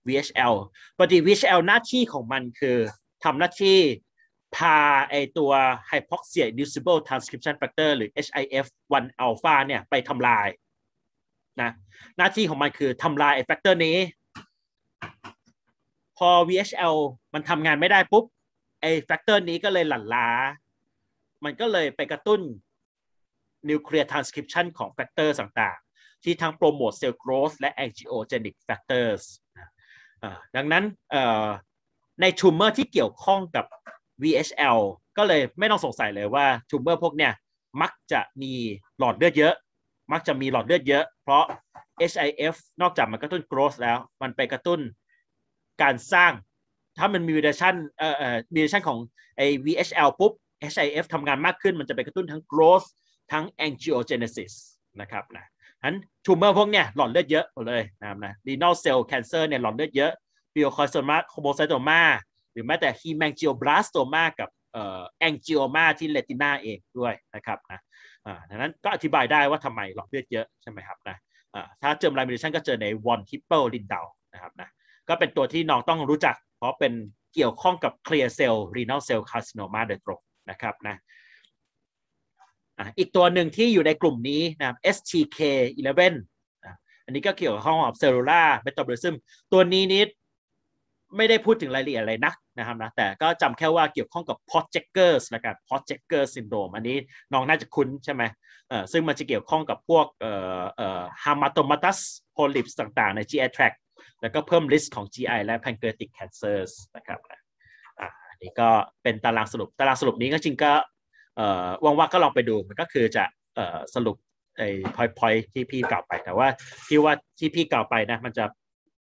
Speaker 1: VHL ปฏิ VHL หน้าที่ของมันคือทำหน้าที่ พาไอตัว hypoxia inducible transcription factor หรือ HIF 1 alpha เนี่ยไปทำลายนะหน้าที่ของมันคือทำลายไอแฟกเตอร์นี้ พอ VHL มันทำงานไม่ได้ปุ๊บ ไอแฟกเตอร์นี้ก็เลยหลั่นล้า มันก็เลยไปกระตุ้นนิวเคลียร์ทรานสคริปชันของแฟกเตอร์ต่างๆ ที่ทั้งโปรโมทเซลล์โกรธและ angiogenic factors ดังนั้นในชูมเมอร์ที่เกี่ยวข้องกับ VHL ก็เลยไม่ต้องสงสัยเลยว่าชูมเมอร์พวกเนี้ยมักจะมีหลอดเลือดเยอะ มักจะมีหลอดเลือดเยอะ เพราะ HIF นอกจากมันกระตุ้น growth แล้ว มันไปกระตุ้นการสร้าง ถ้ามันมีวอด์ชันเอ่อเวอร์ชันของไอ้ VHL ปุ๊บ HIF ทำงานมากขึ้น มันจะไปกระตุ้นทั้ง growth ทั้ง angiogenesis นะครับนะทั้นทูมเมอร์พวกเนี้ยหลอดเลือดเยอะหมดเลยนะนะ renal cell cancer เนี่ยหลอดเลือดเยอะ p h e o c o r o m a homocytoma หรือแม้แต่ hemangioblastoma กับเอ่อ angioma ที่ retina เองด้วยนะครับนะอ่าดังนั้นก็อธิบายได้ว่าทำไมหลอดเลือดเยอะ ใช่ไหมครับนะอ่าถ้าเจอไลมิเนชันก็เจอในวอนทิปเปิลลินดลนะครับนะ ก็เป็นตัวที่น้องต้องรู้จักเพราะเป็นเกี่ยวข้องกับ clear cell renal cell carcinoma โดยตรงนะครับนะอีกตัวหนึ่งที่อยู่ในกลุ่มนี้นะครับ STK11 อันนี้ก็เกี่ยวกับข้องออบเซลลูลราเมตาบอลิซึมตัวนี้นิดไม่ได้พูดถึงรายละเอียดอะไรนักนะครับนะ แต่ก็จำแค่ว่าเกี่ยวข้องกับ p o t j e k e r s ละกัน p o t j e k e r syndrome อันนี้น้องน่าจะคุ้นใช่ไหมเออซึ่งมันจะเกี่ยวข้องกับพวกเอ่อเอ่อ hamartomatous polyps ต่างๆ ใน GI tract แล้วก็เพิ่มลิสต์ของ GI และ pancreatic cancers นะครับอ่าอันนี้ก็เป็นตารางสรุปตารางสรุปนี้ก็จริงก็ว่างๆก็ลองไปดู มันก็คือจะสรุปไอ้พอยพอยที่พี่กล่าวไป แต่ว่าที่ว่าที่พี่กล่าวไปนะ มันจะ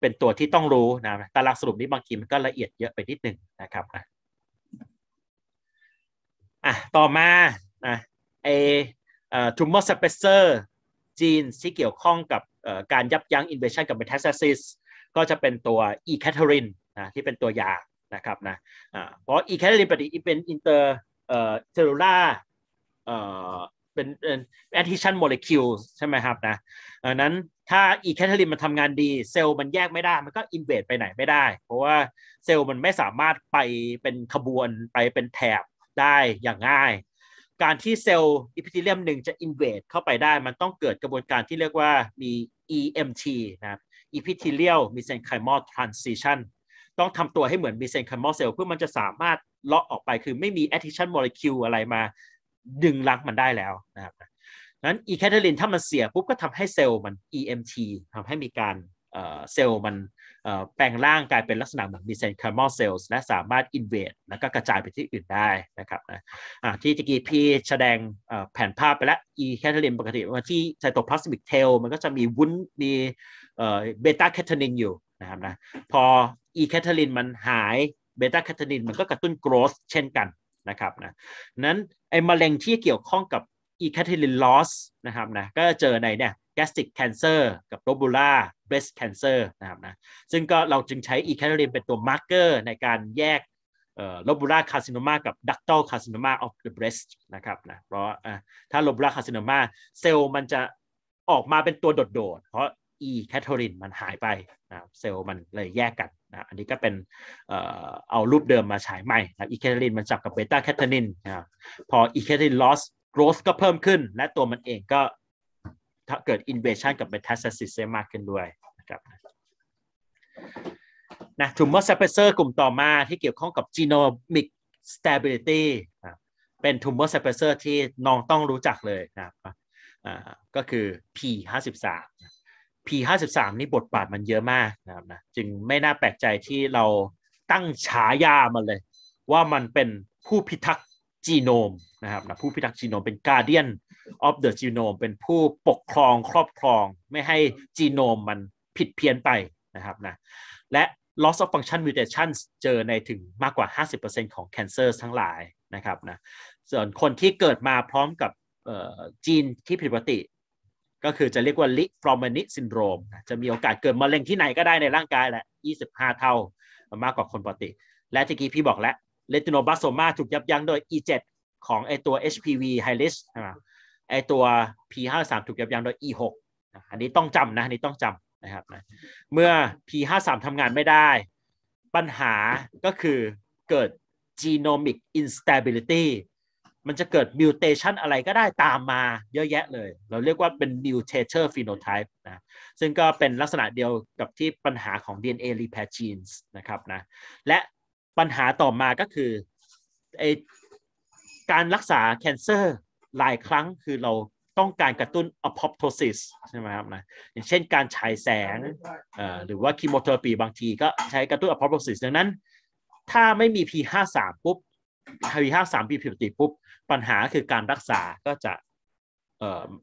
Speaker 1: เป็นตัวที่ต้องรู้นะ ตารางสรุปนี้บางทีมันก็ละเอียดเยอะไปนิดหนึ่งนะครับ อ่ะ ต่อมาอ่ะเอทูมอร์สเปเซอร์จีนที่เกี่ยวข้องกับการยับยั้งอินเวชันกับเมทาซิสก็จะเป็นตัวอีแคทเทอรินนะ ที่เป็นตัวยานะครับนะเพราะอีแคทเทอรินปฏิเป็นอินเตอร์เอ่อเซลลูล่าเอ่อเป็นเป็น adhesion molecule ใช่ไหมครับนะดังนั้นถ้าอีแคทเทอรินมันทำงานดีเซลล์มันแยกไม่ได้ มันก็อินเวดไปไหนไม่ได้ เพราะว่าเซลล์มันไม่สามารถไปเป็นขบวนไปเป็นแถบได้อย่างง่าย การที่เซลล์อิพิทิเลียมหนึ่งจะอินเวดเข้าไปได้ มันต้องเกิดกระบวนการที่เรียกว่ามี EMT นะครับ e ิ i ิ h e l i ี l m e s e n c ไค m a l t r a n นเ t i o ต้องทำตัวให้เหมือนมีเซนคัมมอลเซลเพื่อมันจะสามารถเลาะออกไปคือไม่มีแอทิชันโมเลกุลอะไรมาดึงรั้งมันได้แล้วนะครับนั้นอีแคทเทอรินถ้ามันเสียปุ๊บก็ทำให้เซลล์มัน EMT ทำให้มีการเซลล์มันแปลงร่างกลายเป็นลักษณะแบบมีเซนคาร์มอลเซลล์และสามารถอินเวดแล้วก็กระจายไปที่อื่นได้นะครับนะที่ตะกี้พี่แสดงแผนภาพไปแล้วอีแคทเทอรินปกติมาที่ไซโตพลาสมิกเทลมันก็จะมีวุ้นมีเบต้าแคทเทอรินอยู่นะครับนะพออีแคทเธอรีนมันหายเบต้าแคทเธอรีนมันก็กระตุ้นโกรสเช่นกันนะครับนะนั้น ไอ้มะเร็งที่เกี่ยวข้องกับอีแคทเธอรีนลอสนะครับนะก็เจอในเนี่ย gastric cancer กับโรบูล่า breast cancer นะครับนะซึ่งก็เราจึงใช้คทเทอรินเป็นตัวมาร์กเกอร์ในการแยกรบูล่าคาร์ซิโนมากับดักตอลคาร์ซิน m ม of the breast นะครับนะเพราะถ้ารบูล่าคาร์ซิน o มาเซลล์มันจะออกมาเป็นตัวโดดๆเพราะอคทเทอรินมันหายไปนะเซลล์มันเลยแยกกันนะอันนี้ก็เป็นเอารูปเดิมมาฉายใหม่นะอีเคทาลินมันจับกับเบต้าแคทเทินนะพออีเคทาลินลอสโกรสก็เพิ่มขึ้น และตัวมันเองก็เกิดอินเวชันกับเบต้าเซซิสมากขึ้นด้วยนะครับนะทูมเมอร์เซปเซอร์กลุ่มต่อมาที่เกี่ยวข้องกับจีโนมิกสเตเบลิตี้เป็นทูมเมอร์เซปเซอร์ที่น้องต้องรู้จักเลยนะก็คือ P53 P53 นี่บทบาทมันเยอะมากนะครับนะจึงไม่น่าแปลกใจที่เราตั้งฉายามันเลย ว่ามันเป็นผู้พิทักษ์จีโนมนะครับนะ ผู้พิทักษ์จีโนมเป็น Guardian of the Genome เป็นผู้ปกครองครอบครอง ไม่ให้จีโนมมันผิดเพี้ยนไปนะครับนะ และ loss of function mutations เจอในถึงมากกว่า 50%ของ cancer ทั้งหลายนะครับนะส่วนคนที่เกิดมาพร้อมกับจีนที่ผิดปกติก็คือจะเรียกว่า ลิฟรอมานิซินโดรมจะมีโอกาสเกิด มะเร็งที่ไหนก็ได้ในร่างกายแหละ25 เท่ามากกว่าคนปกติ และที่กี้พี่บอกแล้วเลติโนบสโซมาถูกยับยั้งโดย E7 ของไอตัว HPV h i l i s ไอตัว P53 ถูกยับยั้งโดย E6 อันนี้ต้องจำนะ อันนี้ต้องจำนะครับนะเมื่อ P53 ทำงานไม่ได้ ปัญหาก็คือเกิด genomic instability มันจะเกิดมิวเทชันอะไรก็ได้ตามมาเยอะแยะเลย เราเรียกว่าเป็นมิวเทเชอร์ฟีโนไทป์นะ ซึ่งก็เป็นลักษณะเดียวกับที่ปัญหาของ DNA repair genes นะครับนะ และปัญหาต่อมาก็คือไอการรักษาแคนเซอร์หลายครั้งคือเราต้องการกระตุ้น apoptosis ใช่ไหมครับนะอย่างเช่นการฉายแสงหรือว่าคีโมเทอร์ปีบางทีก็ใช้กระตุ้น apoptosis ดังนั้น ถ้าไม่มี P53 ปุ๊บวีห้าสามปีผิดปกติปุ๊บปัญหาคือการรักษาก็จะ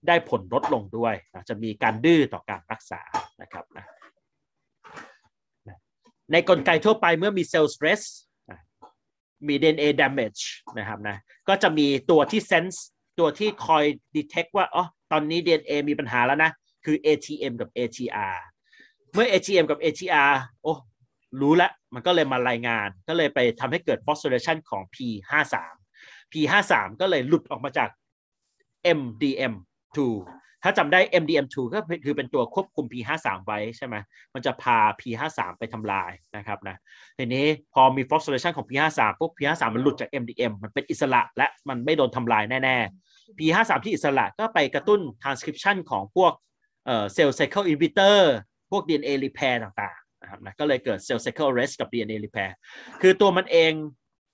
Speaker 1: ได้ผลลดลงด้วยนะจะมีการดื้อต่อการรักษานะครับนะในกลไกทั่วไปเมื่อมีเซลล์สเตรสมี DNA damage นะครับนะก็จะมีตัวที่เซนส์ตัวที่คอยดีเทคว่าอ๋อตอนนี้ DNA มีปัญหาแล้วนะ คือ ATM กับ ATR เมื่อ ATM กับ ATR โอ้รู้แล้ว มันก็เลยมารายงานก็เลยไปทำให้เกิดฟอสโฟเลชันของ P53 P53 ก็เลยหลุดออกมาจาก MDM2 ถ้าจำได้ MDM2 ก็คือเป็นตัวควบคุม P53 ไว้ใช่ไหมมันจะพา P53 ไปทำลายนะครับนะทีนี้พอมีฟอสโซเลชันของ P53 ปุ๊บ P53 มันหลุดจาก MDM มันเป็นอิสระและ มันไม่โดนทำลายแน่ๆ P53 ที่อิสระก็ไปกระตุ้น transcription ของพวกเซลล์ไซเคิลอินวิเตอร์พวก DNA รีเพร์ต่างครับนะก็เลยเกิดเซลล์ไซเคิลเรสกับ DNA repair คือตัวมันเอง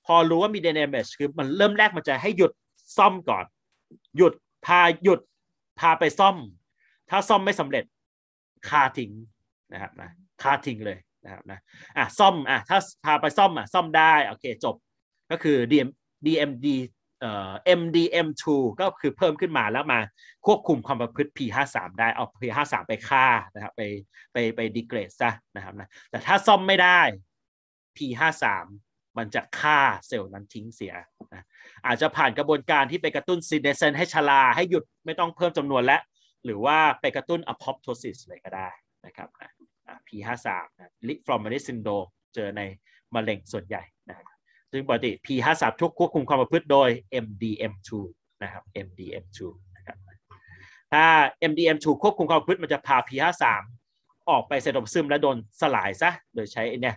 Speaker 1: พอรู้ว่ามี DNA damage คือมันเริ่มแรกมันจะให้หยุดซ่อมก่อน หยุดพาหยุดพาไปซ่อม ถ้าซ่อมไม่สำเร็จ คาทิ้งนะครับนะคาทิ้งเลยนะครับนะอ่ะซ่อมอ่ะถ้าพาไปซ่อมอ่ะซ่อมได้ โอเค จบก็คือ DM DMD MDM2 ก็คือเพิ่มขึ้นมาแล้วมาควบคุมความประพฤติ P53 ได้เอา P53 ไปฆ่านะครับไปไปไปดีเกรดซะนะครับนะแต่ถ้าซ่อมไม่ได้ P53 มันจะฆ่าเซลล์นั้นทิ้งเสียนะอาจจะผ่านกระบวนการที่ไปกระตุ้นซีเนเซนให้ชะลาให้หยุดไม่ต้องเพิ่มจำนวนและหรือว่าไปกระตุ้นอพอปโทซิสเลยก็ได้นะครับนะ P53 นะลิฟอร์มาลิสซินโดเจอในมะเร็งส่วนใหญ่นะครับซึ่งปกติ P 5 3ทุกควบคุมความประพฤติโดย MDM2 นะครับ MDM2 นะครับถ้า MDM2 ควบคุมความประพฤติมันจะพา P 5 3ออกไปเซโดมซึมและโดนสลายซะโดยใช้เนี่ย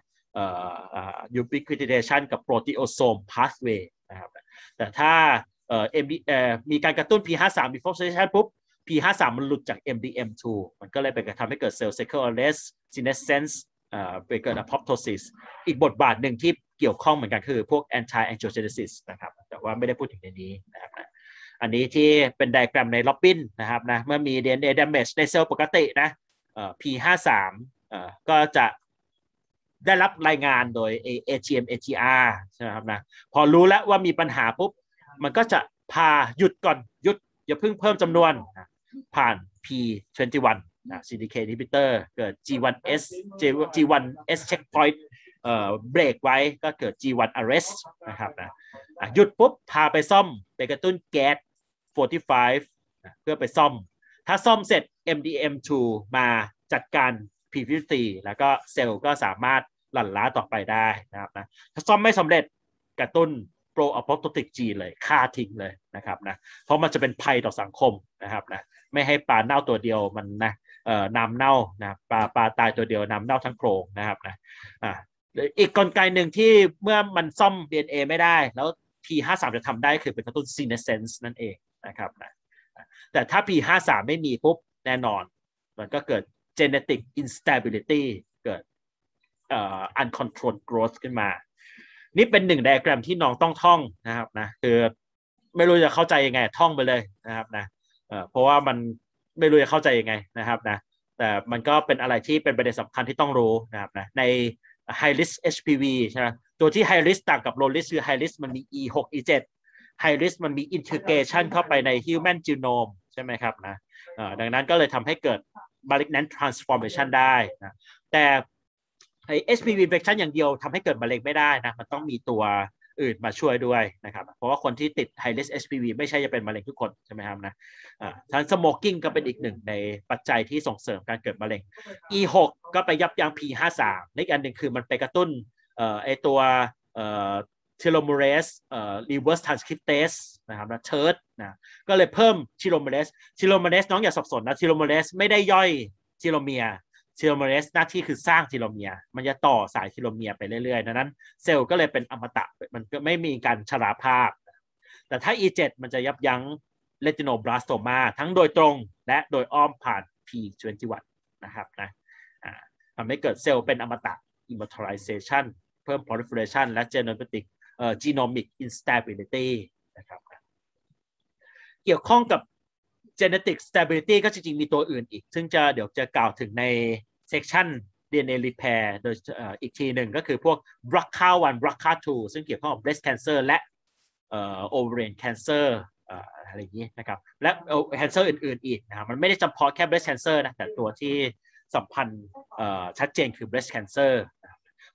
Speaker 1: ยูบิควิตเดชันกับโปรตีโอโซมพาสเวย์นะครับ แต่ถ้า MD มีการกระตุ้น P53 มี f o ส y l a t i o n ปุ๊บ P53 มันหลุดจาก MDM2 มันก็เลยไปกระทำให้เกิดเซลล cycle arrest senescence เอไปเกิด apoptosis อีกบทบาทหนึ่งที่เกี่ยวข้องเหมือนกันคือ พวก anti angiogenesis นะครับ แต่ว่าไม่ได้พูดถึงในนี้นะครับอันนี้ที่เป็นไดแกรมในล็อบบินนะครับนะเมื่อมี DNA damage ในเซลล์ปกตินะเอ P53 เออก็จะได้รับรายงานโดย AGM ATR ใช่ครับนะพอรู้แล้วว่ามีปัญหาปุ๊บมันก็จะพาหยุดก่อน หยุด อย่าเพิ่งเพิ่มจำนวนผ่าน P21 นะ CDK inhibitor เกิด G1S G1S checkpoint เบรกไว้ก็เกิด G1 arrest นะครับนะหยุดปุ๊บ พาไปซ่อม ไปกระตุ้นแก๊ส45 เพื่อไปซ่อม ถ้าซ่อมเสร็จ MDM2 มาจัดการ P53 แล้วก็เซลล์ก็สามารถหลั่นล้าต่อไปได้นะครับนะถ้าซ่อมไม่สำเร็จกระตุ้นโปรอพอปโตติกจีเลยฆ่าทิ้งเลยนะครับนะเพราะมันจะเป็นภัยต่อสังคมนะครับนะไม่ให้ปลาเน่าตัวเดียวมันนะเอ่อน้ำเน่านะปลาปลาตายตัวเดียวน้ำเน่าทั้งโครงนะครับนะอ่าอีกกลไกหนึ่งที่เมื่อมันซ่อม DNA ไม่ได้แล้ว P53 จะทำได้คือเป็นกระตุ้น senescence นั่นเองนะครับนะแต่ถ้า P53 ไม่มีปุ๊บแน่นอน มันก็เกิด genetic instability เกิด uncontrolled growth ขึ้นมา นี่เป็นหนึ่งไดอะแกรมที่น้องต้องท่องนะครับนะคือไม่รู้จะเข้าใจยังไงท่องไปเลยนะครับนะเพราะว่ามันไม่รู้จะเข้าใจยังไงนะครับนะ แต่มันก็เป็นอะไรที่เป็นประเด็นสำคัญที่ต้องรู้นะครับนะใน high risk HPV ใช่ไหมตัวที่ high risk ต่างกับ low risk คือ high risk มันมี E 6 E 7 high risk มันมี integration เข้าไปใน human genome ใช่ไหมครับนะดังนั้นก็เลยทำให้เกิด malignant transformation ได้นะ แต่ไอ HPV infection อย่างเดียวทำให้เกิดมะเร็งไม่ได้นะ มันต้องมีตัวอื่นมาช่วยด้วยนะครับ เพราะว่าคนที่ติดไฮเลส HPV ไม่ใช่จะเป็นมะเร็งทุกคน ใช่ไหมครับนะทั้งสโมกกิ้งก็เป็นอีกหนึ่งในปัจจัยที่ส่งเสริมการเกิดมะเร็ง E6 ก็ไปยับยั้ง P53 และอีกอันหนึ่งคือมันไปกระตุ้นไอตัวเทโลโมเรสอ่รีเวิร์สทรานสคริปเตสนะครับนะเชิร์ดนะ ก็เลยเพิ่มชิโลโมเรสชิโลโมเรสน้องอย่าสับสนนะชิโลโมเรส ไม่ได้ย่อยชิโลเมียเทโลเมเรสหน้าที่คือสร้างทโลเมีย มันจะต่อสายทโลเมียไปเรื่อยๆดังนั้นเซลล์ก็เลยเป็นอมตะมันก็ไม่มีการชราภาพ แต่ถ้า E7 มันจะยับยั้งเลติโนบลาสโตมาทั้งโดยตรงและโดยอ้อมผ่าน P21 นะครับนะทำให้เกิดเซลล์เป็นอมตะ immortalization เพิ่ม proliferation และ g e n o m e t i c เอ่อ genomic instability นะครับ เกี่ยวข้องกับ genetic stability ก็จริงๆ มีตัวอื่นอีก ซึ่งจะเดี๋ยวจะกล่าวถึงในซกชัน o DNA repair โดยอีกทีหนึ่งก็คือพวก BRCA1 BRCA2 ซึ่งเกี่ยวข้องกับ breast cancer และ ovarian cancer อะไรอย่างนี้นะครับ และ cancer อื่นๆ อีกนะครับมันไม่ได้จำเพาะแค่ breast cancer นะแต่ตัวที่สัมพันธ์ชัดเจนคือ breast cancer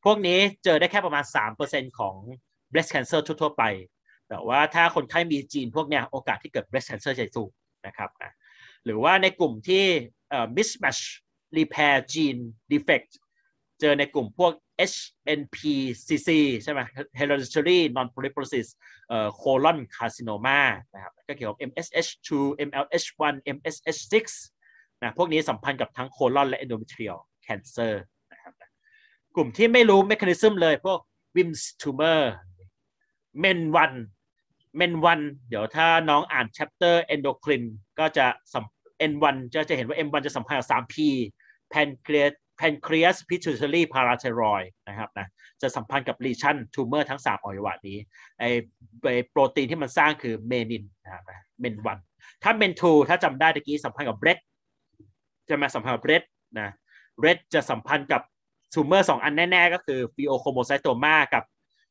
Speaker 1: พวกนี้เจอได้แค่ประมาณ 3%ของ breast cancer ทั่วๆไป แต่ว่าถ้าคนไข้มีจีนพวกเนี้ยโอกาสที่เกิด breast cancer จะสูงนะครับหรือว่าในกลุ่มที่ mismatch repair gene defect เจอในกลุ่มพวก HNPCC ใช่ไหม hereditary non-polyposis colon carcinoma นะครับก็เกี่ยวกับ MSH2 MLH1 MSH6 นะพวกนี้สัมพันธ์กับทั้ง colon และ endometrial cancer นะครับกลุ่มที่ไม่รู้ mechanism เลยพวก Wims tumor MEN 1 MEN 1เดี๋ยวถ้าน้องอ่าน chapter endocrine ก็จะ N1 จะจะเห็นว่า M1 จะสัมพันธ์กับ 3P pancreas pancreas pituitary p a r a t h y r o i d นะครับ นะ จะสัมพันธ์กับ lesion tumor ทั้ง 3อวัยวะนี้ไอโปรตีนที่มันสร้างคือเมนินนะครับเมนวัน ถ้าเมนทูถ้าจำได้ตะกี้สัมพันธ์กับ red จะมาสัมพันธ์กับ red นะ red จะสัมพันธ์กับ tumor สองอันแน่ ๆ ก็คือ pheochromocytoma กับ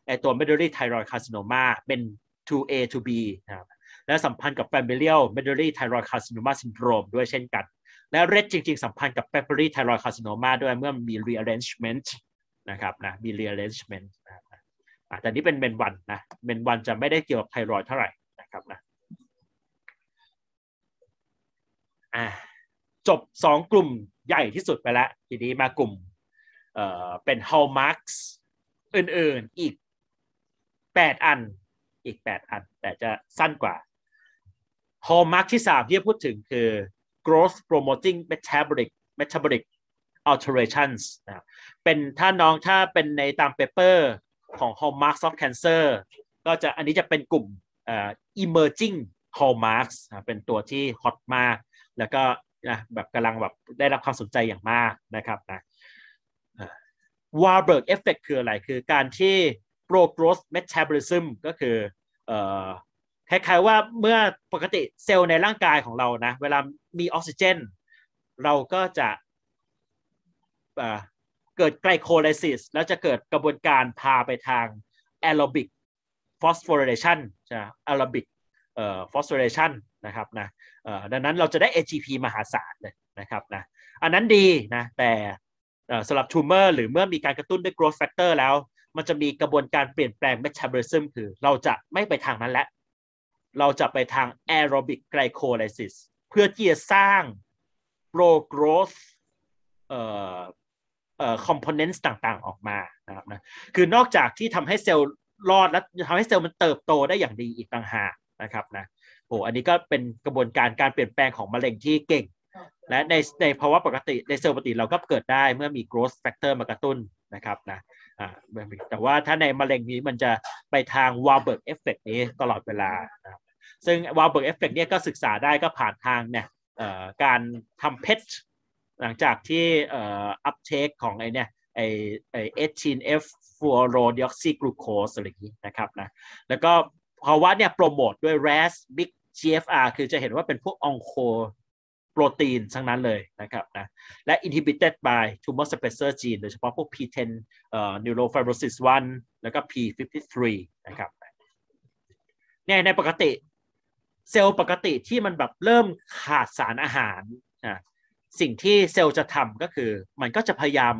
Speaker 1: ไอตัว medullary thyroid carcinoma เป็น 2A 2B นะครับ และสัมพันธ์กับ familial medullary thyroid carcinoma syndrome ด้วยเช่นกันและเรดจริงๆ สัมพันธ์กับ papillary thyroid carcinoma ด้วยเมื่อมี rearrangement นะครับนะมี rearrangement นะแต่นี้เป็นเมนวันนะเมนวันจะไม่ได้เกี่ยวกับไทรอยเท่าไหร่นะครับนะจบสจบ 2 กลุ่มใหญ่ที่สุดไปแล้ว ทีนี้มากลุ่มเเป็น hallmarks อื่นๆอีก 8 อันอีก 8 อัน แต่จะสั้นกว่า hallmark ที่3ที่พูดถึงคือ growth promoting metabolic metabolic alterations นะเป็นถ้าน้องถ้าเป็นในตามเปเปอร์ของ hallmarks of cancer ก็จะอันนี้จะเป็นกลุ่ม emerging hallmarks เป็นตัวที่ฮอตมากแล้วก็นะแบบกำลังแบบได้รับความสนใจอย่างมากนะครับนะ Warburg effect คืออะไร คือการที่ pro growth metabolism ก็คือคล้ายๆว่าเมื่อปกติเซลล์ในร่างกายของเรานะ เวลามีออกซิเจนเราก็จะเกิดไกลโคไลซิสแล้วจะเกิดกระบวนการพาไปทางแอโรบิกฟอสโฟเรชันจะแอโรบิกฟอสโฟเรชันนะครับนะดังนั้นเราจะได้ a t p มหาศาลเลยนะครับนะอันนั้นดีนะแต่สำหรับทูเมอร์หรือเมื่อมีการกระตุ้นด้วย growth factor แล้วมันจะมีกระบวนการเปลี่ยนแปลง metabolism คือเราจะไม่ไปทางนั้นแล้วเราจะไปทาง aerobic glycolysis เพื่อที่จะสร้าง pro growth เอ่อเอ่อ components ต่างๆออกมานะครับนะคือนอกจากที่ทำให้เซลล์รอด และทำให้เซลล์มันเติบโตได้อย่างดีอีกต่างหากนะครับนะ โอ้อันนี้ก็เป็นกระบวนการการเปลี่ยนแปลงของมะเร็งที่เก่ง และในในภาวะปกติในเซลล์ปกติเราก็เกิดได้เมื่อมี growth factor มากระตุ้นนะครับนะแต่ว่าถ้าในมะเร็งนี้มันจะไปทาง w a r b u r g effect นี้ตลอดเวลานะซึ่งวอลเบิร์กเอฟเฟกเนี่ยก็ศึกษาได้ก็ผ่านทางเนี่ยการทำเพชหลังจากที่อัพเทคของไอเนี่ยไอไอเอชีนเอฟฟูโรดิออกซิกลูโคสอะไรอย่างนี้นะครับนะแล้วก็ภาวะเนี่ยโปรโมทด้วย RAS Big GFR คือจะเห็นว่าเป็นพวกองโคโปรตีนทั้งนั้นเลยนะครับนะและ inhibited by tumor suppressor gene โดยเฉพาะพวก P10 เอ่อ neurofibrosis 1 แล้วก็ P53 นะครับเนี่ยในปกติเซลล์ปกติที่มันแบบเริ่มขาดสารอาหารนะสิ่งที่เซลล์จะทำก็คือมันก็จะพยายาม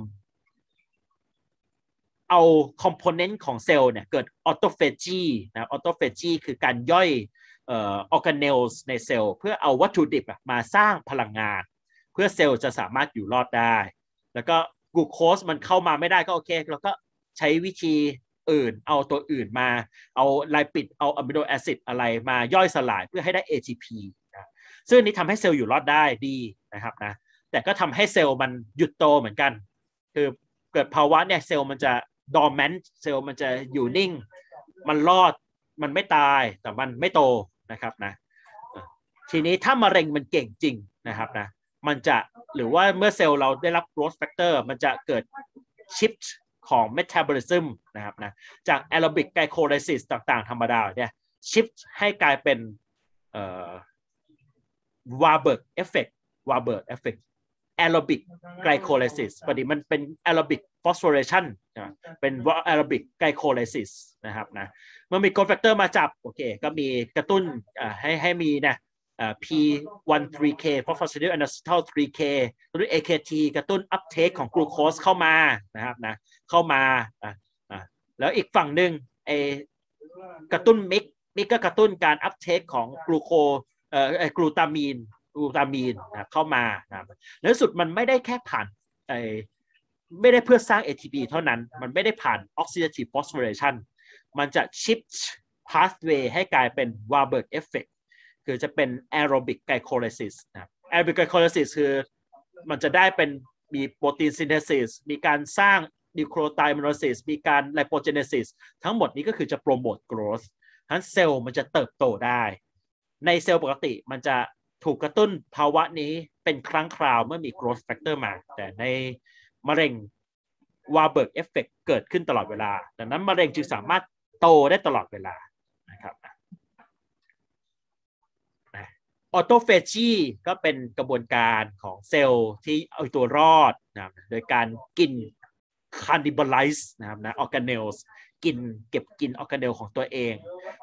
Speaker 1: เอาคอมโพเนนต์ของเซลล์เนี่ย เกิดออโตเฟจีนะออโตเฟจีคือการย่อยออร์แกเนลส์ในเซลล์เพื่อเอาวัตถุดิบมาสร้างพลังงาน เพื่อเซลล์จะสามารถอยู่รอดได้ แล้วก็กลูโคสมันเข้ามาไม่ได้ก็โอเค แล้วก็ใช้วิธีอื่นเอาตัวอื่นมา เอาลายปิด เอาอะมิโนแอซิดอะไรมาย่อยสลายเพื่อให้ได้ ATP นะซึ่งนี้ทำให้เซลล์อยู่รอดได้ดีนะครับนะ แต่ก็ทำให้เซลล์มันหยุดโตเหมือนกัน คือเกิดภาวะเนี่ยเซลล์มันจะดอมแมนเซลล์มันจะอยู่นิ่ง มันรอด มันไม่ตาย แต่มันไม่โตนะครับนะ ทีนี้ถ้ามะเร็งมันเก่งจริงนะครับนะ มันจะหรือว่าเมื่อเซลล์เราได้รับ growth factor มันจะเกิด shift ของเมตาบอลิซึมนะครับนะจากแอโรบิกไกโคไลซิสต่าง ๆ ธรรมดาเนี่ยชิฟให้กลายเป็นวาเบิร์กเอฟเฟกต์วาเบิร์กเอฟเฟกต์แอโรบิกไกโคไลซิสพอดีมันเป็นแอโรบิกฟอสโฟเรชันนะเป็นแอโรบิกไกโคไลซิสนะครับนะเมื่อมีโกลแฟกเตอร์มาจับโอเคก็มีกระตุ้นให้ให้มีนะ P13K p h o s p h s i i n a l a n o s e t o l 3K ตัวด้วย AKT กระตุ้น uptake ของกลูโคสเข้ามานะครับนะเข้ามา แล้วอีกฝั่งหนึ่งอกระตุ้นมิกมิกก็กระตุ้นการ uptake ของกลูโคเอ่อกลูตามีนกลูตามีนนะเข้ามานะในสุดมันไม่ได้แค่ผ่านไอไม่ได้เพื่อสร้าง ATP เท่านั้น มันไม่ได้ผ่าน oxidative phosphorylation มันจะ shift pathway ให้กลายเป็น Warburg effect คือจะเป็นแอโรบิกไกลโคเลซิสนะแอโรบิกไกลโคเลซิสคือมันจะได้เป็น มีโปรตีนซินเทซิส มีการสร้างนิโครไทมโนซิส มีการไลโปเจเนซิสทั้งหมดนี้ก็คือจะโปรโมทกรอสทั้นเซลล์มันจะเติบโตได้ ในเซลล์ปกติมันจะถูกกระตุ้นภาวะนี้เป็นครั้งคราวเมื่อมีโกร w แฟกเตอร์มา แต่ในมะเร็งวาเบิร์กเอฟเฟกเกิดขึ้นตลอดเวลา ดังนั้นมะเร็งจึงสามารถโตได้ตลอดเวลาออโตเฟจีก็เป็นกระบวนการของเซลล์ที่เอาตัวรอดนะโดยการกินคาร์ดิบอลไลซ์นะครับนะออร์แกเนลกินเก็บกินออร์แกเนลของตัวเอง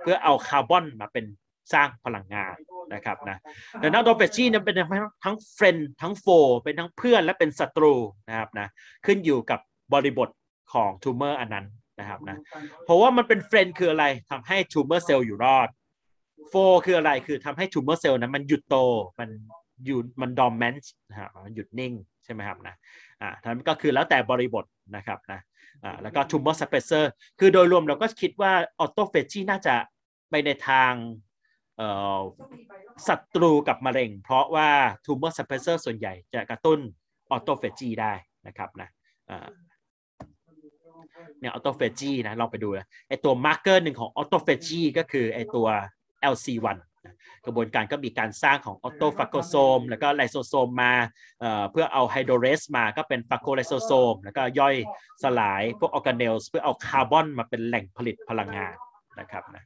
Speaker 1: เพื่อเอาคาร์บอนมาเป็นสร้างพลังงานนะครับนะดังนั้นออโตเฟจีนั้นเป็นทั้งเฟรนทั้งโฟเป็นทั้งเพื่อนและเป็นศัตรูนะครับนะขึ้นอยู่กับบริบทของทูเมอร์อันนั้นนะครับนะเพราะว่ามันเป็นเฟรนคืออะไรทำให้ทูเมอร์เซลล์อยู่รอดโฟคืออะไรคือทำให้ทูมเมอร์เซลล์นั้นมันหยุดโตมันอยู่มัน ดอมแมนต์นะหยุดนิ่งใช่ไหมครับนะอ่าทั้นก็คือแล้วแต่บริบทนะครับนะอ่าแล้วก็ทูมเอร์สเปเซอร์คือโดยรวมเราก็คิดว่าออโตเฟจีน่าจะไปในทางเอ่อศัตรูกับมะเร็ง เพราะว่าทูมอร์สเปเซอร์ส่วนใหญ่จะกระตุ้นออโตเฟจีได้นะครับนะอ่าเนี่ยออโตเฟจีนะลองไปดูนะไอตัวมาร์เกอร์หนึ่งของออโตเฟจีก็คือไอตัว LC1 กระบวนการก็มีการสร้างของออโตฟาโกโซมแล้วก็ไลโซโซมมาเพื่อเอาไฮโดรเรสมาก็เป็นฟาโกไลโซโซมแล้วก็ย่อยสลายพวกออร์แกเนลส์เพื่อเอาคาร์บอนมาเป็นแหล่งผลิตพลังงานนะครับนะ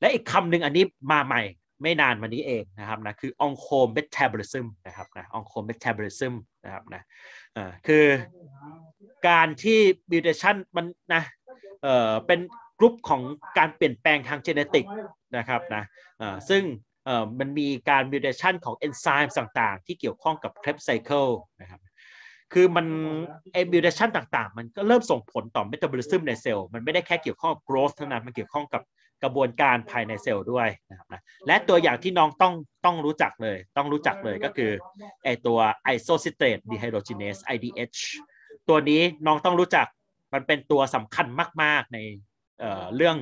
Speaker 1: และอีกคำหนึ่งอันนี้มาใหม่ไม่นานมานี้เองนะครับนะคือองโคมเมตาบอลิซึมนะครับนะองโคมเมตาบอลิซึมนะครับนะคือการที่บิวเทชันมันนะเออเป็นรุ๊ปของการเปลี่ยนแปลงทางเจเนติก นะครับนะซึ่งมันมีการมิวเทชันของเอนไซม์ต่างๆ ที่เกี่ยวข้องกับเคลปไซเคิลนะครับคือมันเอมิวเทชันต่างๆ มันก็เริ่มส่งผลต่อเมตาบอลิซึมในเซลล์มันไม่ได้แค่เกี่ยวข้องกับโกรทเท่านั้น มันเกี่ยวข้องกับกระบวนการภายในเซลล์ด้วยนะครับและตัวอย่างที่น้องต้องต้องรู้จักเลย ต้องรู้จักเลยก็คือไอตัวไอโซซิเตรด d e ไฮโดรเจเ a ส IDH ตัวนี้น้องต้องรู้จักมันเป็นตัวสำคัญมาก ๆในเรื่อง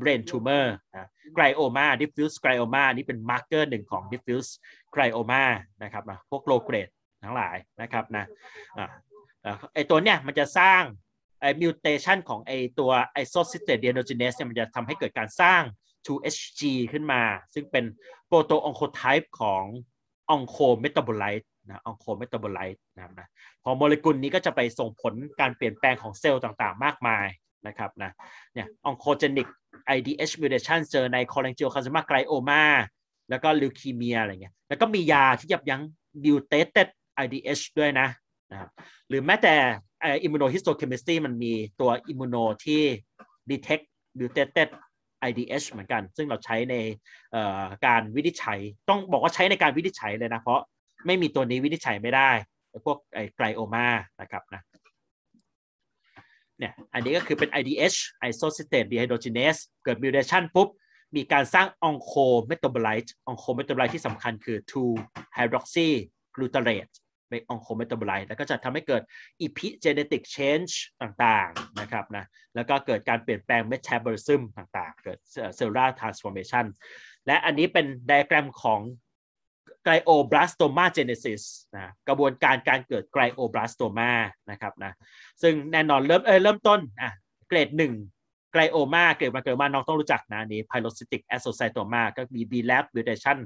Speaker 1: brain tumor นะ glioma diffuse glioma นี่เป็นมาร์ e เกอร์หนึ่งของ diffuse glioma นะครับนะพวก low grade ทั้งหลายนะครับนะไอตัวเนี้ยมันจะสร้างไอมิวเทชันของไอตัว isocystate e h o g e n e s เนี่ยมันจะทำให้เกิดการสร้าง 2HG ขึ้นมา ซึ่งเป็นโปรโตองโคไทป์ขององโคเมตาบอไลต์นะองโคเมตาบอไลต์นะนะพอโมเลกุลนี้ก็จะไปส่งผลการเปลี่ยนแปลงของเซลล์ต่างๆ มากมายนะครับนะเนี่ยองโคเจนิก IDH mutation เจอใน cholangiocarcinoma glioma แล้วก็ลิวคีเมียอะไรเงี้ยแล้วก็มียาที่ยับยั้ง mutated IDH ด้วยนะนะรหรือแม้แต่อิมมูโนฮิสโตเคมิสตี้มันมีตัวอิมมูโนที่ detect mutated IDH เหมือนกัน ซึ่งเราใช้ในการวินิจฉัยต้องบอกว่าใช้ในการวินิจฉัยเลยนะ เพราะไม่มีตัวนี้วินิจฉัยไม่ได้พวกไกลโอมานะครับนะเนี่ยอันนี้ก็คือเป็น IDH i s o s c t a t e dehydrogenase เกิด mutation ปุ๊บ มีการสร้างองโ o m e ต a บอไล t ์องโ o m e ต a บอไล t ์ที่สำคัญคือ 2 hydroxy glutarate เป็นองโ o m e ต a บอไล t ์แล้วก็จะทำให้เกิด epigenetic change ต่าง ๆ นะครับนะแล้วก็เกิดการเปลี่ยนแปลง metabolism ต่างๆ เกิด cellular transformation และอันนี้เป็นไดอะแกรมของไกลโอบลาสโตมาเจเนซิสนะกระบวนการการเกิดไกลโอบลาสโตมานะครับนะซึ่งแน่นอนเริ่มเออเริ่มต้นอ่ะเกรดหนึ่งไกลโอมาเกิดมาเกิดมาน้องต้องรู้จักนะนี้ไพโลซิติกแอสโซไซโตมาก็มี B ีแลบบิวเดชัน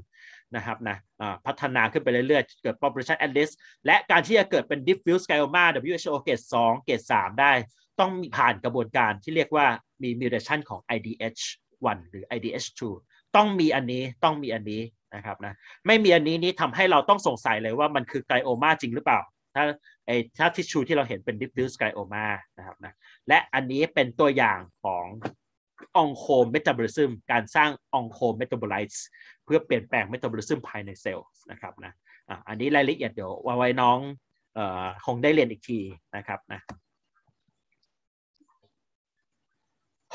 Speaker 1: นะครับนะพัฒนาขึ้นไปเรื่อยๆเกิด population at risk และการที่จะเกิดเป็น diffuse กรโอมา WHO เกรด2เกรด3ได้ต้องมีผ่านกระบวนการที่เรียกว่ามี mutation ของ IDH1 หรือ IDH2 ต้องมีอันนี้ต้องมีอันนี้นะครับนะไม่มีอันนี้นี่ทำให้เราต้องสงสัยเลยว่ามันคือไกโอมาจริงหรือเปล่า ถ้าไอ้ถ้าทิชชูที่เราเห็นเป็นดิฟดิวสไกโอมานะครับนะและอันนี้เป็นตัวอย่างขององโคมเมตาบอลิซึมการสร้างองโคมเมตาบอไลซ์เพื่อเปลี่ยนแปลงเมตาบอลิซึมภายในเซลล์นะครับนะอันนี้รายละเอียดเดี๋ยวไว้น้องคงได้เรียนอีกทีนะครับนะ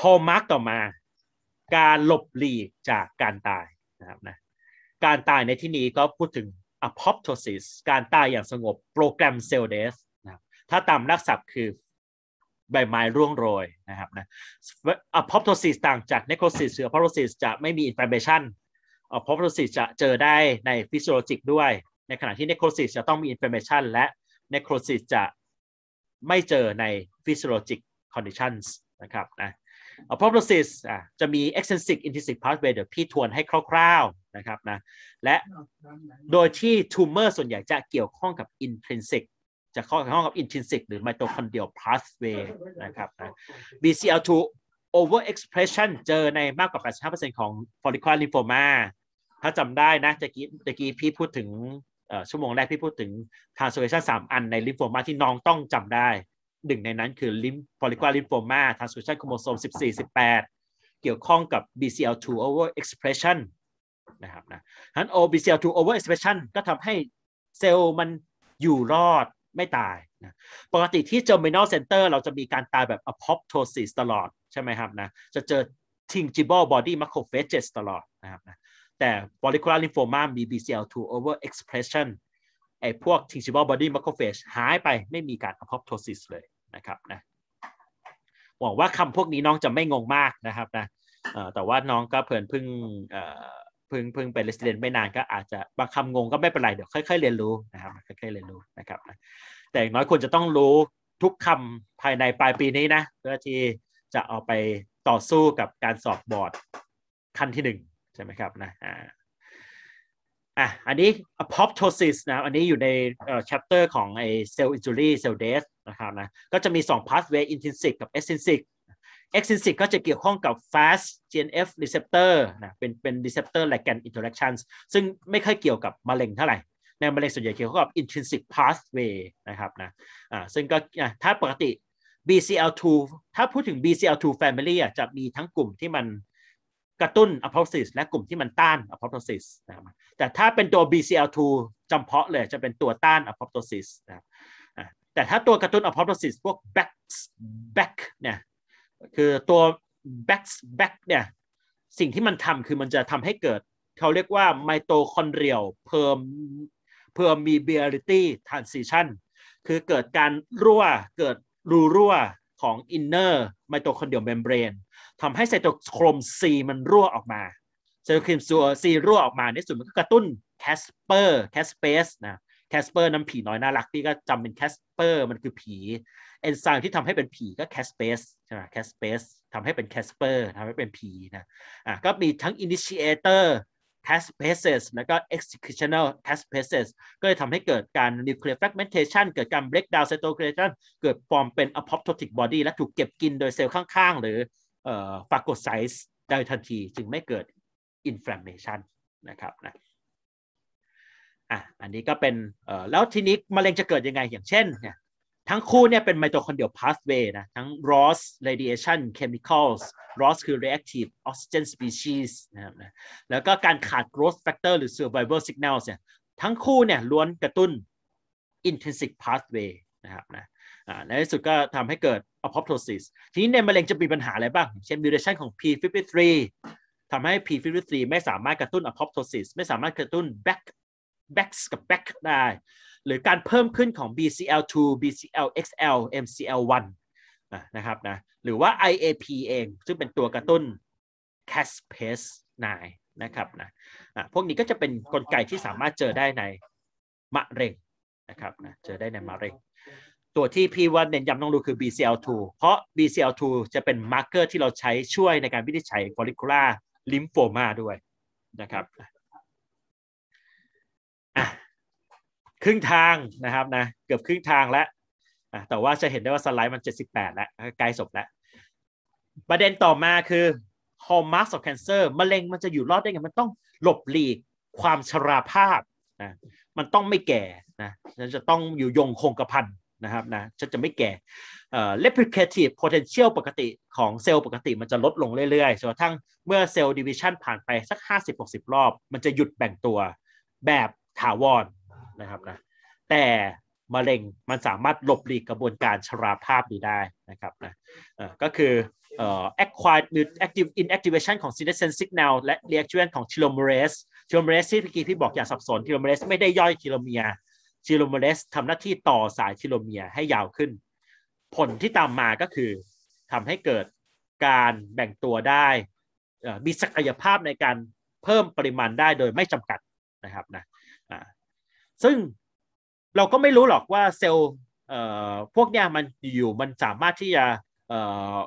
Speaker 1: ฮอมาร์กต่อมา การหลบหลีกจากการตายนะครับนะการตายในที่นี้ก็พูดถึง apoptosis การตายอย่างสงบโปรแกรมเซ l ล์เดสนะถ้าตามนักศัพท์คือใบไม้ร่วงโรยนะครับนะ apoptosis ต่างจาก necrosis หรือ apoptosis จะไม่มี inflammation apoptosis จะเจอได้ใน physiologic ด้วย ในขณะที่ necrosis จะต้องมี inflammation และ necrosis จะไม่เจอใน physiologic conditions นะครับนะ apoptosis จะมี extrinsic intrinsic pathway เดี๋ยว พี่ทวนให้คร่าวนะครับนะและโดยที่ทูมเมอร์ส่วนใหญ่จะเกี่ยวข้องกับ intrinsic จะเข้าข้องกับ intrinsic หรือ mitochondrial pathway นะครับนะ BCL2 overexpression เจอในมากกว่า85%ของ follicular lymphoma ถ้าจำได้นะตะกี้ตะกี้พี่พูดถึงชั่วโมงแรกพี่พูดถึง transformation 3 อันใน lymphoma ที่น้องต้องจำได้ หนึ่งในนั้นคือ follicular lymphoma transformation chromosome 14 18 เกี่ยวข้องกับ BCL2 overexpression นะครับนะฉนั้น OBCL2 over expression ก็ทำให้เซลล์มันอยู่รอดไม่ตายนะปกติที่ germinal center เราจะมีการตายแบบ apoptosis ตลอด ใช่ไหมครับนะ จะเจอ tingible body macrophages ตลอดนะครับนะ แต่ follicular lymphoma มี BCL2 over expression ไอ้พวก tingible body macrophage หายไปไม่มีการ apoptosis เลยนะครับนะ หวังว่าคำพวกนี้น้องจะไม่งงมากนะครับนะ แต่ว่าน้องก็เพิ่นเพิ่งพิ่งเพิ่งเป็นเลสเดนไม่นานก็อาจจะบางคำงงก็ไม่เป็นไร เดี๋ยวค่อยๆเรียนรู้นะครับค่อยๆเรียนรู้นะครับแต่อย่างน้อยควรจะต้องรู้ทุกคำภายในปลายปีนี้นะเพื่อที่จะเอาไปต่อสู้กับการสอบบอร์ดขั้นที่หนึ่งใช่ไหมครับนะอ่าอ่ะอันนี้ apoptosis นะอันนี้อยู่ใน chapter ของไอ cell injury cell death นะครับนะก็จะมี 2 pathway intrinsic กับ extrinsic extrinsic ก็จะเกี่ยวข้องกับ fast GNF receptor นะ เป็น เป็น receptor l i g a n interactions ซึ่งไม่ค่อยเกี่ยวกับ มะเร็งเท่าไหร่ ในมะเร็งส่วนใหญ่เกี่ยวข้องกับ intrinsic pathway นะครับนะ อ่า ซึ่งก็ถ้าปกติ BCL2 ถ้าพูดถึง BCL2 family อ่ะ จะมีทั้งกลุ่มที่มันกระตุ้น apoptosis และกลุ่มที่มันต้าน apoptosis นะครับแต่ถ้าเป็นตัว BCL2 จำเพาะเลยจะเป็นตัวต้าน apoptosis นะแต่ถ้าตัวกระตุ้น apoptosis พวก back back เนี่ยคือตัว back back เนี่ย สิ่งที่มันทำคือมันจะทำให้เกิดเขาเรียกว่า mitochondrial perm ิ e มมี a b i l i t y transition คือเกิดการรั่วเกิดรูรั่วของ inner mitochondrial membrane ทำให้ไซโตโครม C มันรั่วออกมาไซโตโครม C รั่วออกมาในสุดมันก็กระตุ้น Casper Caspase นะแคสเปอร์น้ำผีน้อยน่ารักที่ก็จำเป็นแคสเปอร์มันคือผีเอนไซม์ที่ทำให้เป็นผีก็แคสเปสใช่ไหมแคสเปสทำให้เป็นแคสเปอร์ทำให้เป็นผีนะอ่ะก็มีทั้งอินิชิเอเตอร์ t a s p a s e s แล้วก็ executional c a s p a s e s ก็จะทำให้เกิดการ nuclear fragmentation เกิดการ breakdown c y t o c h r o n a t o n เกิดฟอร์มเป็น apoptotic body และถูกเก็บกินโดยเซลล์ข้างๆ หรือฟากโกไซส์ได้ทันที จึงไม่เกิด inflammation นะครับนะอ่ะ อันนี้ก็เป็น เอ่อแล้วทีนี้มะเร็งจะเกิดยังไง อย่างเช่น เนี่ย ทั้งคู่เนี่ยเป็นไมโตคอนเดรียลพาสเวย์นะ ทั้ง ROS radiation chemicals ROS คือ reactive oxygen species นะครับแล้วก็การขาด growth factor หรือ survival signals เนี่ย ทั้งคู่เนี่ยล้วนกระตุ้น intrinsic pathway นะครับนะในที่สุดก็ทำให้เกิด apoptosis ทีนี้ในมะเร็งจะมีปัญหาอะไรบ้าง เช่น mutation ของ p53 ทำให้ p53 ไม่สามารถกระตุ้น apoptosis ไม่สามารถกระตุ้น back b a c k กับ back ได้ หรือการเพิ่มขึ้นของ BCL2 BCL-XL MCL1 นะครับนะหรือว่า IAP เอง ซึ่งเป็นตัวกระตุ้น caspase 9นะครับนะะพวกนี้ก็จะเป็นนกลไกที่สามารถเจอได้ในมะเร็งนะครับนะเจอได้ในมะเร็ง ตัวที่พี่ว่าเน้นย้ำต้องดูคือ BCL2 เพราะ BCL2 จะเป็นมาร์เกอร์ที่เราใช้ช่วยในการวินิจฉัย f o l ิค c ล่า r lymphoma ด้วยนะครับอะครึ่งทางนะครับนะ เกือบครึ่งทางแล้วแต่ว่าจะเห็นได้ว่าสไลด์มัน 78 แล้วใกล้จบแล้ว ประเด็นต่อมาคือ hallmark of cancer มะเร็งมันจะอยู่รอดได้ไงมันต้องหลบหลีกความชราภาพนะมันต้องไม่แก่นะันจะต้องอยู่ยงคงกระพันนะครับนะันจะไม่แก่ replicative potential ปกติของเซลล์ปกติมันจะลดลงเรื่อยๆจนกระทั่งเมื่อเซลล์ division ผ่านไปสัก 50-60 รอบ มันจะหยุดแบ่งตัวแบบถาวรนนะครับนะแต่มะเร็งมันสามารถหลบหลีกกระบวนการชราภาพนี้ได้นะครับนะก็คือเอ acquired active inactivation ของ senescent signal และ reaction ของ telomerase telomerase ที่เมื่อกี้พี่บอกอย่าสับสน telomerase ไม่ได้ย่อยทิโลเมีย telomerase ทำหน้าที่ต่อสายทิโลเมียให้ยาวขึ้น ผลที่ตามมาก็คือทำให้เกิดการแบ่งตัวได้มีศักยภาพในการเพิ่มปริมาณได้โดยไม่จำกัดนะครับนะ่าซึ่งเราก็ไม่รู้หรอกว่าเซลล์เอ่อพวกเนี้ยมันอยู่มันสามารถที่จะเอ่อ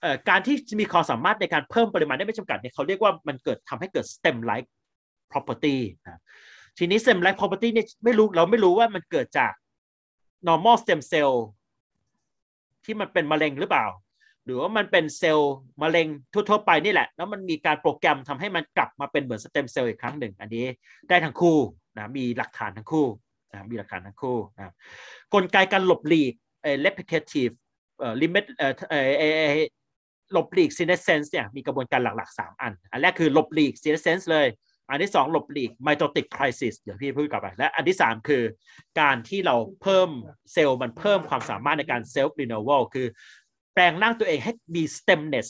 Speaker 1: เอ่อการที่มีความสามารถในการเพิ่มปริมาณได้ไม่จำกัดเนี่ยเขาเรียกว่ามันเกิดทำให้เกิด stem like property นะทีนี้ stem like property เนี่ยไม่รู้เราไม่รู้ว่ามันเกิดจาก normal stem cell ที่มันเป็นมะเร็งหรือเปล่าหรือว่ามันเป็นเซลล์มะเร็งทั่วๆไปนี่แหละ แล้วมันมีการโปรแกรมทำให้มันกลับมาเป็นเหมือนสเต็มเซลล์อีกครั้งหนึ่ง อันนี้ได้ทั้งคู่นะ มีหลักฐานทั้งคู่นะ มีหลักฐานทั้งคู่นะ กลไกการหลบหลีกเอ่อ replicative เอ่อ limit เอ่อหลบหลีก senescence เนี่ย มีกระบวนการหลักๆ 3 อัน อันแรกคือหลบหลีก senescence เลย อันที่2หลบหลีก mitotic crisis เดี๋ยวพี่พูดกลับไป และอันที่ 3คือการที่เราเพิ่มเซลล์มันเพิ่มความสามารถในการ self renewal คือแปลงร่างตัวเองให้มีสเตมเนส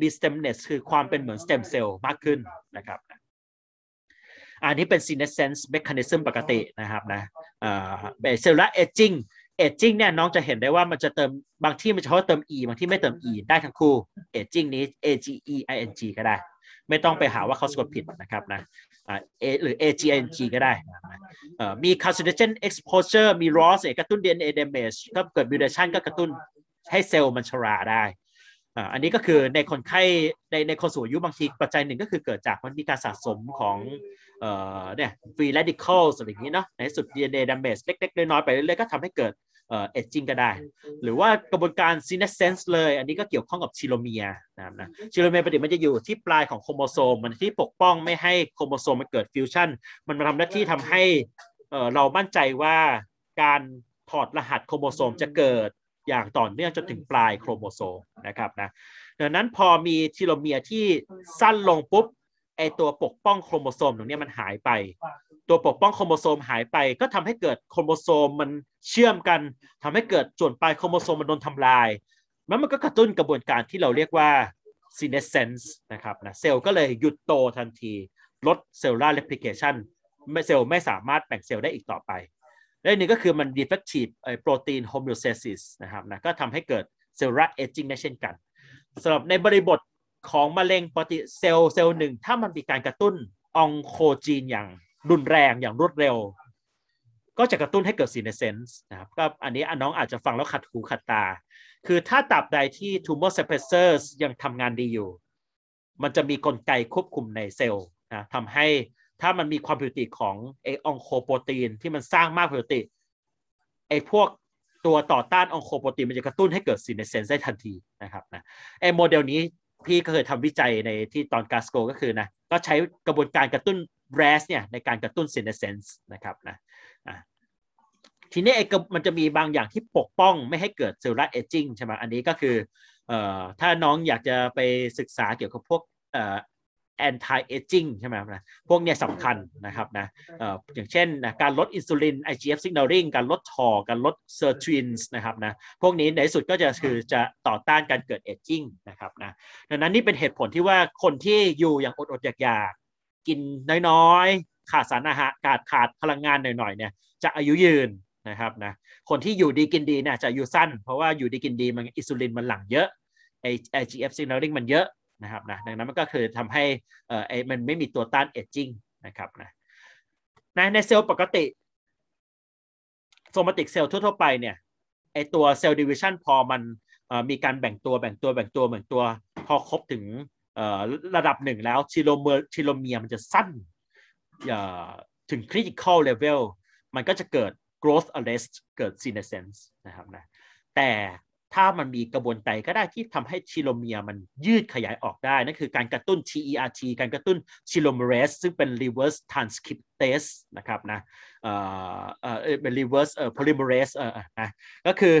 Speaker 1: มีสเตมเนสคือความเป็นเหมือนสเตมเซลล์มากขึ้นนะครับอันนี้เป็นซีเนสเซนส์เ e คานิซึมปกตินะครับนะเอ่อ c ลล l u l a จิ้ง เอจ g i n เนี่ยน้องจะเห็นได้ว่ามันจะเติมบางที่มันจะเเติม e บางที่ไม่เติม e ได้ทั้งคู่ a จิ้งนี้ a g e i n g ก็ได้ ไม่ต้องไปหาว่าเขาสะกดผิดนะครับนะเอหรือ AGNG ก็ได้ มี carcinogen exposure มี ROS กระตุ้น DNA damage ก็เกิด mutation ก็กระตุ้นให้เซลล์มันชราได้ อันนี้ก็คือในคนไข้ในในคนสูงอายุบางทีปัจจัยหนึ่งก็คือเกิดจากมันมีการสะสมของเอ่อเนี่ยฟรีเรดิคอลอะไรอย่างนี้เนาะในสุด DNA damage เล็ก ๆ น้อยๆไปเรื่อยๆก็ทำให้เกิด เอ่อเอจจิ้งก็ได้ หรือว่ากระบวนการซีเนสเซนส์เลยอันนี้ก็เกี่ยวข้องกับชิโลเมียนะครับนะชิโลเมียปฏิมันจะอยู่ที่ปลายของโครโมโซม มันที่ปกป้องไม่ให้โครโมโซมมันเกิดฟิวชั่นมันมาทำหน้าที่ทำให้เอ่อเรามั่นใจว่าการถอดรหัสโครโมโซมจะเกิดอย่างต่อเนื่องจนถึงปลายโครโมโซมนะครับนะดังนั้นพอมีทีโลเมียที่สั้นลงปุ๊บไอตัวปกป้องโครโมโซมตรงนี้มันหายไป ตัวปกป้องโครโมโซมหายไป ก็ทำให้เกิดโครโมโซมมันเชื่อมกันทำให้เกิดส่วนปลายโครโมโซมมันโดนทำลายแล้วมันก็กระตุ้นกระบวนการที่เราเรียกว่า senescence นะครับนะเซลล์ก็เลยหยุดโตทันทีลดเซลล่าเลป e ิเ i ชันเซลล์ไม่สามารถแบ่งเซลล์ได้อีกต่อไปและนี้ก็คือ มัน defective โปรตีน homeostasis นะครับนะก็ทำให้เกิดเซล l u l a r a g งได้เช่นกันสำหรับในบริบทของมะเร็งปฏิเซลล์เซลล์หนึ่งถ้ามันมีการกระตุ้นองโคจีนอย่าง รุนแรงอย่างรวดเร็ว ก็จะกระตุ้นให้เกิดซีเนเซนส์นะครับก็อันนี้อน้องอาจจะฟังแล้วขัดหูขัดตา คือถ้าตับใดที่ tumor suppressors ยังทำงานดีอยู่ มันจะมีกลไกควบคุมในเซลล์นะทำให้ถ้ามันมีความผิดปกติของไอองโคโปรตีน ที่มันสร้างมากผิดปกติไอพวกตัวต่อต้านองโคโปรตีนมันจะกระตุ้นให้เกิดซีเนเซนซ์ได้ทันทีนะครับนะไอโมเดลนี้พี่ก็เคยทำวิจัยในที่ตอนกาสโก ก็คือนะก็ใช้กระบวนการกระตุ้นแรสเนี่ยในการกระตุ้นซีเนเซนซ์นะครับนะทีนี้ไอมันจะมีบางอย่างที่ปกป้องไม่ให้เกิดเซลล์เอจิ้งใช่ไหมอันนี้ก็คือออถ้าน้องอยากจะไปศึกษาเกี่ยวกับพวก anti aging ใช่ไหมนะพวกเนี้ยสำคัญนะครับนะอย่างเช่นนะการลดอินซูลิน IGF signaling การลดทอการลดเซอร์ทรินส์นะครับนะ พวกนี้ในสุดก็จะคือจะต่อต้านการเกิด aging นะครับนะ ดังนั้นนี่เป็นเหตุผลที่ว่าคนที่อยู่อย่างอดๆอยากๆกินน้อยๆ ขาดสารอาหารขาดขาดพลังงานหน่อยๆเนี่ยจะอายุยืนนะครับนะ คนที่อยู่ดีกินดีเนี่ยจะอยู่สั้น เพราะว่าอยู่ดีกินดีมันอินซูลินมันหลั่งเยอะ IGF signaling มันเยอะนะครับนะดังนั้นมันก็คือทำให้เออไอมันไม่มีตัวต้านเอจจิ้งนะครับนะนะในเซลล์ปกติโซมาติกเซลล์ทั่ว ๆไปเนี่ยไอตัวเซลล์ดิวิชันพอมันมีการแบ่งตัวแบ่งตัว แบ่งตัวแบ่งตัว พอครบถึงระดับหนึ่งแล้วชิโลเมอร์ชิโลเมียมันจะสั้นถึงคริติคอลเลเวลมันก็จะเกิด growth arrest เกิด senescence นะครับนะแต่ถ้ามันมีกระบวนไตก็ได้ที่ทำให้ชิโลเมียมันยืดขยายออกได้นั่นคือการกระตุ้น TERT การกระตุ้นชิโลเมเรสซึ่งเป็น reverse transcriptase นะครับนะเอ่อเอ่อเป็น reverse polymerase เอ่อนะก็คือ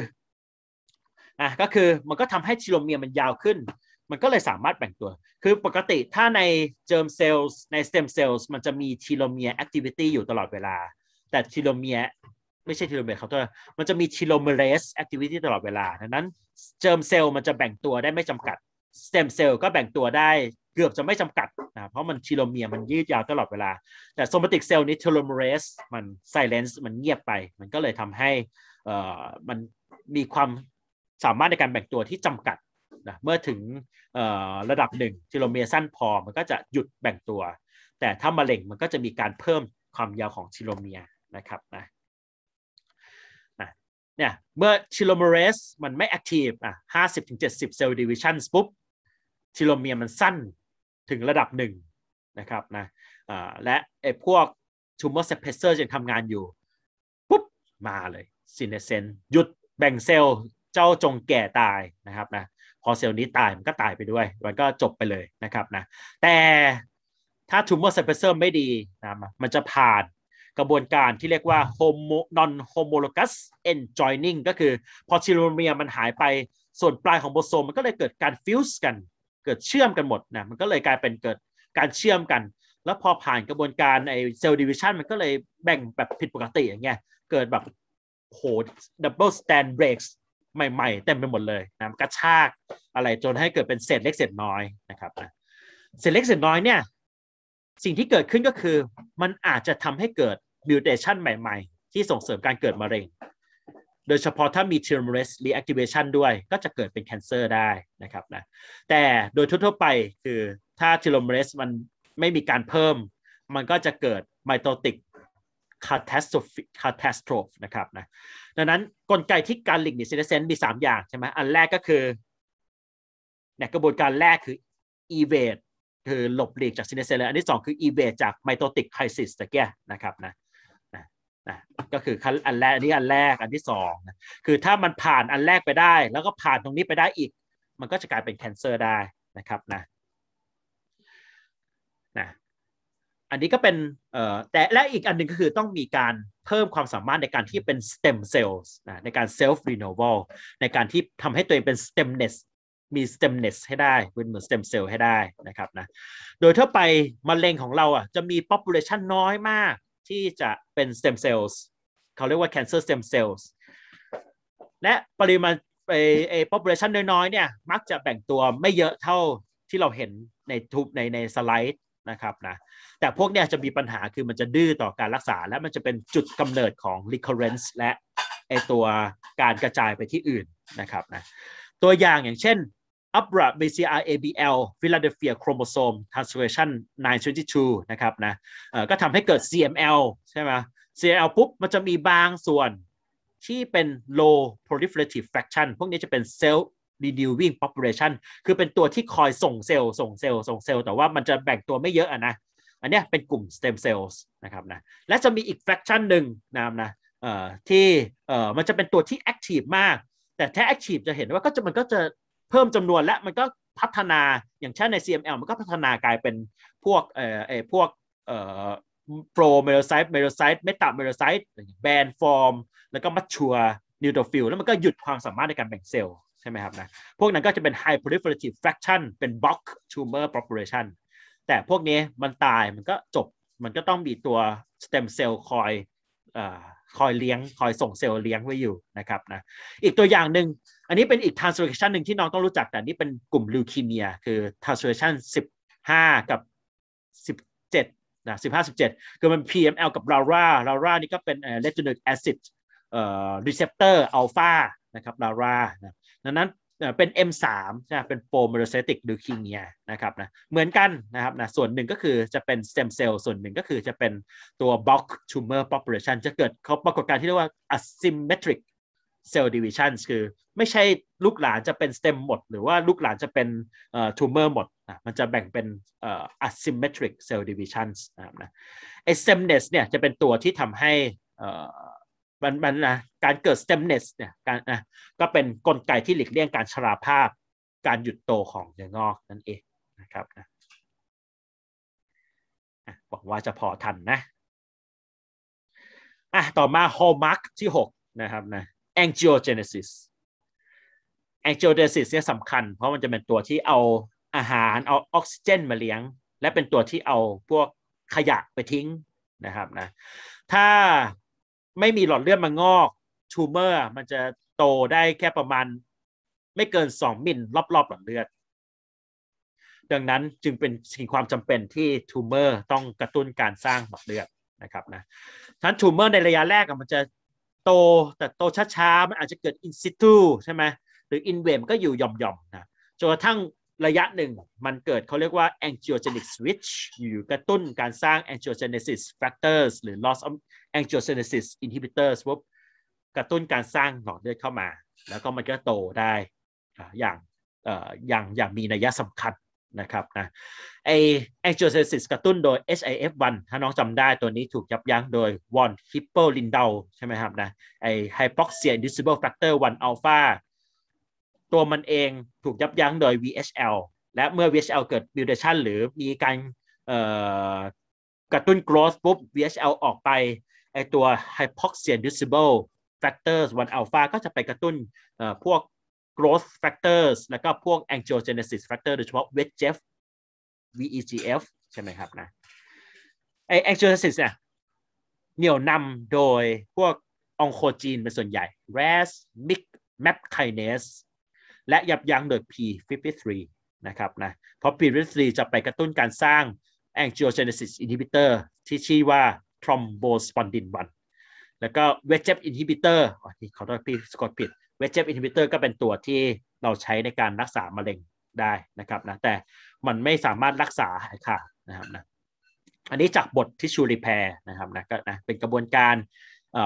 Speaker 1: อ่ะก็คือมันก็ทำให้ชิโลเมียมันยาวขึ้น มันก็เลยสามารถแบ่งตัว คือปกติถ้าในเจิมเซลล์ในสเต็มเซลล์มันจะมีชิโลเมียแอคทิวิตี้อยู่ตลอดเวลา แต่ชิโลเมียไม่ใช่ทีโลเมตรครับตัว มันจะมีทีโลเมเรสแอคทิวิตี้ตลอดเวลาดังนั้น เจิมเซลล์มันจะแบ่งตัวได้ไม่จำกัดสเต็มเซลล์ก็แบ่งตัวได้เกือบจะไม่จำกัดนะ เพราะมันทีโลเมียมันยืดยาวตลอดเวลา แต่โซมาติกเซลล์นี้ทีโลเมเรสมันไซเลนซ์มันเงียบไป มันก็เลยทำให้เอ่อมันมีความสามารถในการแบ่งตัวที่จำกัดนะเมื่อถึงระดับหนึ่งทีโลเมียสั้นพอมันก็จะหยุดแบ่งตัว แต่ถ้ามะเร็งมันก็จะมีการเพิ่มความยาวของทีโลเมียนะครับนะเนี่ยเมื่อชิโลเมเรสมันไม่แอคทีฟอ่ะห้าสิบถึงเจ็ดสิบเซลล์ดิวิชันปุ๊บชิโลเมียมันสั้นถึงระดับหนึ่งนะครับนะและไอ้พวกทูมอร์เซปเพเซอร์ยังทำงานอยู่ปุ๊บมาเลยซินเนเซนหยุดแบ่งเซลล์เจ้าจงแก่ตายนะครับนะพอเซลล์นี้ตาย มันก็ตายไปด้วย มันก็จบไปเลยนะครับนะแต่ถ้าทูมอร์เซปเพเซอร์ไม่ดีนะมันจะผ่านกระบวนการที่เรียกว่า homo non homologous end joining ก็คือพอทลโลเมียร์มันหายไปส่วนปลายของโบโซมมันก็เลยเกิดการฟิวส์กัน เกิดเชื่อมกันหมดนะมันก็เลยกลายเป็นเกิดการเชื่อมกัน แล้วพอผ่านกระบวนการไอเซลล์ดิวิชันมันก็เลยแบ่งแบบผิดปกติอย่างเงี้ยเกิดแบบโหดับเบิลสแตนเบรกใหม่ๆเต็มไปหมดเลยนะกระชาก อะไรจนให้เกิดเป็นเศษเล็กเศษน้อยนะครับเศษเล็กเศษน้อยเนี่ยสิ่งที่เกิดขึ้นก็คือมันอาจจะทำให้เกิดมิวเทชันใหม่ๆ ที่ส่งเสริมการเกิดมะเร็ง โดยเฉพาะถ้ามีเทอร์มอร์สรี a c t i ิเวชันด้วยก็จะเกิดเป็นแคนเซอร์ได้นะครับนะแต่โดยทั่วๆไปคือถ้าเทอร์มอร์สมันไม่มีการเพิ่ม มันก็จะเกิดไมโตติกคา t a สโทร p h e c a t a s นะครับนะดังนั้น กลไกที่การหลีกหนีเซนเซนต์มี 3 อย่างใช่ไหมอันแรกก็คือเนี่ยกระบวนการแรกคือ evade คือ หลบหลีกจากซินเนเซเลอันที่สองคือ อีเว e จากไมโตติกไคซิสตะแก่นะครับนะนะก็คือขั้นอันแรก อันนี้อันแรกอันที่สองนะคือถ้ามันผ่านอันแรกไปได้ แล้วก็ผ่านตรงนี้ไปได้อีก มันก็จะกลายเป็นแคนเซอร์ได้นะครับนะนะอันนี้ก็เป็นเอ่อแต่และอีกอันหนึ่งก็คือต้องมีการเพิ่มความสามารถในการที่เป็น stem cells นะในการ self renewal ในการที่ทำให้ตัวเองเป็น stemness มีสเตมเนสให้ได้เป็นเหมือนสเตมเซลล์ให้ได้นะครับนะโดยทั่วไปมะเร็งของเราอ่ะจะมี population น้อยมากที่จะเป็นสเตมเซลล์เขาเรียกว่า cancer stem cells และปริมาณไอไอ population น้อยๆเนี่ยมักจะแบ่งตัวไม่เยอะเท่าที่เราเห็นในทูบในในสไลด์นะครับนะแต่พวกเนี้ยจะมีปัญหาคือมันจะดื้อต่อการรักษาและมันจะเป็นจุดกำเนิดของ recurrence และไอตัวการกระจายไปที่อื่นนะครับนะตัวอย่างอย่างเช่นอั UPRA BCR-ABL Philadelphia Chromosome Translation 922นะครับนะก็ทำให้เกิด CML ใช่ไหม CML ปุ๊บมันจะมีบางส่วนที่เป็น low proliferative fraction พวกนี้จะเป็น cell renewing population คือเป็นตัวที่คอยส่งเซลล์ ส่งเซลล์ ส่งเซลล์ แต่ว่ามันจะแบ่งตัวไม่เยอะอะนะ อันนี้เป็นกลุ่ม stem cells นะครับนะ และจะมีอีก fraction หนึ่งนะครับนะที่มันจะเป็นตัวที่ active มาก แต่แท้ active จะเห็นว่าก็จะมันก็จะเพิ่มจำนวนและมันก็พัฒนาอย่างเช่นใน CML มันก็พัฒนากลายเป็น พวกเอ่ออพวกเอ่อโปรเมโลไซต์เมโลไซต์เมตาเมโลไซต์แบนฟอร์มแล้วก็มัชชัวนิวโตฟิลแล้วมันก็หยุดความสามารถในการแบ่งเซลล์ใช่ไหมครับนะพวกนั้นก็จะเป็น high proliferative fraction เป็น bulk tumor population แต่พวกนี้มันตาย มันก็จบ มันก็ต้องมีตัว stem cell คอยอคอยเลี้ยง คอยส่งเซลล์เลี้ยงไว้อยู่นะครับนะอีกตัวอย่างหนึ่งอันนี้เป็นอีก translocation หนึ่งที่น้องต้องรู้จักแต่นี่เป็นกลุ่มลิวคีเมียคือ translocation 15 กับ 17นะ15 17คือมัน PML กับ LARA LARA นี่ก็เป็น retinoic acid receptor alpha นะครับ LARA นะดังนั้นเป็น M3 ใช่เป็น promyelocytic leukemia นะครับนะเหมือนกันนะครับนะส่วนหนึ่งก็คือจะเป็น stem cell ส่วนหนึ่งก็คือจะเป็นตัว bulk tumor population จะเกิดเขาปรากฏการที่เรียกว่า asymmetric เซลล์ดิวิชันคือไม่ใช่ลูกหลานจะเป็นสเต็มหมด หรือว่าลูกหลานจะเป็นทูเมอร์หมดนะมันจะแบ่งเป็นอ asymmetric cell division นะครับนะไอ stemness เนี่ยจะเป็นตัวที่ทำให้เอ่อมันมันนะการเกิด stemness เนี่ยการนะก็เป็นนกลไกที่หลีกเลี่ยงการชราภาพ การหยุดโตของเนื้องอกนั่นเองนะครับนะหวังว่าจะพอทันนะอ่ะต่อมา hallmark ที่ 6 นะครับนะ angiogenesis angiogenesis เนี่ยสำคัญ เพราะมันจะเป็นตัวที่เอาอาหารเอาออกซิเจนมาเลี้ยง และเป็นตัวที่เอาพวกขยะไปทิ้งนะครับนะถ้าไม่มีหลอดเลือดมางอกทูเมอร์มันจะโตได้แค่ประมาณ ไม่เกินสองมิลรอบ ๆ หลอดเลือด ดังนั้นจึงเป็นสิ่งความจำเป็นที่ทูเมอร์ ต้องกระตุ้นการสร้างหลอดเลือดนะครับนะทั้นทูเมอร์ในระยะแรกมันจะโต แต่โตช้าๆ มันอาจจะเกิดอินซิทูใช่ไหมหรืออินเวมก็อยู่หย่อมๆนะจนกระทั่งระยะหนึ่งมันเกิดเขาเรียกว่า angiogenic switch อยู่กระตุ้นการสร้าง angiogenesis factors หรือ loss of angiogenesis inhibitors ๊บกระตุ้นการสร้างหลอดเลือดเข้ามา แล้วก็มันก็โตได้อย่างอย่างอย่างมีนัยสำคัญนะครับนะไอแองโจเซซิสกระตุ้นโดย HIF1 ถ้าน้องจำได้ตัวนี้ถูกยับยั้งโดยวอนฮิปโปลินเดลใช่ไหมครับนะไอไฮโปเซียอินดิซิเบิลแฟกเตอร์1อัลฟาตัวมันเองถูกยับยั้งโดย VHL และเมื่อ VHL เกิดบิวเดชันหรือมีการกระตุ้น growth ปุ๊บ VHL ออกไปไอตัว hypoxia inducible factors 1 alpha ก็จะไปกระตุ้นพวก growth factors แล้วก็พวก angiogenesis factor โดยเฉพาะ VEGF VEGF ใช่ไหมครับนะไอ angiogenesis เนี่ยเหนี่ยวนำโดยพวกองโคจีนเป็นส่วนใหญ่ RAS MYC MAP kinase และยับยั้งโดย P53 นะครับนะเพราะ P53 จะไปกระตุ้นการสร้าง angiogenesis inhibitor ที่ชื่อว่า t h r o m b o s p o n d i n 1แล้วก็ VEGF inhibitor อ๋อนี่ขอโทษพี่สกอตผิดวจเจ็บอินฮิบิเตอร์ก็เป็นตัวที่เราใช้ในการรักษามะเร็งได้นะครับนะแต่มันไม่สามารถรักษาค่ะนะครับนะอันนี้จากบทที่ชูรีแพร์นะครับนะก็นะเป็นกระบวนการเ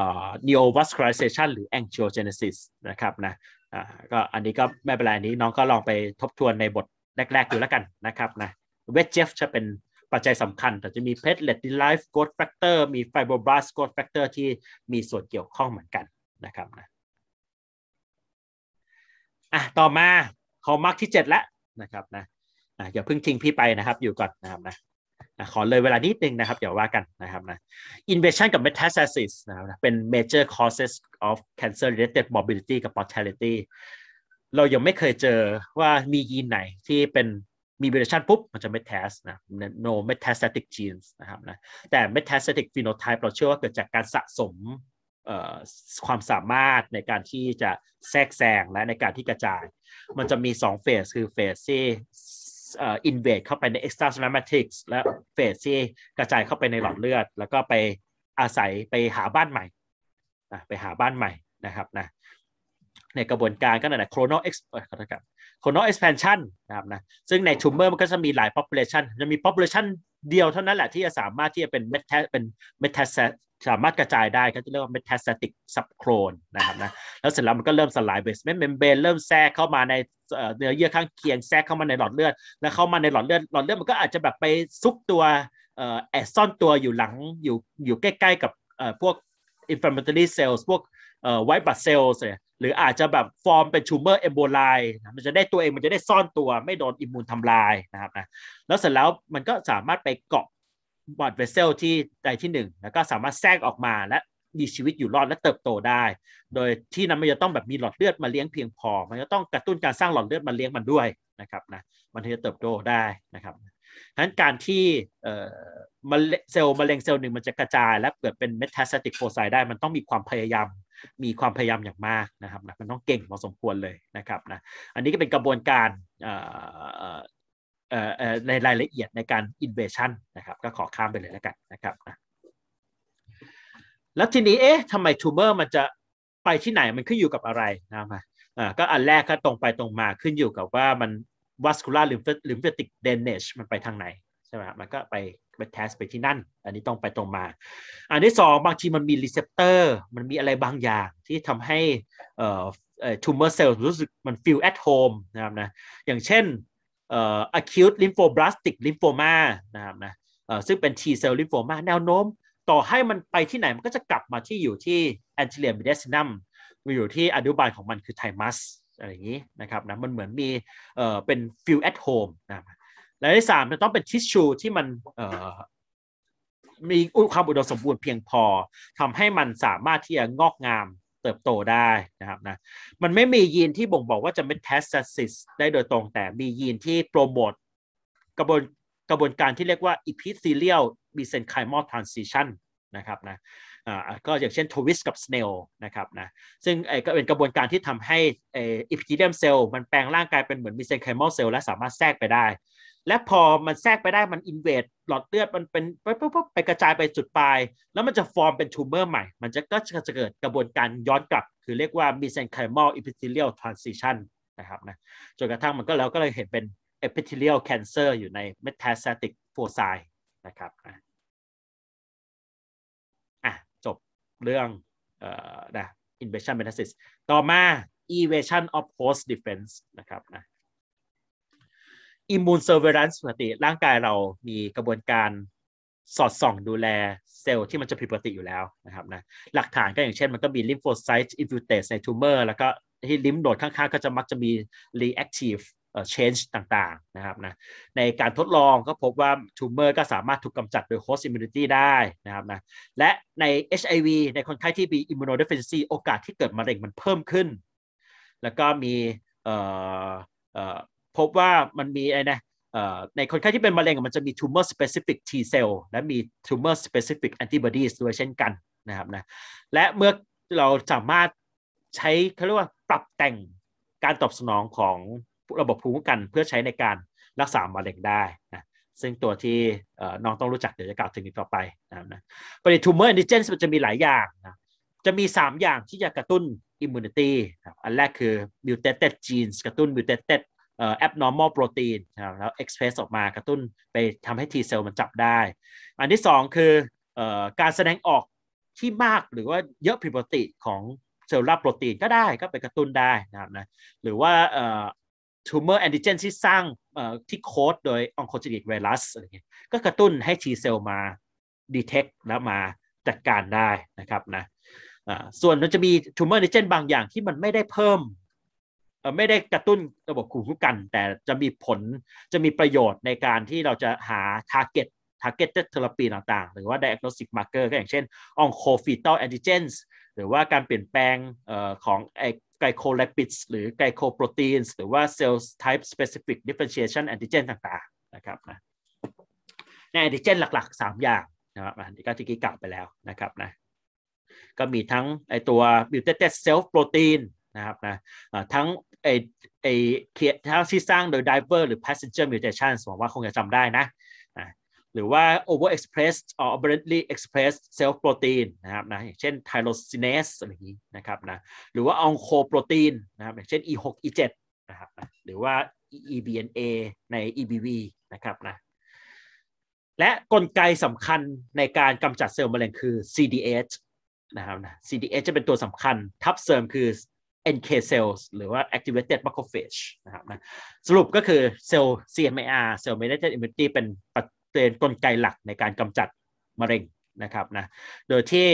Speaker 1: neovascularization หรือ angiogenesis นะครับนะอ่าก็อันนี้ก็ไม่เป็นไรนี้น้องก็ลองไปทบทวนในบทแรกๆดูแล้วกันนะครับนะเวจเจฟจะเป็นปัจจัยสำคัญ แต่จะมีเพชรเลดดิไลฟ์โกดแฟกเตอร์มีไฟโบบลาสโกดแฟกเตอร์ที่มีส่วนเกี่ยวข้องเหมือนกันนะครับนะ่ะต่อมาขอมาร์กที่เจ็ดแล้วนะครับนะอ่ะอย่าเพิ่งทิ้งพี่ไปนะครับอยู่ก่อนนะครับนะขอเลยเวลานิดนึงนะครับ เดี๋ยวว่ากันนะครับนะ invasion กับ metastasis นะครับเป็น major causes of cancer related morbidity กับ mortality เรายังไม่เคยเจอว่ามียีนไหนที่เป็นมี mutation ปุ๊บ มันจะ metas นะ no metastatic genes นะครับนะแต่ metastatic phenotype เราเชื่อว่าเกิดจากการสะสมความสามารถในการที่จะแทรกแซงและในการที่กระจาย มันจะมี2เฟสคือเฟสที่อินเวดเข้าไปใน extra s o n o m a t i c s และเฟสที่กระจายเข้าไปในหลอดเลือด แล้วก็ไปอาศัยไปหาบ้านใหม่ไปหาบ้านใหม่นะครับนะในกระบวนการก็นั่นแหละ c l o n a x โคร o n a l expansion นะครับนะซึ่งใน tumor มันก็จะมีหลาย population จะมี population เดียวเท่านั้นแหละที่จะสามารถที่จะเป็น meta เป็น metastasis สามารถกระจายได้ก็จะเรียกว่าเม t าสติกซับโครนนะครับนะแล้วเสร็จแล้วมันก็เริ่มสลายเบสเมนเ t m e m b เริ่มแทรกเข้ามาในเนื้อเยื่อข้างเคียงแทรกเข้ามาในหลอดเลือด แล้วเข้ามาในหลอดเลือด หลอดเลือดมันก็อาจจะแบบไปซุกตัวแอบซ่อนตัวอยู่หลังอยู่อยู่ใกล้ๆกับพวก inflammatory cells พวกไว์บัตเซลส์หรืออาจจะแบบฟอร์มเป็นชูเมอร์เอมโบไลมันจะได้ตัวเองมันจะได้ซ่อนตัวไม่โดนอิมมูนทำลายนะครับนะแล้วเสร็จแล้วมันก็สามารถไปเกาะบอดเวสเซลที่ใดที่หนึ่งแล้วก็สามารถแทรกออกมาและมีชีวิตอยู่รอด และเติบโตได้ โดยที่นั้นมันจะต้องแบบมีหลอดเลือดมาเลี้ยงเพียงพอ มันจะต้องกระตุ้นการสร้างหลอดเลือดมาเลี้ยงมันด้วยนะครับนะมันถึงจะเติบโตได้นะครับฉนั้นการที่มัเซลล์มะเร็งเซลล์หนึ่งมันจะกระจายและเกิดเป็นเมทาสติกโฟไซได้มันต้องมีความพยายามมีความพยายามอย่างมากนะครับนะมันต้องเก่งพอสมควรเลยนะครับนะอันนี้ก็เป็นกระบวนการในรายละเอียดในการ invasion นะครับก็ขอข้ามไปเลยแล้วกันนะครับแล้วทีนี้เอ๊ะทำไมทูเมอร์มันจะไปที่ไหนมันขึ้นอยู่กับอะไรนะครับก็อันแรกก็ตรงไปตรงมาขึ้นอยู่กับว่ามัน vascular lymphatic drainage มันไปทางไหนใช่ไหมมันก็ไปไปแทสไปที่นั่น อันนี้ต้องไปตรงมา อันที่สองบางทีมันมีรีเซพเตอร์มันมีอะไรบางอย่างที่ทำให้เอ่อร์เซลล์รู้สึกมัน feel at home นะครับนะอย่างเช่นอ acute lymphoblastic lymphoma นะครับนะซึ่งเป็น T cell lymphoma แนวโน้ม ต่อให้มันไปที่ไหน มันก็จะกลับมาที่อยู่ที่ anterior mediastinum มาอยู่ที่อนุบาลของมันคือไทมัสอะไรอย่างนี้นะครับนะมันเหมือนมีเอ่อเป็น f i e l at home นะและที่สามจะต้องเป็นทิชชูที่มันเอ่อมีความอุดมสมบูรณ์เพียงพอทำให้มันสามารถที่จะงอกงามเติบโตได้นะครับนะมันไม่มียีนที่บ่งบอกว่าจะ metastasis ได้โดยตรงแต่มียีนที่โปรโมทกระบวนกระบวนการที่เรียกว่า epithelial mesenchymal transition นะครับนะอ่าก็อย่างเช่นทวิสกับ snail นะครับนะซึ่งอก็เป็นกระบวนการที่ทำให้ e p i t h e l i มเ cell มันแปลงร่างกายเป็นเหมือน mesenchymal cell และสามารถแทรกไปได้และพอมันแทรกไปได้มันอินเวดหลอดเลือด มันเป็นปุ๊บไปกระจายไปจุดปลาย แล้วมันจะฟอร์มเป็นทูเมอร์ใหม่ มันจะก็จะเกิดกระบวนการย้อนกลับ คือเรียกว่ามีเซนไคมอลอิพิ t ิเลียลทรานซิชันนะครับนะ จนกระทั่งมันก็แล้ว ก็เลยเห็นเป็นเอพิ h ิเลียลแคนเซอร์อยู่ในเม e าส s ตติกโฟซายนะครับอ่ะจบเรื่องเอ่อนะ invasion metastasis ต่อมา evasion of host defense นะครับนะอิมมูนเซอร์เวรันส์ปกติร่างกายเรามีกระบวนการสอดส่องดูแลเซลล์ที่มันจะผิดปกติอยู่แล้วนะครับนะ หลักฐานก็อย่างเช่นมันก็มีลิมโฟไซต์อินฟิวเตสในทูเมอร์แล้วก็ ที่ลิมโดดข้างๆ ก็จะมักจะมีรีแอคทีฟเอ่อ change ต่าง ๆ นะครับนะ ในการทดลองก็พบว่าทูเมอร์ก็สามารถถูกกำจัดโดยต์อิมมูนิตี้ได้นะครับนะ และใน HIV ในคนไข้ที่มีอิมมูโนเดฟเฟนซีโอกาสที่เกิดมะเร็งมันเพิ่มขึ้น แล้วก็มีเอ่อเอ่อพบว่ามันมีไอ้นะในคนไข้ที่เป็นมะเร็งมันจะมี tumor specific T cell และมี tumor specific antibodies ด้วยเช่นกันนะครับนะและเมื่อเราสามารถใช้เขาเรียกว่าปรับแต่งการตอบสนองของระบบภูมิคุ้มกันเพื่อใช้ในการรักษามะเร็งได้นะซึ่งตัวที่น้องต้องรู้จักเดี๋ยวจะกล่าวถึงอีกต่อไปนะครับนะประเด็น tumor antigens มันจะมีหลายอย่างนะจะมี 3อย่างที่จะกระตุ้น immunity อันแรกคือ mutated genes กระตุ้น mutated abnormal protein แล้ว express ออกมากระตุ้นไปทำให้ T cell มันจับได้ อันที่สองคือการแสดงออกที่มากหรือว่าเยอะผิดปกติของเซลล์รับโปรตีนก็ได้ก็ไปกระตุ้นได้นะครับนะหรือว่า tumor antigen ที่สร้างที่โค้ด โดย oncogenic virus อะไรเงี้ยก็กระตุ้นให้ T cell มา detect แล้วมาจัดการได้นะครับนะส่วนมันจะมีมเมอร์ในเช่นบางอย่างที่มันไม่ได้เพิ่มไม่ได้กระตุ้นระบบภูมิคุ้มกัน แต่จะมีผลจะมีประโยชน์ในการที่เราจะหา target targeted therapy ต่างๆ หรือว่า diagnostic marker ก็อย่างเช่น oncofetal antigens หรือว่าการเปลี่ยนแปลงของไกลโคเลปิดหรือไกลโคโปรตีนหรือว่า cell type specific differentiation antigen ต่างๆนะครับนะในแอนติเจนหลัก ๆ 3 อย่างนะครับอันนี้ก็ที่กี้กล่าวไปแล้วนะครับนะก็มีทั้งไอตัว mutated self protein นะครับนะทั้งไอไอเคียนที่สร้างโดย d i v e r หรือ passenger mutation หวังว่าคงจะจำได้นะ หรือว่า over expressed or a b e r a n t l y expressed s e l l protein นะครับนะ เช่น tyrosinase อะไรอย่างนี้นะครับนะ หรือว่า oncoprotein นะครับอย่างเช่น e6 e7 นะครับนะ หรือว่า ebna ใน ebv นะครับนะ และกลไกสำคัญในการกำจัดเซลล์มะเร็งคือ cdh นะครับนะ cdh จะเป็นตัวสำคัญทับเสริมคือ NK cells หรือว่า activated macrophage นะครับนะสรุปก็คือเซลล์ c m r r ซลล์ mediated immunity เป็นปเจ็นกลไกหลักในการกำจัดมะเร็งนะครับนะโดยที่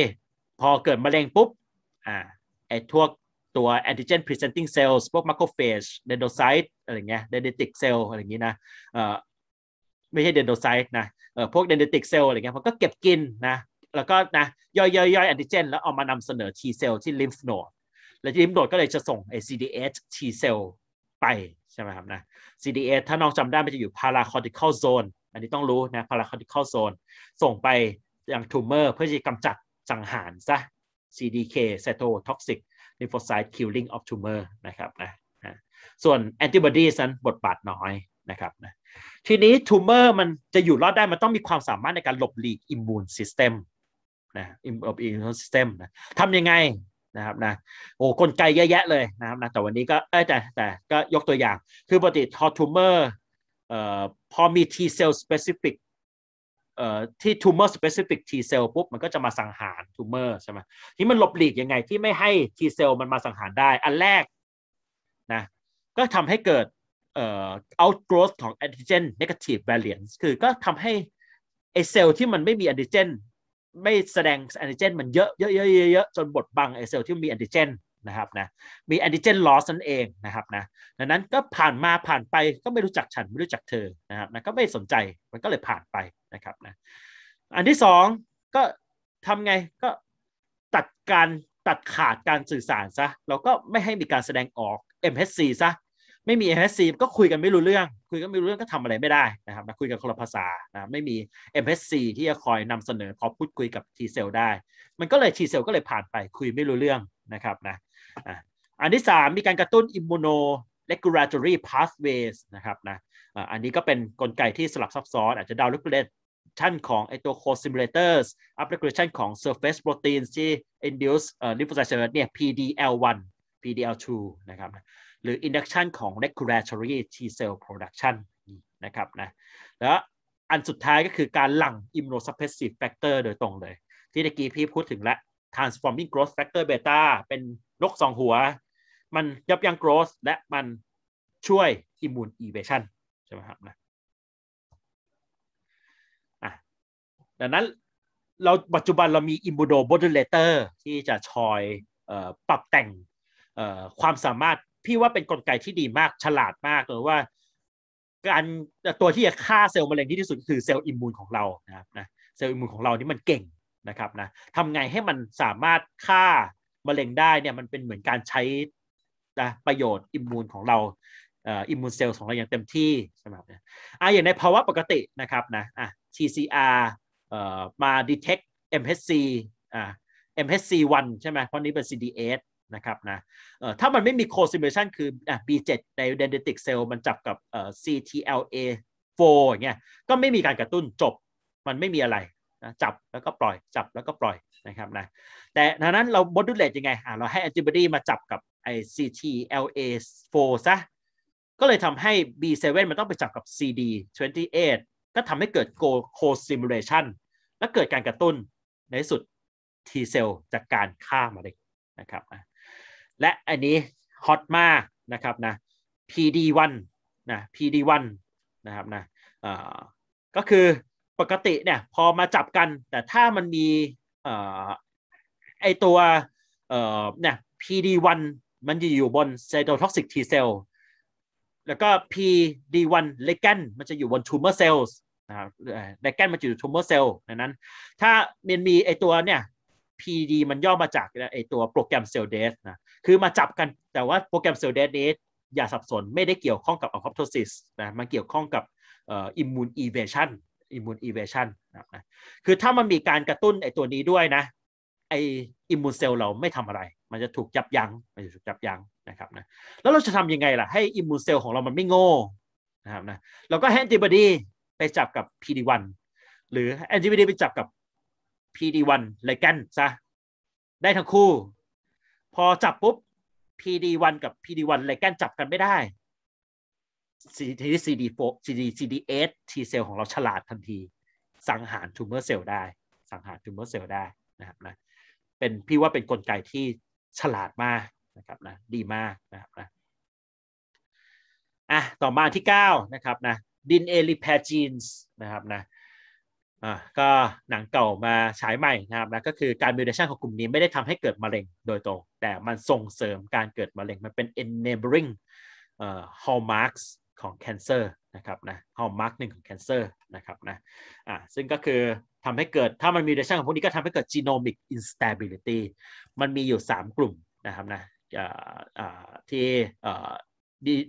Speaker 1: พอเกิดมะเร็งปุ๊บอ่าไอ้พวกตัว antigen presenting cells พวก macrophage dendrocyte อะไรเงี้ย dendritic cell อะไรอย่างงี้นะเอ่อไม่ใช่เดนโดไซต์นะเอ่อพวกเดน d r ติกเซลล์อะไรเงี้ยมันก็เก็บกินนะแล้วก็นะย่อยๆๆแอนติเจนแล้วเอามานำเสนอ T เซลล์ที่ลิมฟ์โนดแล้วทิมโดดก็เลยจะส่งไอ้ CDH T cell ไปใช่ไหมครับนะ CDH ถ้าน้องจำได้ มันจะอยู่ paracortical zone อันนี้ต้องรู้นะ paracortical zone ส่งไปอย่างทูมเมอร์ เพื่อจะกำจัดสังหารซะ CDK cytotoxic lymphocyte killing of tumor นะครับนะส่วน antibody นั้นบทบาทน้อยนะครับนะทีนี้ทูมเมอร์มันจะอยู่รอดได้มันต้องมีความสามารถในการหลบหลีกอิมมูนซิสเต็มนะอิมมูนซิสเต็มนะทำยังไงนะครับนะโอ้กลไกเยอะแยะเลยนะครับนะแต่วันนี้ก็แต่แต่ก็ยกตัวอย่างคือปกติทอร์ทูเมอร์เอ่อพอมี T cell specific เอ่อที่ tumor specific T cell ปุ๊บมันก็จะมาสังหาร tumor ใช่ไหมที่มันหลบหลีกยังไงที่ไม่ให้ T cell มันมาสังหารได้อันแรกนะก็ทำให้เกิดเอ่อ outgrowth ของ antigen negative v a r i a n c e คือก็ทำให้ไอเซลล์ที่มันไม่มีอนติเจนไม่แสดงแอนติเจนมันเยอะเยอะเยอะจนบดบังไอเซลล์ที่มีแอนติเจนนะครับนะ มีแอนติเจนลอสนั่นเองนะครับนะดังนั้นก็ผ่านมาผ่านไปก็ไม่รู้จักฉันไม่รู้จักเธอนะครับนะก็ไม่สนใจมันก็เลยผ่านไปนะครับนะอันที่สองก็ทำไง ก็ตัดการตัดขาดการสื่อสารซะเราก็ไม่ให้มีการแสดงออก MHC ซะ ไม่มี MHC ก็คุยกันไม่รู้เรื่องคุยกันไม่รู้เรื่องก็ทำอะไรไม่ได้นะครับคุยกันคนละภาษานะไม่มี MSC ที่จะคอยนำเสนอขอพูดคุยกับ T cell ได้ มันก็เลย T cell ก็เลยผ่านไปคุยไม่รู้เรื่องนะครับนะอันที่ 3 มีการกระตุ้น immuno regulatory pathways นะครับนะอันนี้ก็เป็นนกลไกที่สลับซับซ้อน อาจจะดาวลึกเล่นชันของไอตัว c o ซิม i m u l a t o r s upregulation ของ surface p r o t e i n ที่ induce l โฟไซเ c อร์เนี่ย PDL1 PDL2 นะครับหรือ induction ของ regulatory T cell production นะครับนะแล้วอันสุดท้ายก็คือการหลั่ง immunosuppressive factor โดยตรงเลย ที่ตะกี้พี่พูดถึงแล้ว transforming growth factor beta เป็นนกสองหัว มันยับยั้ง growth และมันช่วย immune evasion ใช่ไหมครับนะดังนั้นเราปัจจุบันเรามี immunomodulator ที่จะชอยปรับแต่งความสามารถพี่ว่าเป็นนกลไกที่ดีมากฉลาดมากเลยว่าการตัวที่จะฆ่าเซลล์มะเร็งที่ที่สุด คือเซลล์อิมมูนของเรานะครับนะเซลล์อิมมูนของเรานี่มันเก่งนะครับนะทำไงให้มันสามารถฆ่ามะเร็งได้เนี่ยมันเป็นเหมือนการใช้นะประโยชน์อิมมูนของเราอิมมูนเซลล์ของเราอย่างเต็มที่สำหรับเนี่ยอ่ะอย่างในภาวะปกตินะครับนะอ่ะ TCR เอ่อมา detect MHC อ่ะ MHC 1ใช่ไหมเพราะนี้เป็น CD8 นะครับนะถ้ามันไม่มีโคซิมเลชันคืออ่ะ B7 ใน dendritic cell มันจับกับ CTLA4 อย่างเงี้ยก็ไม่มีการกระตุ้นจบ มันไม่มีอะไรนะจับแล้วก็ปล่อยจับแล้วก็ปล่อย นะครับ นะ แต่ดังนั้นเราโมดูลเลตยังไงอ่ะเราให้อนติบอดีมาจับกับไอ CTLA4 ซะ ก็เลยทำให้ B7 มันต้องไปจับกับ CD28 ก็ทำให้เกิดโคซิมเลชันและเกิดการกระตุ้นในสุด T c e ล l จากการฆ่ามาเด็กนะครับและอันนี้ฮอตมากนะครับ นะ PD1 นะ PD1 นะครับนะก็คือปกติเนี่ยพอมาจับกันแต่ถ้ามันมีไอตัวเนี่ย PD1 มันจะอยู่บนเซล์ท็อกซิกทีเซลแล้วก็ PD1 เลกันมันจะอยู่บนเมอร์เซลส์นะครับเลกันมันจะอยู่ทูมเ r อร์เซลนั้นถ้ามันมีไอตัวเนี่ย PD มันย่อมาจากไอตัวโปรแกรมเซลเดสนะคือมาจับกันแต่ว่าโปรแกรมเซลล์เดดเดอย่าสับสน ไม่ได้เกี่ยวข้องกับอัอพโทซิสนะมันเกี่ยวข้องกับอิมมูนอีเวชันอิมมูนอีเวชันนะคือถ้ามันมีการกระตุ้นไอตัวนี้ด้วยนะไออิมมูนเซลล์เราไม่ทำอะไร มันจะถูกยับยัง้งมันจะถูกยับยั้งนะครับนะแล้วเราจะทำยังไงล่ะให้อิมมูนเซลล์ของเรามันไม่โง่นะครับนะเราก็แอนติบอดีไปจับกับ PD1 หรือแอนติบอดีไปจับกับ PD1 ไลแกนซะได้ทั้งคู่พอจับปุ๊บ PD1 กับ PD1 ไลแกนจับกันไม่ได้ทีนี้ CD4 CD CD8 T เซลล์ของเราฉลาดทันที สังหารทูมเมอร์เซลล์ได้ สังหารทูมเมอร์เซลล์ได้นะครับนะเป็นพี่ว่าเป็นนกลไกที่ฉลาดมากนะครับนะดีมากนะครับนะอ่ะต่อมาที่9นะครับนะดินเอลิแพจีนส์นะครับนะอ่าก็หนังเก่ามาฉายใหม่นะครับนะก็คือการมิวเทชันของกลุ่มนี้ไม่ได้ทำให้เกิดมะเร็งโดยตรง แต่มันส่งเสริมการเกิดมะเร็งมันเป็น enabling เอ่อ hallmarks ของ cancer นะครับนะ hallmark หนึ่งของ cancer นะครับนะอ่าซึ่งก็คือทำให้เกิดถ้ามันมีเดชันของพวกนี้ก็ทำให้เกิด genomic instability มันมีอยู่ 3 กลุ่มนะครับนะที่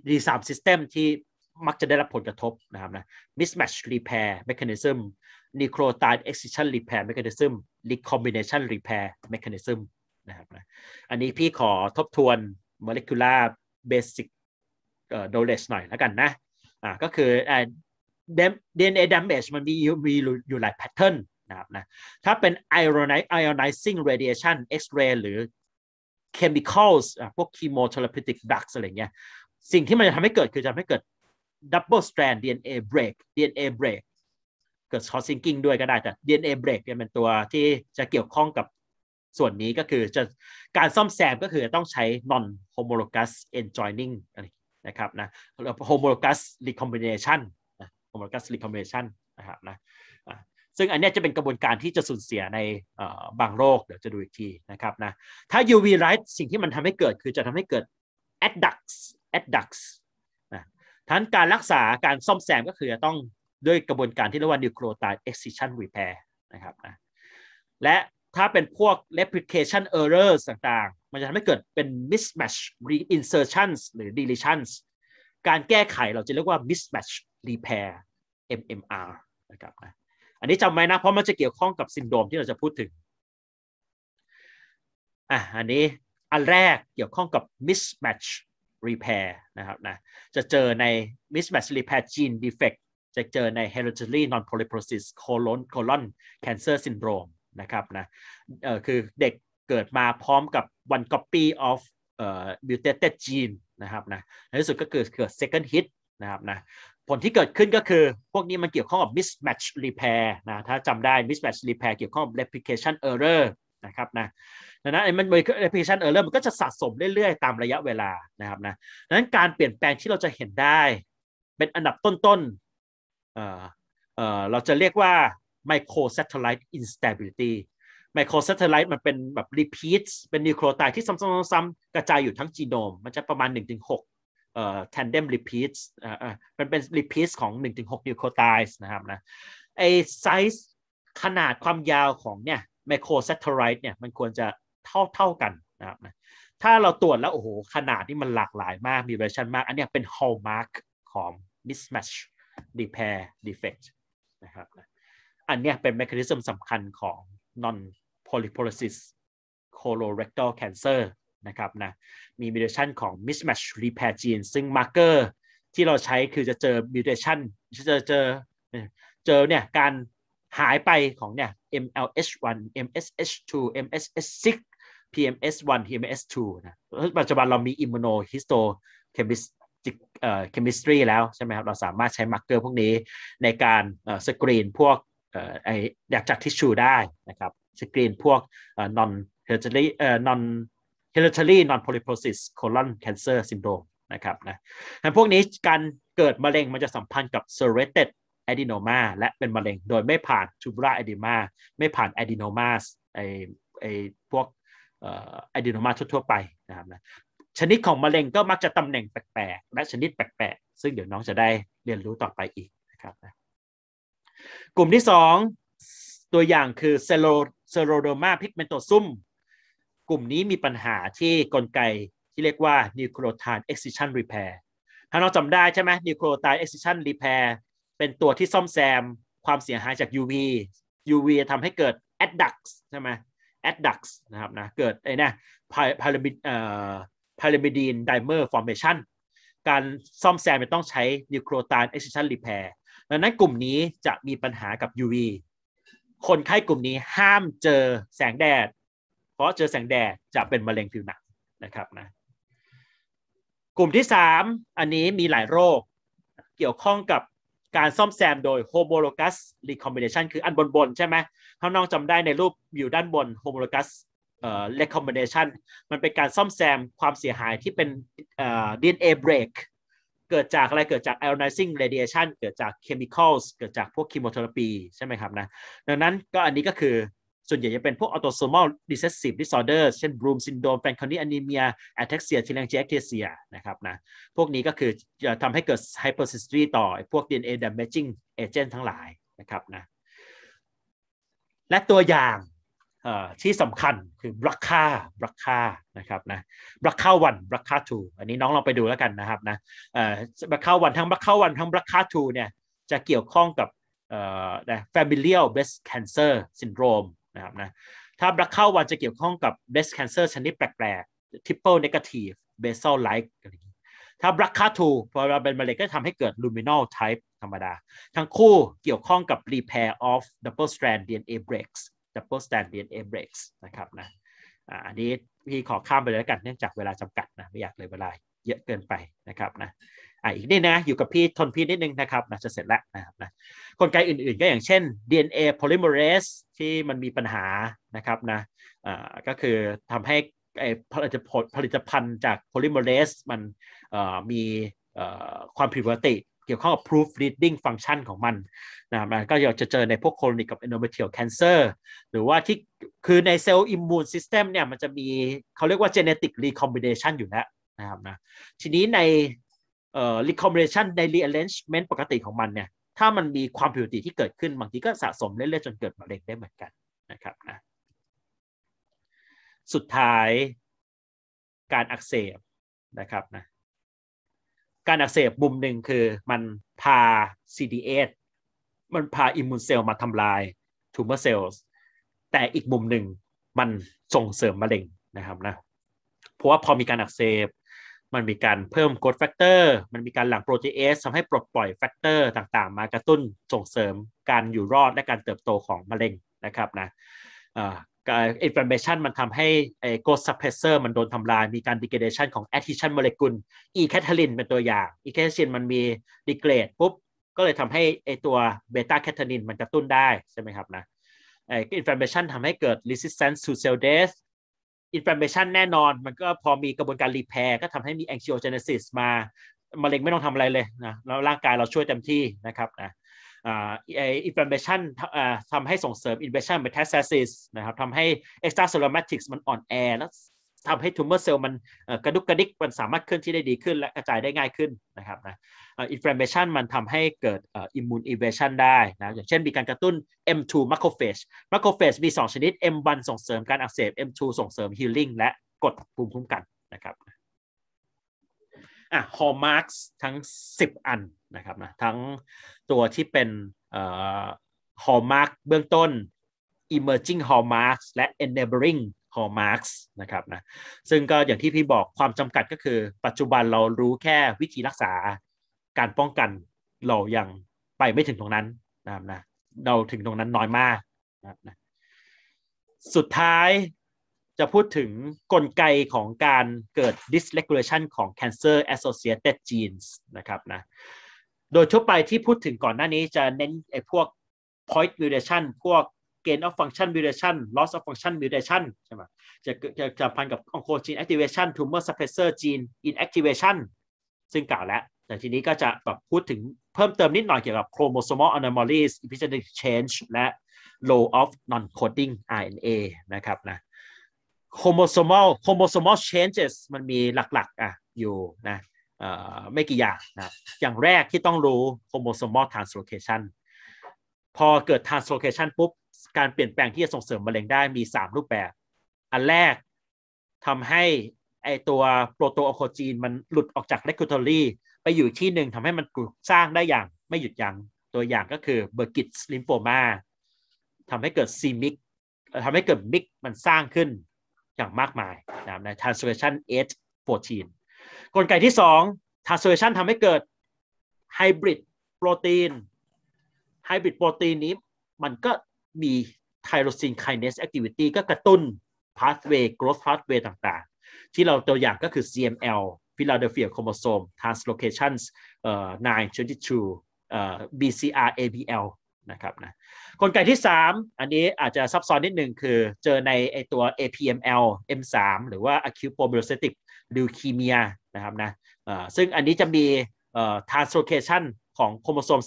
Speaker 1: ดีสามซิสเต็มที่มักจะได้รับผลกระทบนะครับนะ mismatch repair mechanism nucleotide excision repair mechanism recombination repair mechanism นะครับนะอันนี้พี่ขอทบทวน molecular basic knowledge หน่อยแล้วกันนะอ่าก็คือ DNA damage มันมีมีอยู่หลาย pattern นะครับนะ ถ้าเป็น ionizing radiation X-ray หรือ chemicals พวก chemotherapeutic drugs อะไรเงี้ย สิ่งที่มันจะทำให้เกิดคือจะทำให้เกิด double strand DNA break DNA break เกิดช็อตซิงกิ้งด้วยก็ได้ แต่ DNA break เนี่ยเป็นตัวที่จะเกี่ยวข้องกับส่วนนี้ก็คือจะการซ่อมแซมก็คือต้องใช้ non homologous n d j o i n i n g นะครับนะ homologous recombination homologous recombination นะครับนะซึ่งอันนี้จะเป็นกระบวนการที่จะสูญเสียในบางโรคเดี๋ยวจะดูอีกทีนะครับนะถ้า UV light สิ่งที่มันทำให้เกิดคือจะทำให้เกิด adducts adducts นะทั้นการรักษาการซ่อมแซมก็คือจะต้องด้วยกระบวนการที่เรียกว่านิวโค o ตายเอ็กซิชันรี p พร์นะครับนะและถ้าเป็นพวก replication errors ต่างๆ มันจะทำให้เกิดเป็น mismatch reinsertions หรือ deletions การแก้ไขเราจะเรียกว่า mismatch repair MMR นะครับนะอันนี้จำไว้นะ เพราะมันจะเกี่ยวข้องกับซินโดรมที่เราจะพูดถึงอ่ะอันนี้อันแรกเกี่ยวข้องกับ mismatch repair นะครับนะจะเจอใน mismatch repair gene defect จะเจอใน hereditary non-polyposis colon colon cancer syndrome นะครับนะเออคือเด็กเกิดมาพร้อมกับ one copy of uh, mutated gene นะครับนะในที่สุดก็คือเกิด second hit นะครับนะผลที่เกิดขึ้นก็คือพวกนี้มันเกี่ยวข้องกับ mismatch repair นะถ้าจำได้ mismatch repair เกี่ยวข้องกับ replication error นะครับนะดังนั้นมัน replication error มันก็จะสะสมเรื่อยๆตามระยะเวลานะครับนะดังนั้นการเปลี่ยนแปลงที่เราจะเห็นได้เป็นอันดับต้นเราจะเรียกว่า micro satellite instability micro satellite มันเป็นแบบ r e p e a t เป็นนิวโครไทด์ที่ซ้ำๆกระจายอยู่ทั้งจีโนม มันจะประมาณ 1-6เอ่อ tandem repeats อ่ามันเป็น r e p e a t ของ 1-6นิวโครไท์นะครับนะไอ้ไซส์ขนาดความยาวของเนี่ยไมโครเซลไลต์เนี่ยมันควรจะเท่าเท่ากันนะครับนะถ้าเราตรวจแล้วโอ้โหขนาดนี่มันหลากหลายมากมีเวอร์ชันมาก อันนี้เป็น hallmark ของ mismatch ี e p a i r defect นะครับอันนี้เป็นเมคาน n i s m สำคัญของ non polyposis colorectal cancer นะครับนะมี mutation ของ mismatch repair gene ซึ่ง marker ที่เราใช้คือจะเจอ mutation จะเจอเจอเนี่ยการหายไปของเนี่ย MLH1 MSH2 MSH6 PMS1 PMS2 นะปัจจุบันเรามี immunohistochemistry จิเคมิสตรีแล้ว ใช่ไหมครับเราสามารถใช้มาร์กเกอร์พวกนี้ในการสกรีนพวกไออยากจัดทิชชูได้นะครับสกรีนพวก non hereditary non hereditary non polyposis colon cancer syndrome นะครับนะแต่พวกนี้การเกิดมะเร็งมันจะสัมพันธ์กับ serrated adenoma และเป็นมะเร็ง โดยไม่ผ่าน tubular a d e m a ไม่ผ่าน adenomas ไอไอพวกเอเดโนมาทั่วๆไปนะครับนะชนิดของมะเร็งก็มักจะตำแหน่งแปลก ๆ และชนิดแปลก ๆ ซึ่งเดี๋ยวน้องจะได้เรียนรู้ต่อไปอีกนะครับกลุ่มที่ 2 ตัวอย่างคือเซโลเซโรโดมาพิกเมนโตซุมกลุ่มนี้มีปัญหาที่กลไกที่เรียกว่านิโครไทน์เอ็กซิชันรีเพร์ถ้าน้องจำได้ใช่ไหมนิโครไทน์เอ็กซิชันรีเพร์เป็นตัวที่ซ่อมแซมความเสียหายจาก UV UV ทำให้เกิด a d d u c t ์ใช่ไหม a d d u c t ์นะครับนะเกิดไอ้นะพาราบิดเอ่อพาราเมดีนไดเมอร์ฟอร์เมชันการซ่อมแซมจะต้องใช้นิวโครตานเอ็กซิชันรีเพร์ดังนั้นกลุ่มนี้จะมีปัญหากับ UV คนไข้กลุ่มนี้ห้ามเจอแสงแดด เพราะเจอแสงแดดจะเป็นมะเร็งผิวหนังนะครับนะกลุ่มที่สามอันนี้มีหลายโรค เกี่ยวข้องกับการซ่อมแซมโดยโฮโมโลกัสรีคอมบิเนชันคืออันบนบนใช่ไหมถ้าน้องจำได้ในรูปอยู่ด้านบนโฮโมโลกัสเอ่อ recommendation มันเป็นการซ่อมแซมความเสียหายที่เป็นเอ่อ DNA break เกิดจากอะไร เกิดจาก ionizing radiation เกิดจาก chemicals เกิดจากพวก chemotherapy ใช่ไหมครับนะดังนั้นก็อันนี้ก็คือส่วนใหญ่จะเป็นพวก autosomal recessive disorder เช่น Bloom syndrome Fanconi anemia ataxia telangiectasia นะครับนะพวกนี้ก็คือจะทำให้เกิด hypersensitivity ต่อพวก DNA damaging agent ทั้งหลายนะครับนะและตัวอย่างที่สำคัญคือบลักค่าบลักค่านะครับนะบลักค่าวันบลักค่าทูอันนี้น้องลองไปดูแล้วกันนะครับนะบลักค่าวันทั้งบลักค่าวันทั้งบลักค่าทูเนี่ยจะเกี่ยวข้องกับนะ familial breast cancer syndrome นะครับนะ ถ้าบลักค่าวันจะเกี่ยวข้องกับ breast cancer ชนิดแปลกๆ triple negative basal like ไถ้าบลักค่าทูพอเราเป็นมะเร็งก็ทำให้เกิด luminal type ธรรมดา ทั้งคู่เกี่ยวข้องกับ repair of double strand DNA breaks double strand DNA breaks นะครับนะอันนี้พี่ขอข้ามไปเลยแล้วกันเนื่องจากเวลาจำกัดนะไม่อยากเลยเวลาเยอะเกินไปนะครับนะอ่ะอีกนิดนะอยู่กับพี่ทนพี่นิดนึงนะครับนะจะเสร็จแล้วนะครับนะกลไกอื่นๆก็อย่างเช่น DNA polymerase ที่มันมีปัญหานะครับนะอ่าก็คือทำให้ผลิตผลผลิตภัณฑ์จากโพลิเมอเรสมันมีความผิดปกติเกี่ยวข้องกับ proofreading function ของมันนะมันก็จะเจอในพวก colonic กับ endometrial cancer หรือว่าที่คือในเซลล์ immune system เนี่ยมันจะมีเขาเรียกว่า genetic recombination อยู่แล้วนะครับนะ ทีนี้ในเอ่อ recombination ใน rearrangement ปกติของมันเนี่ยถ้ามันมีความผิดปกติที่เกิดขึ้น บางทีก็สะสมเรื่อยๆจนเกิดมะเร็งได้เหมือนกันนะครับนะสุดท้ายการอักเสบนะครับนะการอักเสบมุมหนึ่งคือมันพา CD8 มันพาอิมมูนเซลล์มาทำลายทูมเมอร์เซลล์แต่อีกมุมหนึ่งมันส่งเสริมมะเร็งนะครับนะเพราะว่าพอมีการอักเสบมันมีการเพิ่มโกรดแฟกเตอร์มันมีการหลั่งโปรตีเอสทำให้ปลดปล่อยแฟกเตอร์ต่างๆมากระตุ้นส่งเสริมการอยู่รอดและการเติบโตของมะเร็งนะครับนะการอินฟลามเมชันมันทำให้ไอ้โกสซับเพสเซอร์มันโดนทำลาย มีการดีเกเดชันของแอทิชันโมเลกุลอีแคทเทลินเป็นตัวอย่างอีแคทเทลินมันมีดีเกรดปุ๊บก็เลยทำให้ไอ้ตัวเบต้าแคทเทลินมันกระตุ้นได้ใช่ไหมครับนะไอ้อินฟลามเมชันทำให้เกิดรีสิสแตนซ์ทูเซลเดสอินฟลามเมชันแน่นอนมันก็พอมีกระบวนการรีเพร์ก็ทำให้มีแงจิโอเจเนซิสมา มะเร็งไม่ต้องทำอะไรเลยนะแล้วร่างกายเราช่วยเต็มที่นะครับนะอินฟลามเมชันทำให้ส่งเสริมอินเวชันเมทาซิสนะครับทำให้เอ็กซ์ตราเซลลูมมติก์มันอ่อนแอแล้วทำให้ทูมเมอร์เซลล์มันกระดุกกระดิกมันสามารถเคลื่อนที่ได้ดีขึ้นและกระจายได้ง่ายขึ้นนะครับนะอินฟลามเมชันมันทำให้เกิดอิมมูนอิเวชันได้นะอย่างเช่นมีการกระตุ้น M2 มา c r o p เฟ g e m คร r o p h a มี2 ชนิด M1 ส่งเสริมการอักเสบ M2 ส่งเสริมฮีลิ่งและกดภูมิคุ้มกันนะครับอ่ะฮอร์มาร์กทั้ง 10 อันนะครับนะทั้งตัวที่เป็นฮอลมาร์กเบื้องต้น emerging hallmarks และ enabling hallmarks นะครับนะซึ่งก็อย่างที่พี่บอกความจำกัดก็คือ ปัจจุบันเรารู้แค่วิธีรักษาการป้องกันเรายังไปไม่ถึงตรงนั้นนะนะเราถึงตรงนั้นน้อยมากนะนะสุดท้ายจะพูดถึงกลไกของการเกิด dysregulation ของ cancer associated genes นะครับนะโดยทั่วไปที่พูดถึงก่อนหน้านี้จะเน้นไอ้พวก point mutation พวก gain of function mutation loss of function mutation ใช่ไหมจะจะจะพันกับ oncogene activation tumor suppressor gene inactivation ซึ่งกล่าวแล้วแต่ทีนี้ก็จะแบบพูดถึงเพิ่มเติมนิดหน่อยเกี่ยวกับ chromosomal anomalies epigenetic change และ l o w of non-coding RNA นะครับนะ chromosomal chromosomal changes มันมีหลักๆอ่ะอยู่นะไม่กี่อย่างนะ อย่างแรกที่ต้องรู้โครโมโซมอลทรานสโลเคชันพอเกิดทรานสโลเคชันปุ๊บ การเปลี่ยนแปลงที่จะส่งเสริมมะเร็งได้มี 3 รูปแบบ อันแรกทำให้ไอตัวโปรโตโอโคจีน มันหลุดออกจากเลกูทอรี่ไปอยู่ที่หนึ่งทำให้มันสร้างได้อย่างไม่หยุดยัง้งตัวอย่างก็คือเบอร์กิตลิมโฟมาทำให้เกิดซีมิกทำให้เกิดมิกมันสร้างขึ้นอย่างมากมายนะใน translation 8 14กลไกที่สง translation ทำให้เกิดไฮบริดโปรตีนไฮบริดโปรตีนนี้มันก็มีไทโรซินไคเนสแอคทิวิตี้ก็กระตุ้นพาสเวย์กรอสพาสเวย์ต่างๆ ที่เราตัวอย่างก็คือ CML Philadelphia chromosome translocations เอ่อ922เอ่อ BCR ABL นะครับนะกลไกที่ 3 อันนี้อาจจะซับซ้อนนิดหนึ่งคือเจอในไอตัว APML M3 หรือว่า acute promyelocytic leukemia นะครับนะซึ่งอันนี้จะมี translocation ของโครโมโซม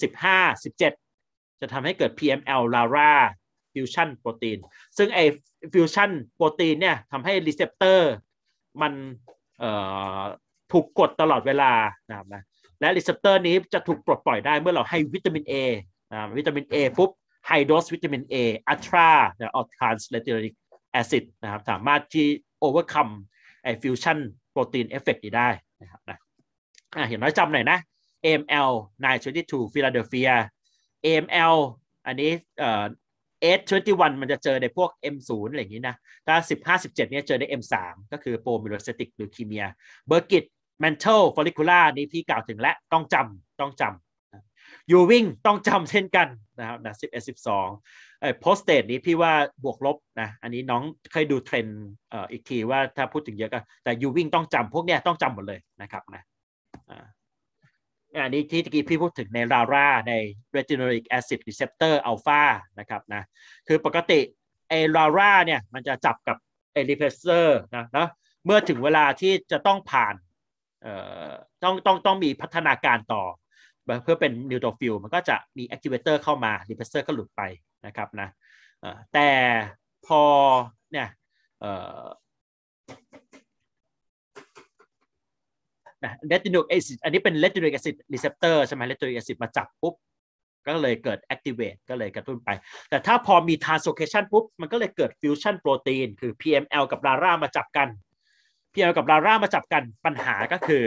Speaker 1: 15 17 จะทำให้เกิด PML LARA fusion protein ซึ่งไอ้ fusion protein เนี่ยทำให้ receptor มันถูกกดตลอดเวลานะครับนะและรีเซพเตอร์นี้จะถูกปลดปล่อยได้เมื่อเราให้วิตามิน A นะวิตามิน A ปุ๊บ ไฮโดสวิตามิน A อัตราออทรานสเลติริกแอซิดนะครับสามารถที่โอเวอร์คัมไอฟิวชั่นโปรตีนเอฟเฟกต์ดีได้นะครับนะอ่าเห็นน้อยจำหน่อยนะ AML 922 Philadelphia AML อันนี้เอ่อ S21 มันจะเจอในพวก M0 อะไรอย่างนี้นะถ้า15 17เนี่ยเจอใน M3 ก็คือโปรมิโลเซติกือคีเมียเบอร์กิตแมนเทลฟอลิคูล่านี่พี่กล่าวถึงและต้องจำต้องจำยูวิ่งต้องจำเช่นกันนะครับนะ11 12โพสเตดนี้พี่ว่าบวกลบนะอันนี้น้องเคยดูเทรนออีกทีว่าถ้าพูดถึงเยอะก็ แต่ยูวิ่งต้องจำพวกเนี้ยต้องจำหมดเลยนะครับนะอันนี้ที่ตะกี้พี่พูดถึงในราราใน retinoic acid receptor alpha นะครับนะคือปกติไอราราเนี่ยมันจะจับกับไอรีเพเซอร์นะนะเมื่อถึงเวลาที่จะต้องผ่านเอ่อต้องต้องต้องมีพัฒนาการต่อเพื่อเป็นนิวโตฟิลมันก็จะมีแอคทิเวเตอร์เข้ามารีเพเซอร์ก็หลุดไปนะครับนะแต่พอเนี่ยเลตินูกแอซิดอันนี้เป็นเลตินูกแอซิดรีเซพเตอร์ใช่ไหมเลตินูกแอซิดมาจับปุ๊บ ก็เลยเกิดแอคทีเวตก็เลยกระตุ้นไป แต่ถ้าพอมีทาร์โซเคชันปุ๊บ มันก็เลยเกิดฟิวชันโปรตีนคือ PML กับลาร่ามาจับกัน PML กับลาร่ามาจับกันปัญหาก็คือ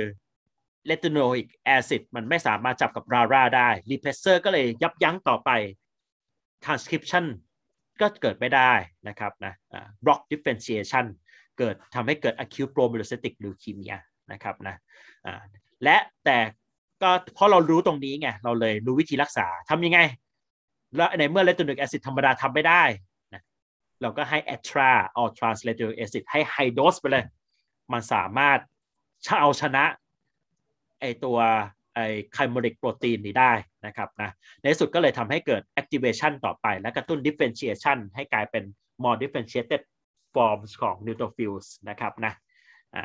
Speaker 1: เลตินูกแอซิดมันไม่สามารถจับกับลาร่าได้รีเพสเซอร์ก็เลยยับยั้งต่อไป transcription ก็เกิดไม่ได้นะครับนะ block differentiation เกิดทำให้เกิด acute promyelocytic leukemia นะครับนะและแต่ก็เพราะเรารู้ตรงนี้ไง เราเลยรู้วิธีรักษาทำยังไง แล้วในเมื่อเลตูนิกแอซิดธรรมดาทำไม่ได้นะเราก็ให้ atra or trans l a t u r i c acid ให้ high dose ไปเลย มันสามารถเอาชนะไอตัวไอไคโมลิกโปรตีนนี้ได้นะครับนะในสุดก็เลยทำให้เกิด activation ต่อไปและกระตุ้น differentiation ให้กลายเป็น more differentiated forms ของ neutrophils นะครับนะอ่า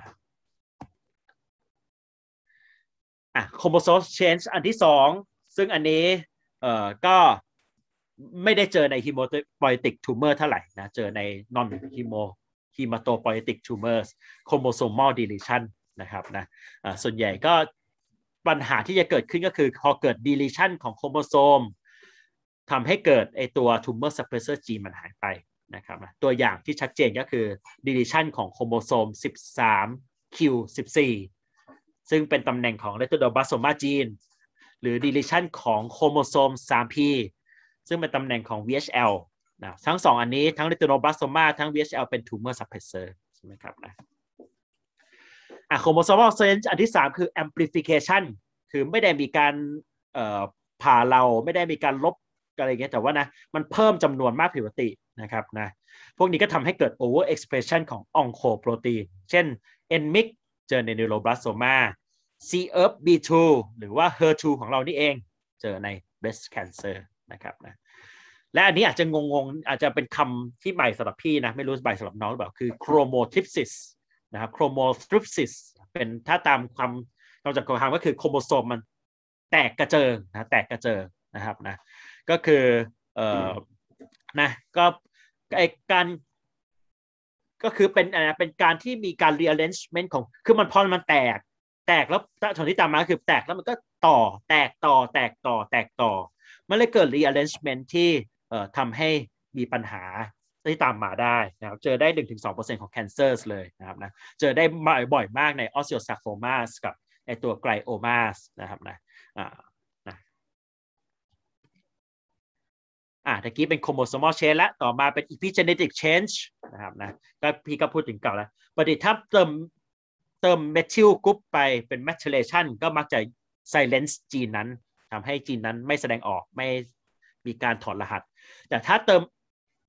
Speaker 1: อ่ะ chromosome change อันที่สองซึ่งอันนี้เอ่อก็ ไม่ได้เจอใน hematopoietic tumor เท่าไหร่นะเจอใน non hemo hematopoietic tumors chromosomal deletion นะครับนะส่วนใหญ่ก็ปัญหาที่จะเกิดขึ้นก็คือพอเกิด deletion ของโครโมโซมทำให้เกิดไอตัว tumor suppressor gene มันหายไปนะครับตัวอย่างที่ชัดเจนก็คือ deletion ของโครโมโซม 13q14 ซึ่งเป็นตำแหน่งของ retinoblastoma gene หรือ deletion ของโครโมโซม 3p ซึ่งเป็นตำแหน่งของ VHL นะทั้งสองอันนี้ทั้ง retinoblastoma ทั้ง VHL เป็น tumor suppressor ใช่ไหมครับนะโครโมโซมอลเซนส์อันที่สามคือ amplification คือไม่ได้มีการเอ่อผ่าเราไม่ได้มีการลบอะไรเงี้ยแต่ว่านะมันเพิ่มจำนวนมากผิดปกตินะครับนะพวกนี้ก็ทำให้เกิด over expression ขององโคโปรตีนเช่น nmic เจอในนิโรบลาสโซมา c e r b b2 หรือว่า her2 ของเรานี่เองเจอใน breast cancer นะครับนะและอันนี้อาจจะงงๆอาจจะเป็นคำที่ใหม่สำหรับพี่นะไม่รู้ใหม่สำหรับน้องหรือเปล่าคือ c h r o m o t r ซ p s i s นะครับโครโมสตริปซิสเป็นถ้าตามความ เราจากความก็คือโครโมโซมมันแตกกระเจิงนะแตกกระเจิงนะครับนะก็คือเอ่อนะก็ไอการก็คือเป็นอะไรเป็นการที่มีการรียลเ r นจ์เมนต์ของคือมันพอ มันแตก แตกแล้วส่วนที่ตามมาคือแตกแล้วมันก็ต่อแตกต่อแตกต่อแตกต่อ มันเลยเกิดี e a เ r นจ์เมนต์ที่เอ่อทำให้มีปัญหาที่ตามมาได้นะครับ เจอได้ 1-2%ของ cancers เลยนะครับนะ เจอได้บ่อยมากใน osteosarcomas กับไอตัวไกลโอมาสนะครับนะ อ่าอ่าตะกี้เป็น chromosomal change แล้วต่อมาเป็น epigenetic change นะครับนะ ก็พี่ก็พูดถึงเก่าแล้วปฏิทับเติมเติม methyl group ไปเป็น m ม t h y l a t i o n ก็มักจะ silence จีนนั้นทำให้จีนนั้นไม่แสดงออกไม่มีการถอดรหัส แต่ถ้าเติม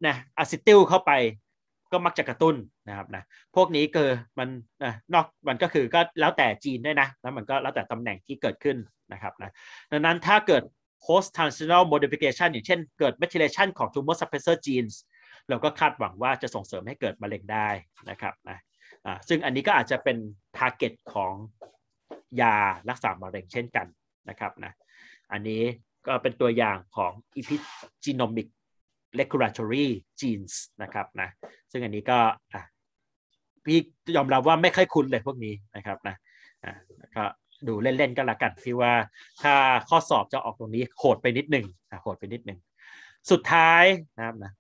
Speaker 1: นะอะซิติลเข้าไปก็มักจะกระตุ้นนะครับนะพวกนี้เกิดมันนะนอกมันก็คือก็แล้วแต่จีนด้วยนะแล้วมันก็แล้วแต่ตำแหน่งที่เกิดขึ้นนะครับนะดังนั้นถ้าเกิด post transitional modification อย่างเช่นเกิด methylation ของ tumor suppressor genes เราก็คาดหวังว่าจะส่งเสริมให้เกิดมะเร็งได้นะครับนะซึ่งอันนี้ก็อาจจะเป็น target ของยารักษามะเร็งเช่นกันนะครับนะอันนี้ก็เป็นตัวอย่างของ epigenomic regulatory genes นะครับนะซึ่งอันนี้ก็พี่ยอมรับว่าไม่ค่อยคุ้นเลยพวกนี้นะครับนะก็ดูเล่นๆก็แล้วกันพี่ว่าถ้าข้อสอบจะออกตรงนี้โหดไปนิดหนึ่งโหดไปนิดหนึ่งสุดท้ายนะครับนะ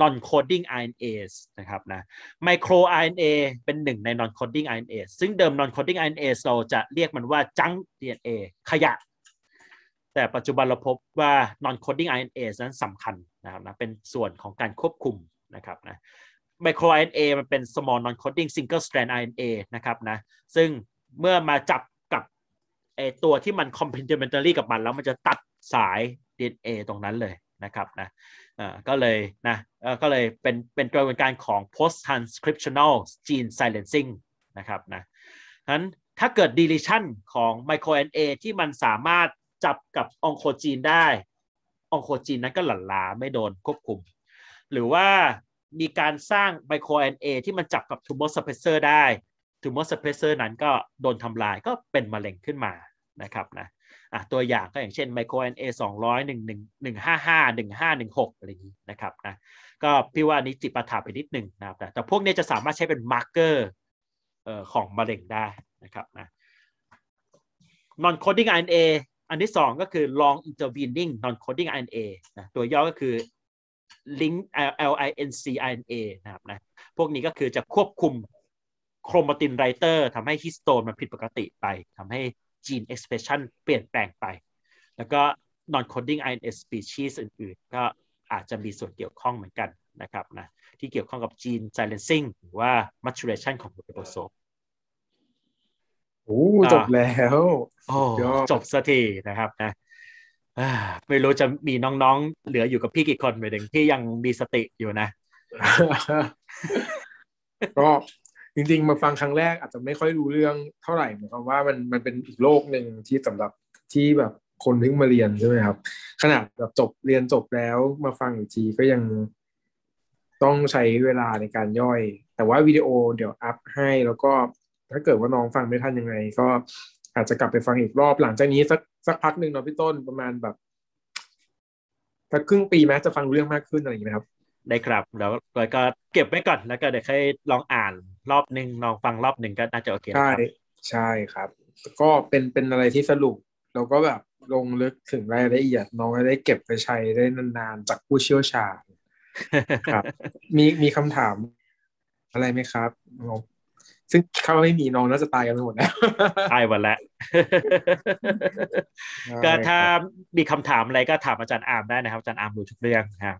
Speaker 1: non coding RNAs นะครับนะ micro RNA เป็นหนึ่งใน non coding RNAs ซึ่งเดิม non coding RNAs เราจะเรียกมันว่า junk DNA ขยะแต่ปัจจุบันเราพบว่า non coding r n a นั้นสำคัญนะครับนะเป็นส่วนของการควบคุมนะครับนะ micro RNA มันเป็น small non coding single strand RNA นะครับนะซึ่งเมื่อมาจับกับไอตัวที่มัน complementary กับมัน แล้วมันจะตัดสาย DNA ตรงนั้นเลยนะครับนะก็เลยนะก็เลยเป็นเป็นกระบวนการของ post transcriptional gene silencing นะครับนะฉะนั้นถ้าเกิด deletion ของ microRNA ที่มันสามารถจับกับองโคจีนได้ องโคจีนนั้นก็หลั่นลาไม่โดนควบคุม หรือว่ามีการสร้างไมโครนเอที่มันจับกับทูมอร์สเปเซอร์ได้ ทูมอร์สเปเซอร์นั้นก็โดนทำลายก็เป็นมะเร็งขึ้นมานะครับนะอ่ะตัวอย่างก็อย่างเช่นไมโครอนหนึ่งห้าหนึ่งหกอะไรอย่างนี้นะครับนะ ก็พี่ว่านี้จิปาถาไปนิดหนึ่งนะครับแต่พวกนี้จะสามารถใช้เป็นมาร์กเกอร์ของมะเร็งได้นะครับนะน non coding นเออันที่สองก็คือ long intervening non-coding RNA นะตัวย่อก็คือ link LINC RNA นะครับนะ พวกนี้ก็คือจะควบคุมโครมาตินไรเตอร์ทำให้ฮิสโตนมันผิดปกติไปทำให้จีนเอ็กซ์เพรสชันเปลี่ยนแปลงไป แล้วก็ non-coding RNA species อื่นๆ ก็อาจจะมีส่วนเกี่ยวข้องเหมือนกันนะครับนะที่เกี่ยวข้องกับจีน silencing หรือว่า maturation ของโปรโตโซ
Speaker 2: โอ้จบแล้วโอ้
Speaker 1: จบสักทีนะครับ นะไม่รู้จะมีน้องๆ เหลืออยู่กับพี่กี่คนไปถึงที่ยังมีสติอยู่นะ
Speaker 2: ก็ จริงๆ มาฟังครั้งแรกอาจจะไม่ค่อยรู้เรื่องเท่าไหร่หมายความว่ามันมันเป็นอีกโลกหนึ่งที่สำหรับที่แบบคนเพิ่งมาเรียนใช่ไหมครับขนาดแบบจบเรียนจบแล้วมาฟังอีกทีก็ยังต้องใช้เวลาในการย่อย แต่ว่าวิดีโอเดี๋ยวอัพให้แล้วก็ถ้าเกิดว่าน้องฟังไม่ทันยังไง ก็อาจจะกลับไปฟังอีกรอบหลังจากนี้สักสักพักหนึ่งเนาะพี่ต้นประมาณแบบสักครึ่งปีไหมจะฟังเรื่องมากขึ้นอะไรอย่างนี้ครับ ได้ครับแล้วเร
Speaker 1: าวก็เก็บไว้ก่อนแล้วก็เดี๋ยวคห้ลองอ่านรอบหนึ่งลองฟังรอบหนึ่งก็น่าจะโอเคใช่
Speaker 2: ใช่ครับก็เป็นเป็นอะไรที่สรุป เราก็แบบลงลึกถึงรายละเอียดน้องได้เก็บไปใช้ได้นานๆจากผู้เชี่ยวชาญครับ มีมีคำถามอะไรไหมครับน้องซึ่งเขาไม่มีน้องน่าจะตายกันหมดนะตายหมดแล้วก็ถ้ามีค
Speaker 1: ำถามอะไรก็ถามอาจารย์อาร์มได้นะครับอาจารย์อาร์มรู้ทุก
Speaker 2: เรื่องครับ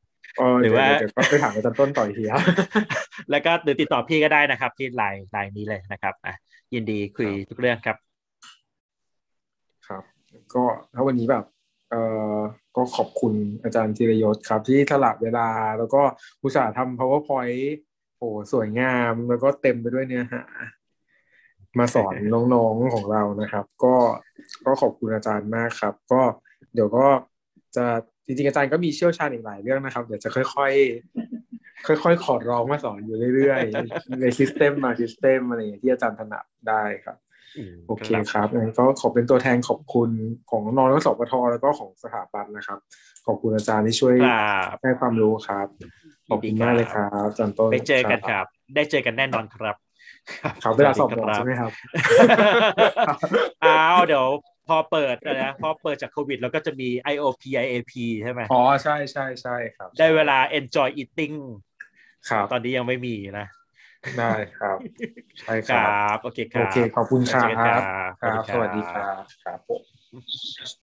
Speaker 2: หรือว่าไปถามอาจารย์ต้นต่อยท
Speaker 1: ีครับแล้วก็หรือติดต่อพี่ก็ได้นะครับที่ไลน์ไลน์นี้เลยนะครับอ่ะยินดีคุยทุกเรื่องครับ
Speaker 2: ครับก็ถ้าวันนี้แบบ เออก็ขอบคุณอาจารย์ธีรยศครับที่สละเวลา แล้วก็อุตส่าห์ทำ powerpoint โอ้สวยงามแล้วก็เต็มไปด้วยเนื้อหามาสอนน้องๆของเรานะครับ ก็ก็ขอบคุณอาจารย์มากครับ ก็เดี๋ยวก็จะจริงๆ อาจารย์ก็มีเชี่ยวชาญอีกหลายเรื่องนะครับ เดี๋ยวจะค่อยๆ ค่อยๆขอร้องมาสอนอยู่เรื่อยๆในซิสเต็มมาซิสเต็มอะไรอย่างที่อาจารย์ถนัดได้ครับโอเคครับก็ขอเป็นตัวแทนขอบคุณของน้องนและสปทแล้วก็ของสถาบันนะครับขอบคุณอาจารย์ที่ช่วยให้ความรู้ครับ ขอบคุณมากเลยครับอาจารย์ต้นไปเจอกัน
Speaker 1: ครับ ได้เจอกันแน่นอนครับ
Speaker 2: ครับเวลาสอบหมอใช่ไหมครับ
Speaker 1: อ้าว เดี๋ยวพอเปิดนะพอเปิดจากโควิด แล้วก็จะมี IOP IAP ใช่ไหม อ๋อ ใช
Speaker 2: ่ใช่ใช่ครับ
Speaker 1: ได้เวลา enjoy eating ครับ ตอนนี้ยังไม่มีนะ ได้ครับ ใช่ครับ โอเคครับ โอเคขอบคุณครับ ครับ สวัสดีครับ
Speaker 2: ครับผม